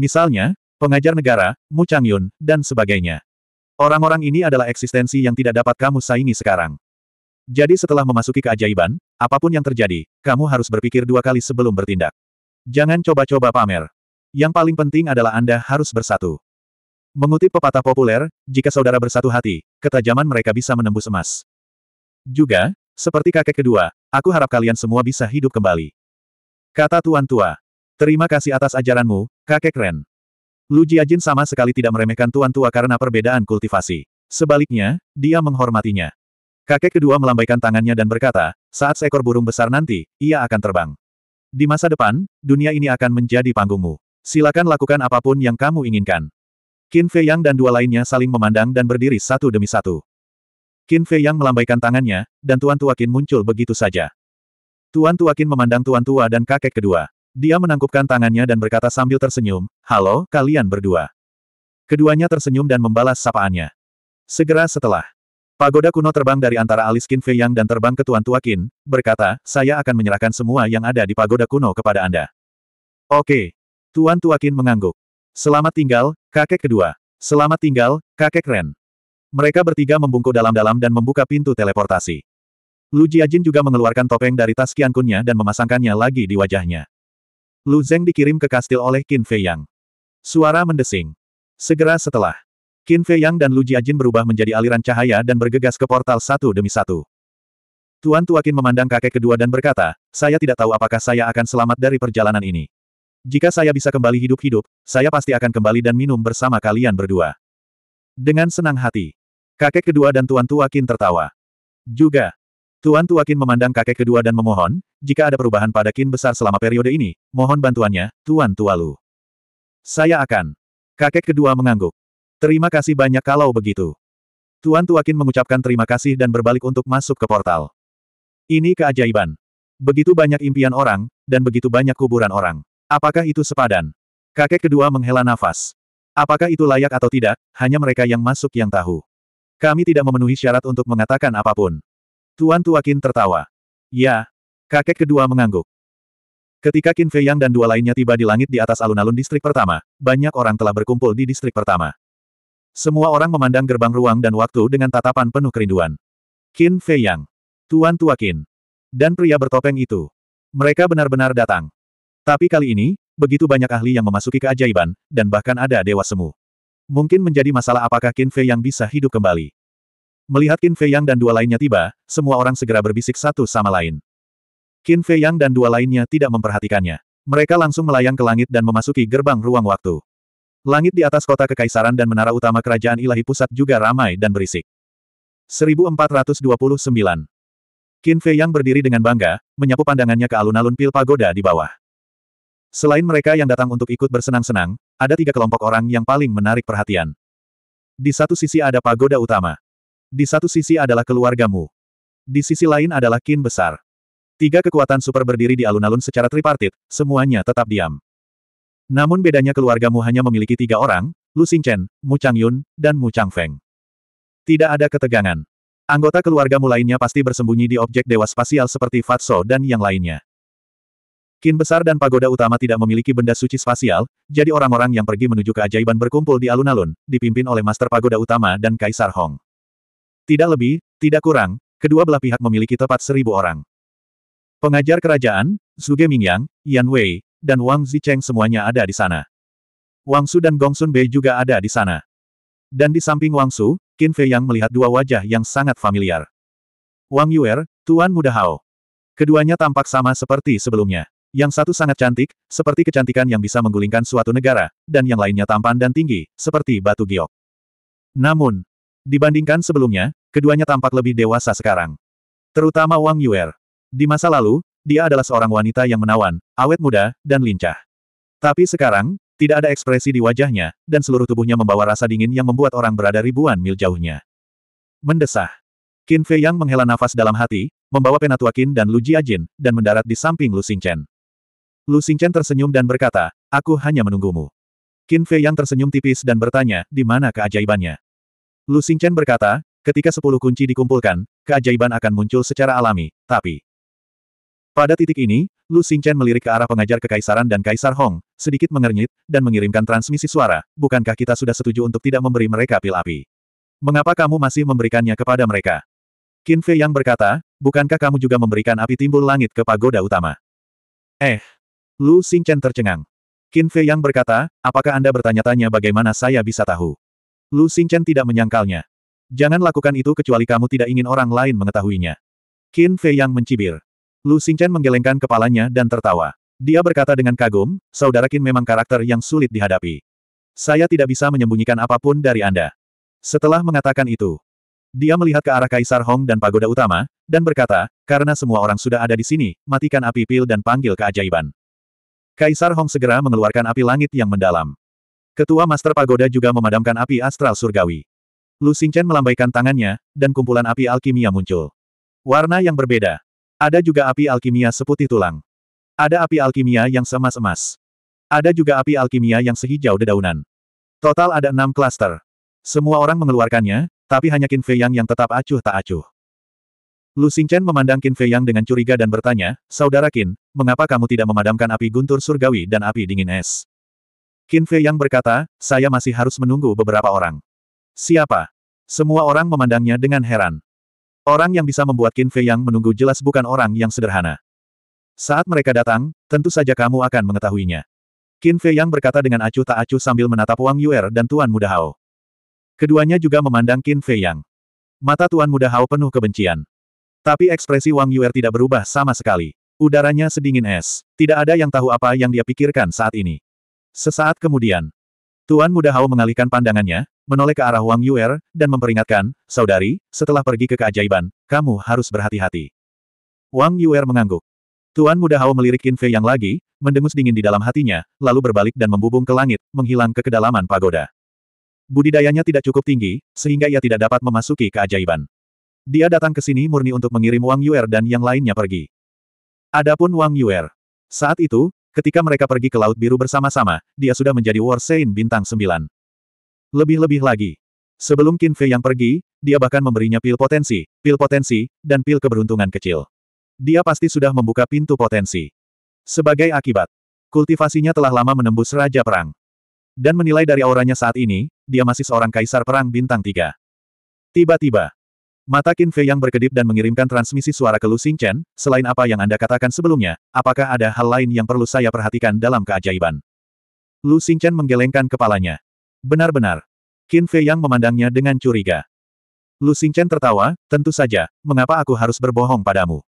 Misalnya, pengajar negara, Mu Changyun, dan sebagainya. Orang-orang ini adalah eksistensi yang tidak dapat kamu saingi sekarang. Jadi setelah memasuki keajaiban, apapun yang terjadi, kamu harus berpikir dua kali sebelum bertindak. Jangan coba-coba pamer. Yang paling penting adalah Anda harus bersatu. Mengutip pepatah populer, jika saudara bersatu hati, ketajaman mereka bisa menembus emas. Juga, seperti kakek kedua, aku harap kalian semua bisa hidup kembali. Kata Tuan Tua. Terima kasih atas ajaranmu, kakek Ren. Lu Jiajin sama sekali tidak meremehkan Tuan Tua karena perbedaan kultivasi. Sebaliknya, dia menghormatinya. Kakek kedua melambaikan tangannya dan berkata, saat seekor burung besar nanti, ia akan terbang. Di masa depan, dunia ini akan menjadi panggungmu. Silakan lakukan apapun yang kamu inginkan. Qin Fei Yang dan dua lainnya saling memandang dan berdiri satu demi satu. Qin Fei Yang melambaikan tangannya, dan Tuan Tua Qin muncul begitu saja. Tuan Tua Qin memandang Tuan Tua dan kakek kedua. Dia menangkupkan tangannya dan berkata sambil tersenyum, Halo, kalian berdua. Keduanya tersenyum dan membalas sapaannya. Segera setelah, pagoda kuno terbang dari antara alis Qin Fei Yang dan terbang ke Tuan Tua Qin, berkata, saya akan menyerahkan semua yang ada di pagoda kuno kepada Anda. Oke. Tuan Tua Qin mengangguk. Selamat tinggal, kakek kedua. Selamat tinggal, kakek Ren. Mereka bertiga membungkuk dalam-dalam dan membuka pintu teleportasi. Lu Jiajin juga mengeluarkan topeng dari tas kiankunnya dan memasangkannya lagi di wajahnya. Lu Zeng dikirim ke kastil oleh Qin Fei Yang. Suara mendesing. Segera setelah, Qin Fei Yang dan Lu Jiajin berubah menjadi aliran cahaya dan bergegas ke portal satu demi satu. Tuan Tuakin memandang kakek kedua dan berkata, saya tidak tahu apakah saya akan selamat dari perjalanan ini. Jika saya bisa kembali hidup-hidup, saya pasti akan kembali dan minum bersama kalian berdua. Dengan senang hati. Kakek kedua dan Tuan Tuakin tertawa. Juga. Tuan Tuakin memandang kakek kedua dan memohon, jika ada perubahan pada kin besar selama periode ini, mohon bantuannya, Tuan Tualu. Saya akan. Kakek kedua mengangguk. Terima kasih banyak kalau begitu. Tuan Tuakin mengucapkan terima kasih dan berbalik untuk masuk ke portal. Ini keajaiban. Begitu banyak impian orang, dan begitu banyak kuburan orang. Apakah itu sepadan? Kakek kedua menghela nafas. Apakah itu layak atau tidak, hanya mereka yang masuk yang tahu. Kami tidak memenuhi syarat untuk mengatakan apapun. Tuan Tuakin tertawa. Ya. Kakek kedua mengangguk. Ketika Kin Fei Yang dan dua lainnya tiba di langit di atas alun-alun distrik pertama, banyak orang telah berkumpul di distrik pertama. Semua orang memandang gerbang ruang dan waktu dengan tatapan penuh kerinduan. Kin Fei Yang, Tuan Tua dan pria bertopeng itu. Mereka benar-benar datang. Tapi kali ini, begitu banyak ahli yang memasuki keajaiban, dan bahkan ada dewa semu. Mungkin menjadi masalah apakah Qin Fei yang bisa hidup kembali. Melihat Qin Fei Yang dan dua lainnya tiba, semua orang segera berbisik satu sama lain. Qin Fei Yang dan dua lainnya tidak memperhatikannya. Mereka langsung melayang ke langit dan memasuki gerbang ruang waktu. Langit di atas kota kekaisaran dan menara utama kerajaan ilahi pusat juga ramai dan berisik. 1429 Qin Fei Yang berdiri dengan bangga, menyapu pandangannya ke alun-alun pil pagoda di bawah. Selain mereka yang datang untuk ikut bersenang-senang, ada tiga kelompok orang yang paling menarik perhatian. Di satu sisi ada pagoda utama. Di satu sisi adalah keluargamu. Di sisi lain adalah kin besar. Tiga kekuatan super berdiri di alun-alun secara tripartit, semuanya tetap diam. Namun bedanya keluargamu hanya memiliki tiga orang, Lu Xingchen, Mu Changyun, dan Mu Changfeng. Tidak ada ketegangan. Anggota keluargamu lainnya pasti bersembunyi di objek dewa spasial seperti Fatso dan yang lainnya. Kin besar dan pagoda utama tidak memiliki benda suci spasial, jadi orang-orang yang pergi menuju keajaiban berkumpul di alun-alun, dipimpin oleh Master Pagoda Utama dan Kaisar Hong. Tidak lebih, tidak kurang, kedua belah pihak memiliki tepat seribu orang. Pengajar kerajaan, Zuge Mingyang, Yan Wei, dan Wang Zicheng semuanya ada di sana. Wang Su dan Gong Sun Bei juga ada di sana. Dan di samping Wang Su, Qin Fei Yang melihat dua wajah yang sangat familiar. Wang Yuer, Tuan Muda Hao. Keduanya tampak sama seperti sebelumnya. Yang satu sangat cantik, seperti kecantikan yang bisa menggulingkan suatu negara, dan yang lainnya tampan dan tinggi, seperti batu giok. Namun, dibandingkan sebelumnya, keduanya tampak lebih dewasa sekarang. Terutama Wang Yuer. Di masa lalu, dia adalah seorang wanita yang menawan, awet muda, dan lincah. Tapi sekarang, tidak ada ekspresi di wajahnya, dan seluruh tubuhnya membawa rasa dingin yang membuat orang berada ribuan mil jauhnya. Mendesah. Qin Fei Yang menghela nafas dalam hati, membawa Penatua Qin dan Lu Jiajin, dan mendarat di samping Lu Xingchen. Lu Xingchen tersenyum dan berkata, aku hanya menunggumu. Qin Fei yang tersenyum tipis dan bertanya, di mana keajaibannya? Lu Xingchen berkata, ketika sepuluh kunci dikumpulkan, keajaiban akan muncul secara alami, tapi... Pada titik ini, Lu Xingchen melirik ke arah pengajar kekaisaran dan Kaisar Hong, sedikit mengernyit, dan mengirimkan transmisi suara, bukankah kita sudah setuju untuk tidak memberi mereka pil api? Mengapa kamu masih memberikannya kepada mereka? Qin Fei yang berkata, bukankah kamu juga memberikan api timbul langit ke pagoda utama? Eh, Lu Xingchen tercengang. Qin Fei Yang berkata, apakah Anda bertanya-tanya bagaimana saya bisa tahu? Lu Xingchen tidak menyangkalnya. Jangan lakukan itu kecuali kamu tidak ingin orang lain mengetahuinya. Qin Fei Yang mencibir. Lu Xingchen menggelengkan kepalanya dan tertawa. Dia berkata dengan kagum, saudara Qin memang karakter yang sulit dihadapi. Saya tidak bisa menyembunyikan apapun dari Anda. Setelah mengatakan itu, dia melihat ke arah Kaisar Hong dan Pagoda Utama, dan berkata, karena semua orang sudah ada di sini, matikan api pil dan panggil keajaiban. Kaisar Hong segera mengeluarkan api langit yang mendalam. Ketua Master Pagoda juga memadamkan api astral surgawi. Lu Xingchen melambaikan tangannya, dan kumpulan api alkimia muncul. Warna yang berbeda. Ada juga api alkimia seputih tulang. Ada api alkimia yang semas emas Ada juga api alkimia yang sehijau dedaunan. Total ada enam klaster. Semua orang mengeluarkannya, tapi hanya Qin Fei Yang yang tetap acuh tak acuh. Lu Xingchen memandang Qin Fei Yang dengan curiga dan bertanya, Saudara Qin, mengapa kamu tidak memadamkan api guntur surgawi dan api dingin es? Qin Fei Yang berkata, saya masih harus menunggu beberapa orang. Siapa? Semua orang memandangnya dengan heran. Orang yang bisa membuat Qin Fei Yang menunggu jelas bukan orang yang sederhana. Saat mereka datang, tentu saja kamu akan mengetahuinya. Qin Fei Yang berkata dengan acuh tak acuh sambil menatap Wang Yuer dan Tuan Muda Hao. Keduanya juga memandang Qin Fei Mata Tuan Muda Hao penuh kebencian. Tapi ekspresi Wang Yuer tidak berubah sama sekali. Udaranya sedingin es. Tidak ada yang tahu apa yang dia pikirkan saat ini. Sesaat kemudian, Tuan Muda Hao mengalihkan pandangannya, menoleh ke arah Wang Yuer, dan memperingatkan, Saudari, setelah pergi ke keajaiban, kamu harus berhati-hati. Wang Yuer mengangguk. Tuan Muda Hao melirik Qin Fei yang lagi, mendengus dingin di dalam hatinya, lalu berbalik dan membubung ke langit, menghilang ke kedalaman pagoda. Budidayanya tidak cukup tinggi, sehingga ia tidak dapat memasuki keajaiban. Dia datang ke sini murni untuk mengirim Wang Yuer dan yang lainnya pergi. Adapun Wang Yuer. Saat itu, ketika mereka pergi ke Laut Biru bersama-sama, dia sudah menjadi War Saint bintang 9. Lebih-lebih lagi. Sebelum Qin Fei yang pergi, dia bahkan memberinya pil potensi, pil potensi, dan pil keberuntungan kecil. Dia pasti sudah membuka pintu potensi. Sebagai akibat, kultivasinya telah lama menembus Raja Perang. Dan menilai dari auranya saat ini, dia masih seorang kaisar perang bintang 3. Tiba-tiba, Mata Qin Fei yang berkedip dan mengirimkan transmisi suara ke Lu Chen. selain apa yang Anda katakan sebelumnya, apakah ada hal lain yang perlu saya perhatikan dalam keajaiban? Lu Chen menggelengkan kepalanya. Benar-benar. Qin Fei yang memandangnya dengan curiga. Lu Chen tertawa, tentu saja, mengapa aku harus berbohong padamu?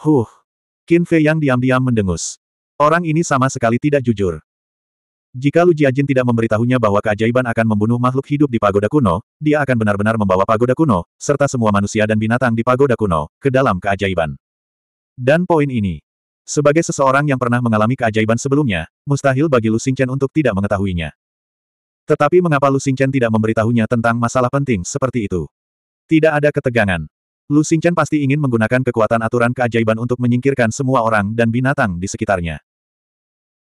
Huh. Qin Fei yang diam-diam mendengus. Orang ini sama sekali tidak jujur. Jika Lu Jiajin tidak memberitahunya bahwa keajaiban akan membunuh makhluk hidup di pagoda kuno, dia akan benar-benar membawa pagoda kuno, serta semua manusia dan binatang di pagoda kuno, ke dalam keajaiban. Dan poin ini. Sebagai seseorang yang pernah mengalami keajaiban sebelumnya, mustahil bagi Lu Xingchen untuk tidak mengetahuinya. Tetapi mengapa Lu Xingchen tidak memberitahunya tentang masalah penting seperti itu? Tidak ada ketegangan. Lu Xingchen pasti ingin menggunakan kekuatan aturan keajaiban untuk menyingkirkan semua orang dan binatang di sekitarnya.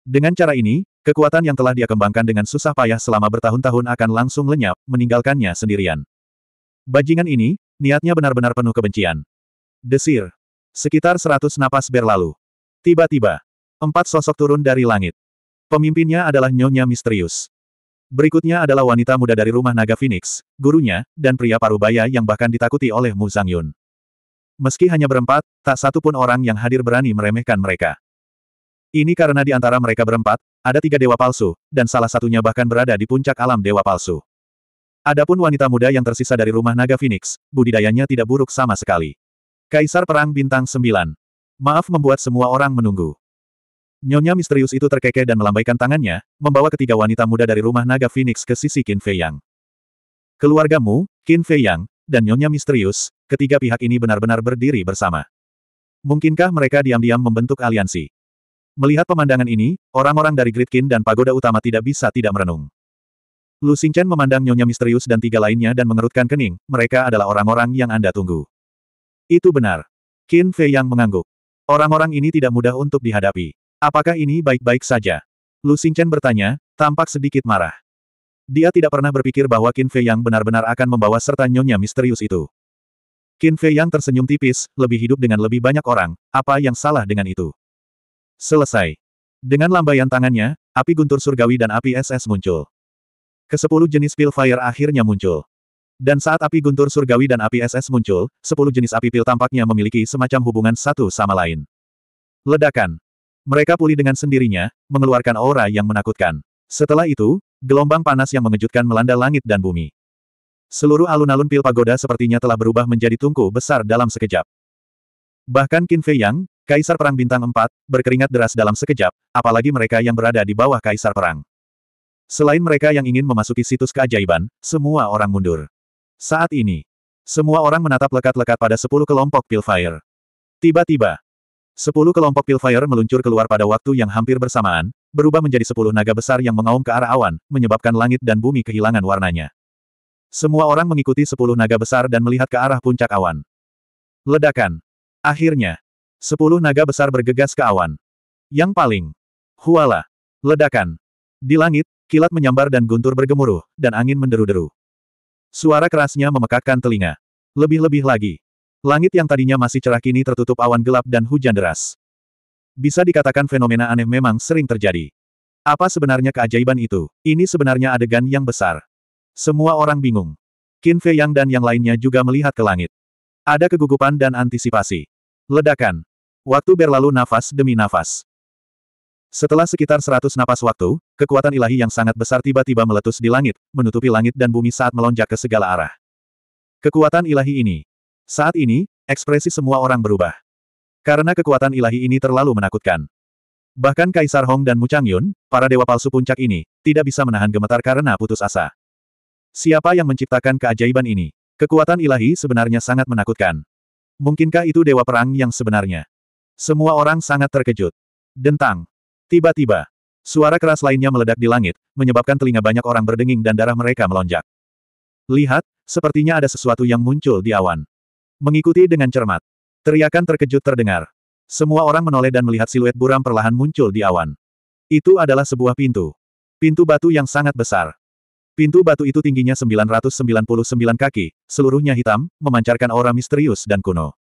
Dengan cara ini, Kekuatan yang telah dia kembangkan dengan susah payah selama bertahun-tahun akan langsung lenyap, meninggalkannya sendirian. Bajingan ini, niatnya benar-benar penuh kebencian. Desir. Sekitar seratus napas berlalu. Tiba-tiba, empat sosok turun dari langit. Pemimpinnya adalah Nyonya Misterius. Berikutnya adalah wanita muda dari rumah naga Phoenix, gurunya, dan pria parubaya yang bahkan ditakuti oleh Mu Zhang Yun. Meski hanya berempat, tak satu pun orang yang hadir berani meremehkan mereka. Ini karena di antara mereka berempat, ada tiga dewa palsu, dan salah satunya bahkan berada di puncak alam dewa palsu. Adapun wanita muda yang tersisa dari rumah naga Phoenix, budidayanya tidak buruk sama sekali. Kaisar Perang Bintang 9. Maaf membuat semua orang menunggu. Nyonya misterius itu terkekeh dan melambaikan tangannya, membawa ketiga wanita muda dari rumah naga Phoenix ke sisi Qin Fei Yang. Keluargamu, Qin Fei Yang, dan Nyonya misterius, ketiga pihak ini benar-benar berdiri bersama. Mungkinkah mereka diam-diam membentuk aliansi? Melihat pemandangan ini, orang-orang dari Great dan pagoda utama tidak bisa tidak merenung. Lu Xingchen memandang Nyonya Misterius dan tiga lainnya dan mengerutkan kening, mereka adalah orang-orang yang Anda tunggu. Itu benar. Qin Fei yang mengangguk. Orang-orang ini tidak mudah untuk dihadapi. Apakah ini baik-baik saja? Lu Xingchen bertanya, tampak sedikit marah. Dia tidak pernah berpikir bahwa Qin Fei yang benar-benar akan membawa serta Nyonya Misterius itu. Qin Fei yang tersenyum tipis, lebih hidup dengan lebih banyak orang, apa yang salah dengan itu? Selesai. Dengan lambaian tangannya, api guntur surgawi dan api SS muncul. Kesepuluh jenis pil fire akhirnya muncul. Dan saat api guntur surgawi dan api SS muncul, sepuluh jenis api pil tampaknya memiliki semacam hubungan satu sama lain. Ledakan. Mereka pulih dengan sendirinya, mengeluarkan aura yang menakutkan. Setelah itu, gelombang panas yang mengejutkan melanda langit dan bumi. Seluruh alun-alun pil pagoda sepertinya telah berubah menjadi tungku besar dalam sekejap. Bahkan Qin Fei Yang, Kaisar Perang Bintang 4, berkeringat deras dalam sekejap, apalagi mereka yang berada di bawah Kaisar Perang. Selain mereka yang ingin memasuki situs keajaiban, semua orang mundur. Saat ini, semua orang menatap lekat-lekat pada sepuluh kelompok Pilfire. Tiba-tiba, sepuluh kelompok Pilfire meluncur keluar pada waktu yang hampir bersamaan, berubah menjadi sepuluh naga besar yang mengaum ke arah awan, menyebabkan langit dan bumi kehilangan warnanya. Semua orang mengikuti sepuluh naga besar dan melihat ke arah puncak awan. Ledakan. Akhirnya, Sepuluh naga besar bergegas ke awan. Yang paling. Huala. Ledakan. Di langit, kilat menyambar dan guntur bergemuruh, dan angin menderu-deru. Suara kerasnya memekakkan telinga. Lebih-lebih lagi. Langit yang tadinya masih cerah kini tertutup awan gelap dan hujan deras. Bisa dikatakan fenomena aneh memang sering terjadi. Apa sebenarnya keajaiban itu? Ini sebenarnya adegan yang besar. Semua orang bingung. Qin Fei Yang dan yang lainnya juga melihat ke langit. Ada kegugupan dan antisipasi. Ledakan. Waktu berlalu nafas demi nafas. Setelah sekitar seratus napas waktu, kekuatan ilahi yang sangat besar tiba-tiba meletus di langit, menutupi langit dan bumi saat melonjak ke segala arah. Kekuatan ilahi ini. Saat ini, ekspresi semua orang berubah. Karena kekuatan ilahi ini terlalu menakutkan. Bahkan Kaisar Hong dan Mu Changyun, para dewa palsu puncak ini, tidak bisa menahan gemetar karena putus asa. Siapa yang menciptakan keajaiban ini? Kekuatan ilahi sebenarnya sangat menakutkan. Mungkinkah itu dewa perang yang sebenarnya? Semua orang sangat terkejut. Dentang. Tiba-tiba, suara keras lainnya meledak di langit, menyebabkan telinga banyak orang berdenging dan darah mereka melonjak. Lihat, sepertinya ada sesuatu yang muncul di awan. Mengikuti dengan cermat. Teriakan terkejut terdengar. Semua orang menoleh dan melihat siluet buram perlahan muncul di awan. Itu adalah sebuah pintu. Pintu batu yang sangat besar. Pintu batu itu tingginya 999 kaki, seluruhnya hitam, memancarkan aura misterius dan kuno.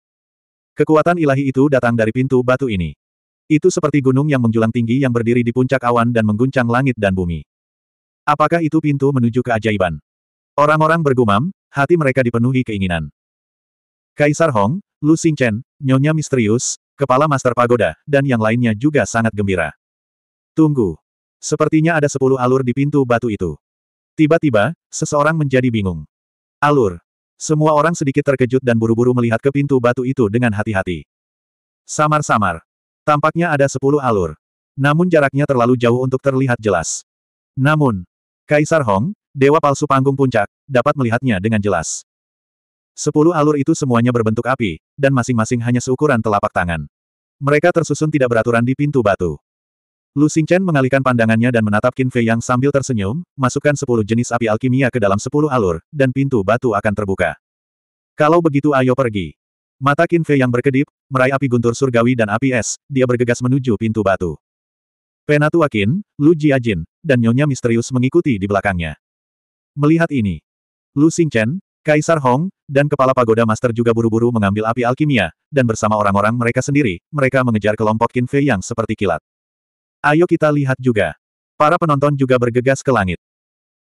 Kekuatan ilahi itu datang dari pintu batu ini. Itu seperti gunung yang menjulang tinggi yang berdiri di puncak awan dan mengguncang langit dan bumi. Apakah itu pintu menuju keajaiban? Orang-orang bergumam, hati mereka dipenuhi keinginan. Kaisar Hong, Lu Xingchen, Nyonya Misterius, Kepala Master Pagoda, dan yang lainnya juga sangat gembira. Tunggu. Sepertinya ada sepuluh alur di pintu batu itu. Tiba-tiba, seseorang menjadi bingung. Alur. Semua orang sedikit terkejut dan buru-buru melihat ke pintu batu itu dengan hati-hati. Samar-samar. Tampaknya ada sepuluh alur. Namun jaraknya terlalu jauh untuk terlihat jelas. Namun, Kaisar Hong, Dewa Palsu Panggung Puncak, dapat melihatnya dengan jelas. Sepuluh alur itu semuanya berbentuk api, dan masing-masing hanya seukuran telapak tangan. Mereka tersusun tidak beraturan di pintu batu. Lu Xingchen mengalihkan pandangannya dan menatap Qin Fei Yang sambil tersenyum, masukkan sepuluh jenis api alkimia ke dalam sepuluh alur, dan pintu batu akan terbuka. Kalau begitu ayo pergi. Mata Qin Fei Yang berkedip, meraih api guntur surgawi dan api es, dia bergegas menuju pintu batu. Penatua Qin, Lu Jiajin, dan Nyonya Misterius mengikuti di belakangnya. Melihat ini, Lu Xingchen, Kaisar Hong, dan Kepala Pagoda Master juga buru-buru mengambil api alkimia, dan bersama orang-orang mereka sendiri, mereka mengejar kelompok Qin Fei Yang seperti kilat. Ayo kita lihat juga. Para penonton juga bergegas ke langit.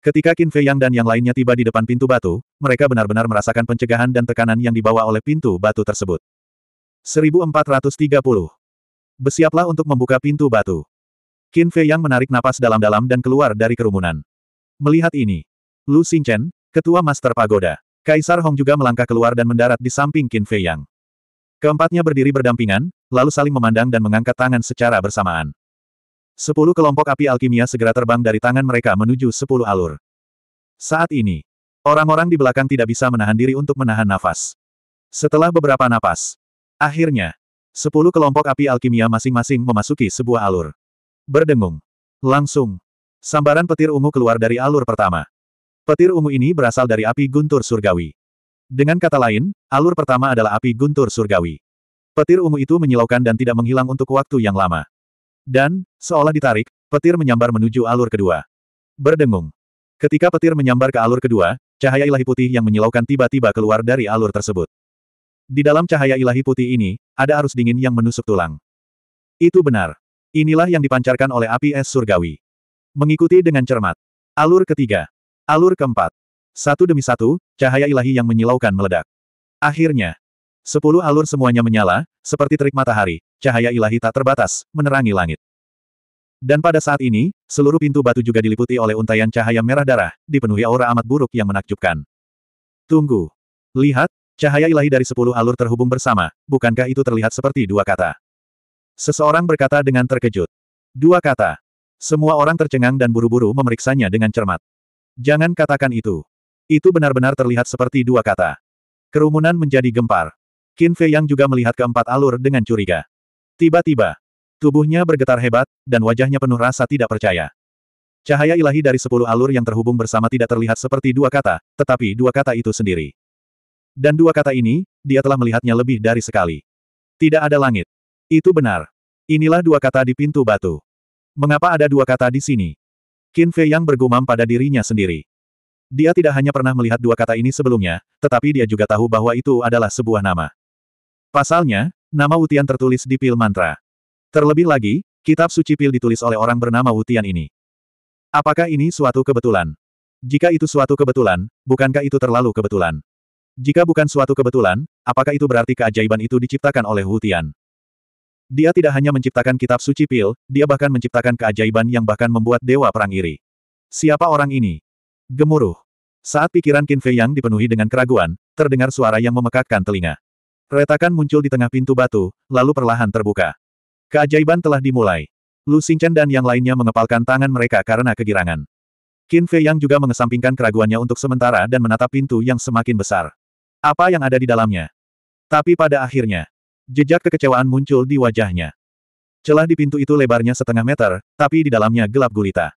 Ketika Qin Fei Yang dan yang lainnya tiba di depan pintu batu, mereka benar-benar merasakan pencegahan dan tekanan yang dibawa oleh pintu batu tersebut. 1430. Bersiaplah untuk membuka pintu batu. Qin Fei Yang menarik napas dalam-dalam dan keluar dari kerumunan. Melihat ini, Lu Xingchen, ketua Master Pagoda, Kaisar Hong juga melangkah keluar dan mendarat di samping Qin Fei Yang. Keempatnya berdiri berdampingan, lalu saling memandang dan mengangkat tangan secara bersamaan. Sepuluh kelompok api alkimia segera terbang dari tangan mereka menuju sepuluh alur. Saat ini, orang-orang di belakang tidak bisa menahan diri untuk menahan nafas. Setelah beberapa napas, akhirnya, sepuluh kelompok api alkimia masing-masing memasuki sebuah alur. Berdengung. Langsung. Sambaran petir ungu keluar dari alur pertama. Petir ungu ini berasal dari api guntur surgawi. Dengan kata lain, alur pertama adalah api guntur surgawi. Petir ungu itu menyilaukan dan tidak menghilang untuk waktu yang lama. Dan, seolah ditarik, petir menyambar menuju alur kedua. Berdengung. Ketika petir menyambar ke alur kedua, cahaya ilahi putih yang menyilaukan tiba-tiba keluar dari alur tersebut. Di dalam cahaya ilahi putih ini, ada arus dingin yang menusuk tulang. Itu benar. Inilah yang dipancarkan oleh api es surgawi. Mengikuti dengan cermat. Alur ketiga. Alur keempat. Satu demi satu, cahaya ilahi yang menyilaukan meledak. Akhirnya, sepuluh alur semuanya menyala, seperti terik matahari, cahaya ilahi tak terbatas, menerangi langit. Dan pada saat ini, seluruh pintu batu juga diliputi oleh untaian cahaya merah darah, dipenuhi aura amat buruk yang menakjubkan. Tunggu. Lihat, cahaya ilahi dari sepuluh alur terhubung bersama, bukankah itu terlihat seperti dua kata? Seseorang berkata dengan terkejut. Dua kata. Semua orang tercengang dan buru-buru memeriksanya dengan cermat. Jangan katakan itu. Itu benar-benar terlihat seperti dua kata. Kerumunan menjadi gempar. Qin Fei yang juga melihat keempat alur dengan curiga. Tiba-tiba, tubuhnya bergetar hebat, dan wajahnya penuh rasa tidak percaya. Cahaya ilahi dari sepuluh alur yang terhubung bersama tidak terlihat seperti dua kata, tetapi dua kata itu sendiri. Dan dua kata ini, dia telah melihatnya lebih dari sekali. Tidak ada langit. Itu benar. Inilah dua kata di pintu batu. Mengapa ada dua kata di sini? Qin Fei yang bergumam pada dirinya sendiri. Dia tidak hanya pernah melihat dua kata ini sebelumnya, tetapi dia juga tahu bahwa itu adalah sebuah nama. Pasalnya, Nama Wutian tertulis di pil mantra. Terlebih lagi, kitab suci pil ditulis oleh orang bernama Wutian ini. Apakah ini suatu kebetulan? Jika itu suatu kebetulan, bukankah itu terlalu kebetulan? Jika bukan suatu kebetulan, apakah itu berarti keajaiban itu diciptakan oleh Wutian? Dia tidak hanya menciptakan kitab suci pil, dia bahkan menciptakan keajaiban yang bahkan membuat dewa perang iri. Siapa orang ini? Gemuruh. Saat pikiran Qin Fei Yang dipenuhi dengan keraguan, terdengar suara yang memekakkan telinga. Retakan muncul di tengah pintu batu, lalu perlahan terbuka. Keajaiban telah dimulai. Lu Xingchen dan yang lainnya mengepalkan tangan mereka karena kegirangan. Qin Fei Yang juga mengesampingkan keraguannya untuk sementara dan menatap pintu yang semakin besar. Apa yang ada di dalamnya? Tapi pada akhirnya, jejak kekecewaan muncul di wajahnya. Celah di pintu itu lebarnya setengah meter, tapi di dalamnya gelap gulita.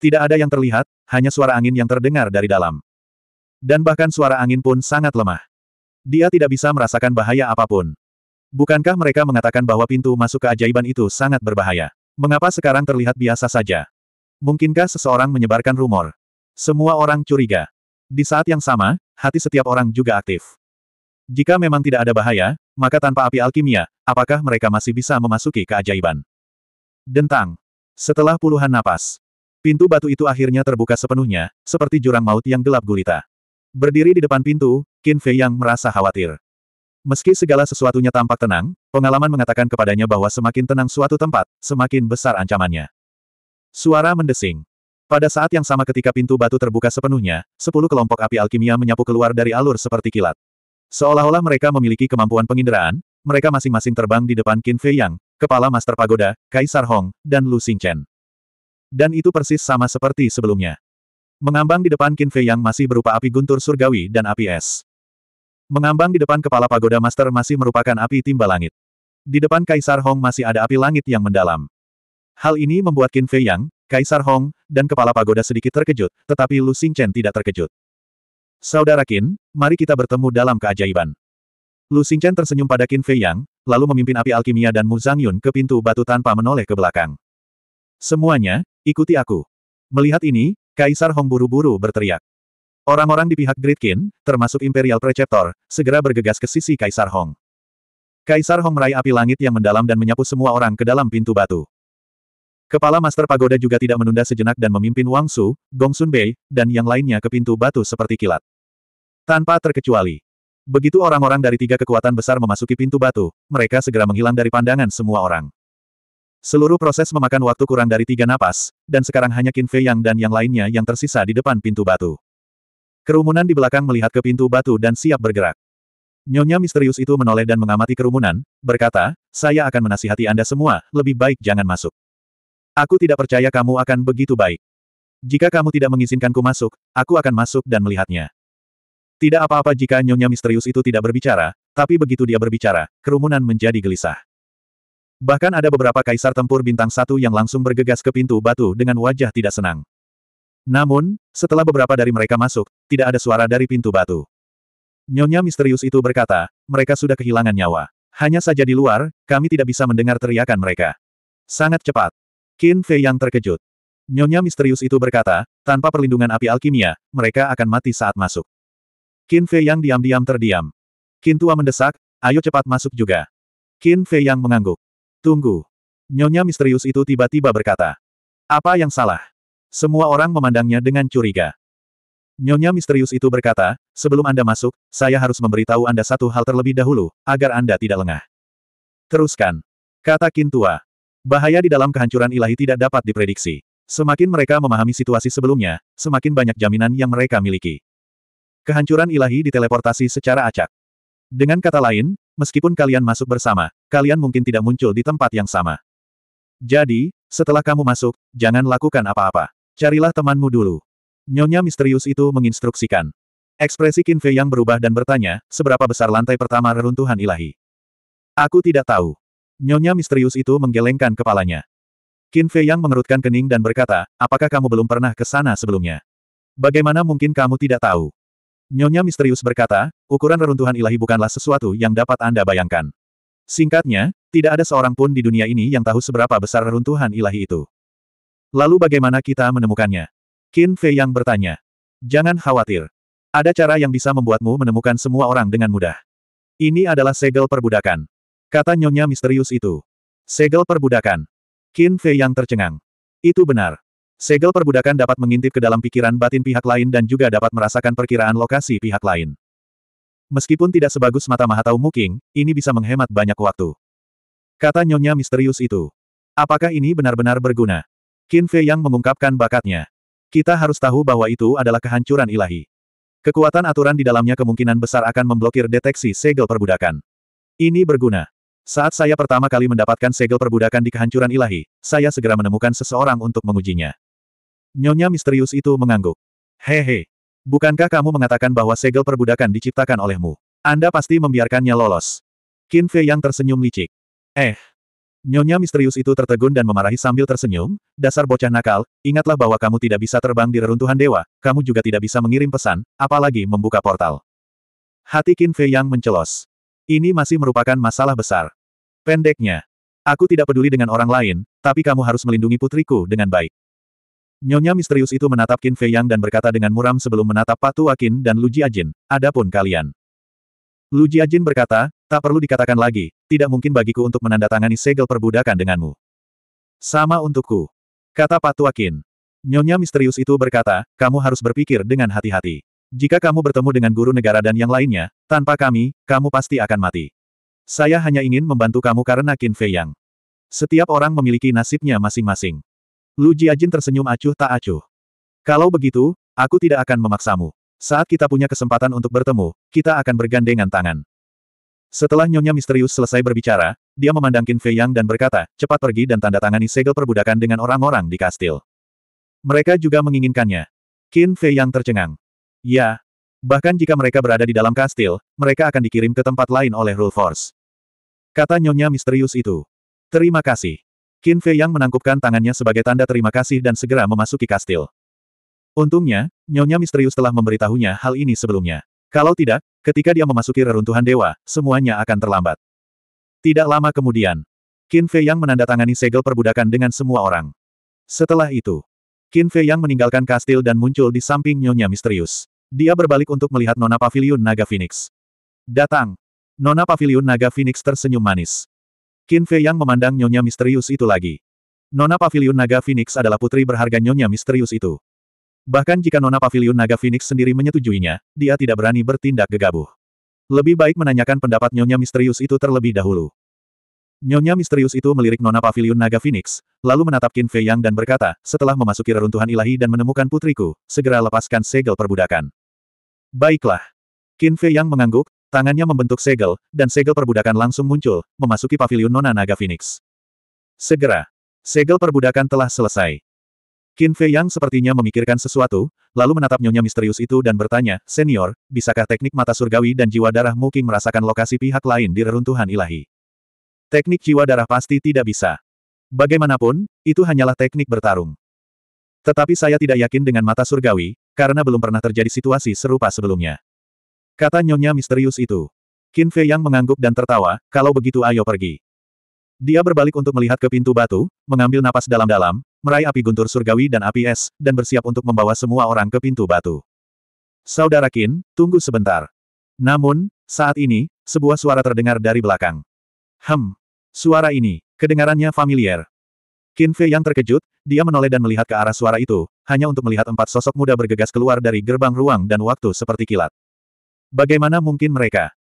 Tidak ada yang terlihat, hanya suara angin yang terdengar dari dalam. Dan bahkan suara angin pun sangat lemah. Dia tidak bisa merasakan bahaya apapun. Bukankah mereka mengatakan bahwa pintu masuk keajaiban itu sangat berbahaya? Mengapa sekarang terlihat biasa saja? Mungkinkah seseorang menyebarkan rumor? Semua orang curiga. Di saat yang sama, hati setiap orang juga aktif. Jika memang tidak ada bahaya, maka tanpa api alkimia, apakah mereka masih bisa memasuki keajaiban? Dentang. Setelah puluhan napas, pintu batu itu akhirnya terbuka sepenuhnya, seperti jurang maut yang gelap gulita. Berdiri di depan pintu, Qin Fei yang merasa khawatir. Meski segala sesuatunya tampak tenang, pengalaman mengatakan kepadanya bahwa semakin tenang suatu tempat, semakin besar ancamannya. Suara mendesing. Pada saat yang sama ketika pintu batu terbuka sepenuhnya, sepuluh kelompok api alkimia menyapu keluar dari alur seperti kilat. Seolah-olah mereka memiliki kemampuan penginderaan, mereka masing-masing terbang di depan Qin Fei Yang, Kepala Master Pagoda, Kaisar Hong, dan Lu Xingchen. Dan itu persis sama seperti sebelumnya. Mengambang di depan Qin Fei Yang masih berupa api guntur surgawi dan api es. Mengambang di depan kepala pagoda master masih merupakan api timba langit. Di depan Kaisar Hong masih ada api langit yang mendalam. Hal ini membuat Qin Fei Yang, Kaisar Hong, dan kepala pagoda sedikit terkejut, tetapi Lu Chen tidak terkejut. Saudara Qin, mari kita bertemu dalam keajaiban. Lu Chen tersenyum pada Qin Fei Yang, lalu memimpin api alkimia dan Mu Zhang Yun ke pintu batu tanpa menoleh ke belakang. Semuanya, ikuti aku. Melihat ini, Kaisar Hong buru-buru berteriak. Orang-orang di pihak Great Kin, termasuk Imperial Preceptor, segera bergegas ke sisi Kaisar Hong. Kaisar Hong meraih api langit yang mendalam dan menyapu semua orang ke dalam pintu batu. Kepala Master Pagoda juga tidak menunda sejenak dan memimpin Wang Su, Gong Sun Bei, dan yang lainnya ke pintu batu seperti kilat. Tanpa terkecuali. Begitu orang-orang dari tiga kekuatan besar memasuki pintu batu, mereka segera menghilang dari pandangan semua orang. Seluruh proses memakan waktu kurang dari tiga napas, dan sekarang hanya Qin Fei Yang dan yang lainnya yang tersisa di depan pintu batu. Kerumunan di belakang melihat ke pintu batu dan siap bergerak. Nyonya misterius itu menoleh dan mengamati kerumunan, berkata, saya akan menasihati Anda semua, lebih baik jangan masuk. Aku tidak percaya kamu akan begitu baik. Jika kamu tidak mengizinkanku masuk, aku akan masuk dan melihatnya. Tidak apa-apa jika nyonya misterius itu tidak berbicara, tapi begitu dia berbicara, kerumunan menjadi gelisah. Bahkan ada beberapa kaisar tempur bintang satu yang langsung bergegas ke pintu batu dengan wajah tidak senang. Namun, setelah beberapa dari mereka masuk, tidak ada suara dari pintu batu. Nyonya misterius itu berkata, mereka sudah kehilangan nyawa. Hanya saja di luar, kami tidak bisa mendengar teriakan mereka. Sangat cepat. Qin Fei yang terkejut. Nyonya misterius itu berkata, tanpa perlindungan api alkimia, mereka akan mati saat masuk. Qin Fei yang diam-diam terdiam. Qin Tua mendesak, ayo cepat masuk juga. Qin Fei yang mengangguk. Tunggu. Nyonya misterius itu tiba-tiba berkata. Apa yang salah? Semua orang memandangnya dengan curiga. Nyonya misterius itu berkata, sebelum Anda masuk, saya harus memberitahu Anda satu hal terlebih dahulu, agar Anda tidak lengah. Teruskan. Kata Kintua. Bahaya di dalam kehancuran ilahi tidak dapat diprediksi. Semakin mereka memahami situasi sebelumnya, semakin banyak jaminan yang mereka miliki. Kehancuran ilahi diteleportasi secara acak. Dengan kata lain, meskipun kalian masuk bersama, kalian mungkin tidak muncul di tempat yang sama. Jadi, setelah kamu masuk, jangan lakukan apa-apa. Carilah temanmu dulu. Nyonya misterius itu menginstruksikan. Ekspresi Qin Fei yang berubah dan bertanya, seberapa besar lantai pertama reruntuhan ilahi? Aku tidak tahu. Nyonya misterius itu menggelengkan kepalanya. Qin Fei yang mengerutkan kening dan berkata, apakah kamu belum pernah ke sana sebelumnya? Bagaimana mungkin kamu tidak tahu? Nyonya misterius berkata, ukuran reruntuhan ilahi bukanlah sesuatu yang dapat Anda bayangkan. Singkatnya, tidak ada seorang pun di dunia ini yang tahu seberapa besar reruntuhan ilahi itu. Lalu bagaimana kita menemukannya? Qin Fei yang bertanya. Jangan khawatir. Ada cara yang bisa membuatmu menemukan semua orang dengan mudah. Ini adalah segel perbudakan. Kata nyonya misterius itu. Segel perbudakan. Qin Fei yang tercengang. Itu benar. Segel perbudakan dapat mengintip ke dalam pikiran batin pihak lain dan juga dapat merasakan perkiraan lokasi pihak lain. Meskipun tidak sebagus mata Mahatau Muking, ini bisa menghemat banyak waktu. Kata nyonya misterius itu. Apakah ini benar-benar berguna? Qin Fei yang mengungkapkan bakatnya. Kita harus tahu bahwa itu adalah kehancuran ilahi. Kekuatan aturan di dalamnya kemungkinan besar akan memblokir deteksi segel perbudakan. Ini berguna. Saat saya pertama kali mendapatkan segel perbudakan di kehancuran ilahi, saya segera menemukan seseorang untuk mengujinya. Nyonya misterius itu mengangguk. Hehe. Bukankah kamu mengatakan bahwa segel perbudakan diciptakan olehmu? Anda pasti membiarkannya lolos. Qin Fei yang tersenyum licik. Eh, Nyonya misterius itu tertegun dan memarahi sambil tersenyum, dasar bocah nakal, ingatlah bahwa kamu tidak bisa terbang di reruntuhan dewa, kamu juga tidak bisa mengirim pesan, apalagi membuka portal. Hati Qin Fei yang mencelos. Ini masih merupakan masalah besar. Pendeknya, aku tidak peduli dengan orang lain, tapi kamu harus melindungi putriku dengan baik. Nyonya misterius itu menatap Qin Fei Yang dan berkata dengan muram sebelum menatap Patu Akin dan Lu Ajin, adapun kalian. Lu Jiajin berkata, tak perlu dikatakan lagi, tidak mungkin bagiku untuk menandatangani segel perbudakan denganmu. Sama untukku. Kata Pak Tuakin. Nyonya misterius itu berkata, kamu harus berpikir dengan hati-hati. Jika kamu bertemu dengan guru negara dan yang lainnya, tanpa kami, kamu pasti akan mati. Saya hanya ingin membantu kamu karena Qin Fei Yang. Setiap orang memiliki nasibnya masing-masing. Lu Jiajin tersenyum acuh tak acuh. Kalau begitu, aku tidak akan memaksamu. Saat kita punya kesempatan untuk bertemu, kita akan bergandengan tangan. Setelah Nyonya Misterius selesai berbicara, dia memandang Qin Fei Yang dan berkata, cepat pergi dan tanda tangani segel perbudakan dengan orang-orang di kastil. Mereka juga menginginkannya. Qin Fei Yang tercengang. Ya. Bahkan jika mereka berada di dalam kastil, mereka akan dikirim ke tempat lain oleh Rule Force. Kata Nyonya Misterius itu. Terima kasih. Qin Fei Yang menangkupkan tangannya sebagai tanda terima kasih dan segera memasuki kastil. Untungnya, Nyonya Misterius telah memberitahunya hal ini sebelumnya. Kalau tidak, ketika dia memasuki reruntuhan dewa, semuanya akan terlambat. Tidak lama kemudian, Qin Fei Yang menandatangani segel perbudakan dengan semua orang. Setelah itu, Qin Fei Yang meninggalkan kastil dan muncul di samping Nyonya Misterius. Dia berbalik untuk melihat Nona Pavilion Naga Phoenix. Datang! Nona Pavilion Naga Phoenix tersenyum manis. Qin Fei Yang memandang Nyonya Misterius itu lagi. Nona Pavilion Naga Phoenix adalah putri berharga Nyonya Misterius itu. Bahkan jika Nona Pavilion Naga Phoenix sendiri menyetujuinya, dia tidak berani bertindak gegabah. Lebih baik menanyakan pendapat Nyonya Misterius itu terlebih dahulu. Nyonya Misterius itu melirik Nona Pavilion Naga Phoenix, lalu menatap Qin Fei Yang dan berkata, setelah memasuki reruntuhan ilahi dan menemukan putriku, segera lepaskan segel perbudakan. Baiklah. Qin Fei Yang mengangguk, tangannya membentuk segel, dan segel perbudakan langsung muncul, memasuki pavilion Nona Naga Phoenix. Segera. Segel perbudakan telah selesai. Qin Fei Yang sepertinya memikirkan sesuatu, lalu menatap nyonya misterius itu dan bertanya, Senior, bisakah teknik mata surgawi dan jiwa darah mungkin merasakan lokasi pihak lain di reruntuhan ilahi? Teknik jiwa darah pasti tidak bisa. Bagaimanapun, itu hanyalah teknik bertarung. Tetapi saya tidak yakin dengan mata surgawi, karena belum pernah terjadi situasi serupa sebelumnya. Kata nyonya misterius itu. Qin Fei Yang mengangguk dan tertawa, kalau begitu ayo pergi. Dia berbalik untuk melihat ke pintu batu, mengambil napas dalam-dalam, meraih api guntur surgawi dan api es, dan bersiap untuk membawa semua orang ke pintu batu. Saudara Qin, tunggu sebentar. Namun, saat ini, sebuah suara terdengar dari belakang. Hem. Suara ini, kedengarannya familiar. Qin Fei yang terkejut, dia menoleh dan melihat ke arah suara itu, hanya untuk melihat empat sosok muda bergegas keluar dari gerbang ruang dan waktu seperti kilat. Bagaimana mungkin mereka?